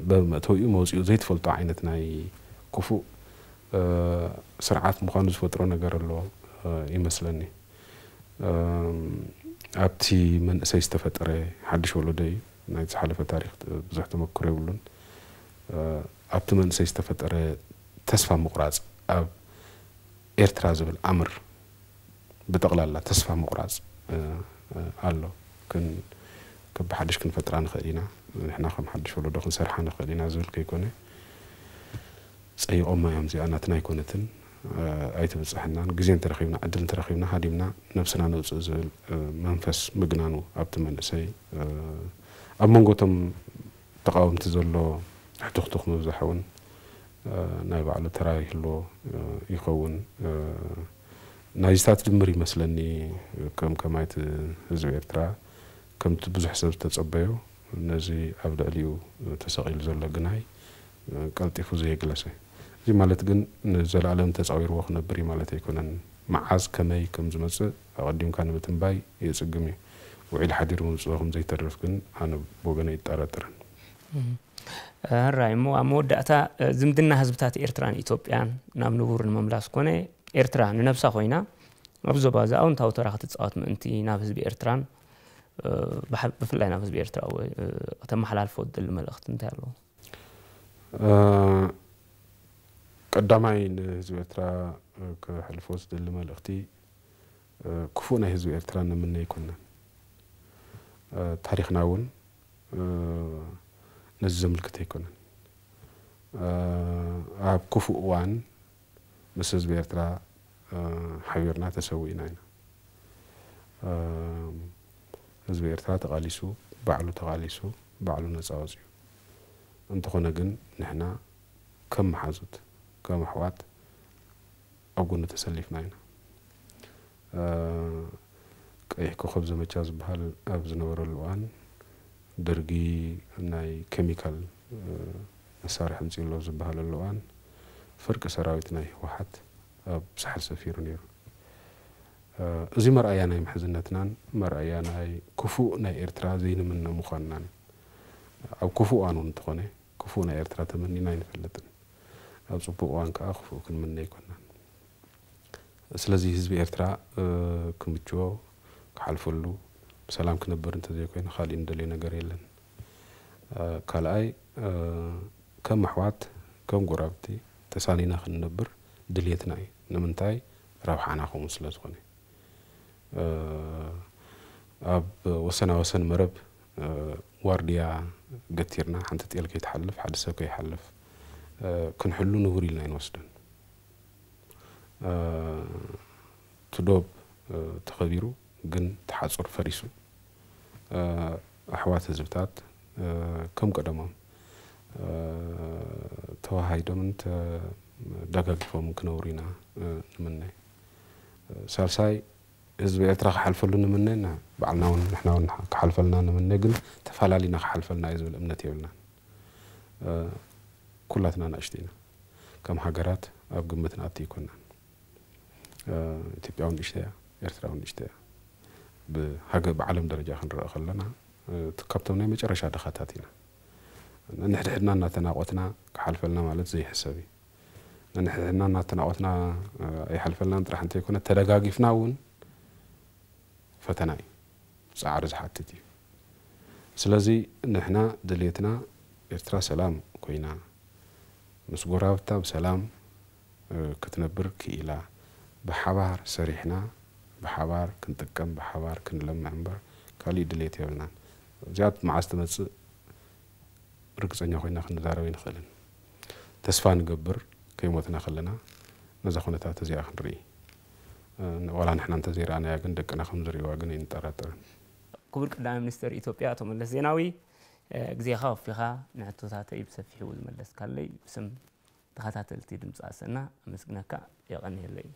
بمتوي موزي وزي تفلتو عينتنا كفو سرعات مخانوس فترانا قرلو إيه مثلاني أبتي من أساي استفتر حدش ولو داي نايت حالة تاريخ بزحت مكري ولون أبتي من أساي استفتر تسفى مقراز أب إرترازبل أمر بتقلال لا تسفى مقراز ኣሎ ከብሓድሽ ክንፈጥራ ንኽእል ኢና ንሕና ከም ሓድሽ ወለዶ ክንሰርሓ ንኽእል ኢና ዝብል ከይኮነ ፀይቆማ እዮም እዚኣ ናትና ኣይኮነትን ኣይትብፅሐናን ግዜ እንተረኺብና ዕድል እንተረኺብና ሃዲምና ነብስና ነውፅእ ዝብል መንፈስ ምግናኑ ኣብቲ መንእሰይ ኣብ መንጎቶም ተቃወምቲ ዘሎ ሕቱኽቱኽ ምብዛሕ እውን ናይ ባዕሉ ተራ ይህልዎ ይኸውን እና ድምር ይመስለኒ ከም ከማይት ህዝቢ ኤርትራ ከምቲ ብዙሕ ሰብ ዝተፀበዮ ነዚ ኣብ ልዕሊኡ ተሰቂሉ ዘሎ ግናይ ቀልጢፉ ዘየግለሰ እዚ ማለት ግን ንዘለኣለም ተፃዊርዎ ክነብር እዩ ማለት ኣይኮነን መዓዝ ከመይ ከም ዝመፅእ ኣቐዲምካ ንምትንባይ የፅግም እዩ ውዒል ሓዲር ምምፅኦ ከም ዘይተርፍ ግን ኣነ ብወገነ ይጠረጥርን ራይ ሞ ኣብ መወዳእታ ዝምድና ህዝብታት ኤርትራን ኢትዮጵያን ናብ ንቡር ንምምላስ ኮነ ارتران ننفسا خوينا مبزو بازا او انتاو تراخت تصاوت من انتي نافز بي ارتران أه بفلا نافز بي ارتران او أه تم حلال فود الملخت انتا لو قدامين أه هزو ارترا كحل فود الملختي أه كفونا هزو ارتران من يكون أه تاريخنا ون أه نزم الكتيكون أه أب كفو وان أه مسز بيرترا آه، حيرنا تسوينا هنا مسز آه، بيرترا تغاليسو بعلو تغاليسو بعلو نزاوزيو انتو خونا قن نحنا كم حازوت كم حوات او قلنا تسليف ناينا ايحكو آه، خبز مجاز بحال ابزنا ورا الوان درقي ناي كيميكال مساري حمزي اللوز بحال الوان آه ፍርቂ ሰራዊት ናይ ህወሓት ኣብ ሳሓል ሰፊሩ ነይሩ እዚ መርኣያ ናይ ምሕዝነትናን መርኣያ ናይ ክፉእ ናይ ኤርትራ ዘይንምነ ምኳንናን ኣብ ክፉእ እዋን እውን እንተኾነ ክፉእ ናይ ኤርትራ ተመኒና ኣይንፈልጥን ኣብ ፅቡቅ እዋን ከዓ ክፉእ ክንምነ ይኮናን ስለዚ ህዝቢ ኤርትራ ክምችዎ ክሓልፈሉ ብሰላም ክነብር እንተዘይኮይኑ ካሊእ ንደልዩ ነገር የለን ካልኣይ ከም ኣሕዋት ከም ጎራብቲ ተሳኒና ክንነብር ድልየትና እዩ ንምንታይ ረብሓና ከምኡ ስለ ዝኾነ ኣብ ወሰና ወሰን መረብ ዋርድያ ገቲርና ሓንቲ ጤል ከይትሓልፍ ሓደ ሰብ ከይሓልፍ ክንሕሉ ንውር ኢልና ይንወስደን ትዶብ ተኸቢሩ ግን ተሓፁር ፈሪሱ ኣሕዋት ህዝብታት ከም ቀደሞም ተዋሃይዶምን ተደጋጊፎም ክነብሩ ኢና ንምነይ ሳልሳይ ህዝቢ ኤርትራ ክሓልፈሉ ንምነይ ና በዓልና ውን ንሕና ውን ክሓልፈልና ንምነይ ግን ተፈላለዩና ክሓልፈልና እዩ ዝብል እምነት የብልና ኩላትና ናእሽቲ ኢና ከም ሃገራት ኣብ ግምት ንኣቲ ይኮናን ኢትዮጵያ ውን ንእሽተ እያ ኤርትራ ውን ንእሽተ እያ ብሃገ ብዓለም ደረጃ ክንረአ ከለና ካብቶም ናይ መጨረሻ ድኻታት ኢና ነንሕድሕድና እናተናቆትና ክሓልፈልና ማለት ዘይሕሰብ እዩ ነንሕድሕድና እናተናቆትና ኣይሓልፈልናን ጥራሕ እንተይኮነ ተደጋጊፍና እውን ፈተና እዩ ፃዕሪ ዝሓትት እዩ ስለዚ ንሕና ድሌትና ኤርትራ ሰላም ኮይና ምስ ጎራብታ ብሰላም ክትነብር ክኢላ ብሓባር ሰሪሕና ብሓባር ክንጥቀም ብሓባር ክንለምዕ እምበር ካሊእ ድሌት የብልናን እዚኣ መዓዝ ትመፅእ ርግፀኛ ኮይና ክንዛረብ ይንክእልን ተስፋ ንገብር ከይሞትና ከለና ነዛ ኩነታት እዚኣ ክንርኢ ዋላ ንሕና እንተዘይረኣናያ ግን ደቅና ከም ዝርእዋ ግን ይንጠራጠርን ክቡር ቀዳማይ ሚኒስትር ኢትዮጵያ ኣቶ መለስ ዜናዊ ግዜኻ ወፊኻ ንሕቶታተይ ብሰፊሕዎ ዝመለስ ካለይ ብስም ተኸታተልቲ ድምፂ ኣሰና ኣመስግነካ እዩ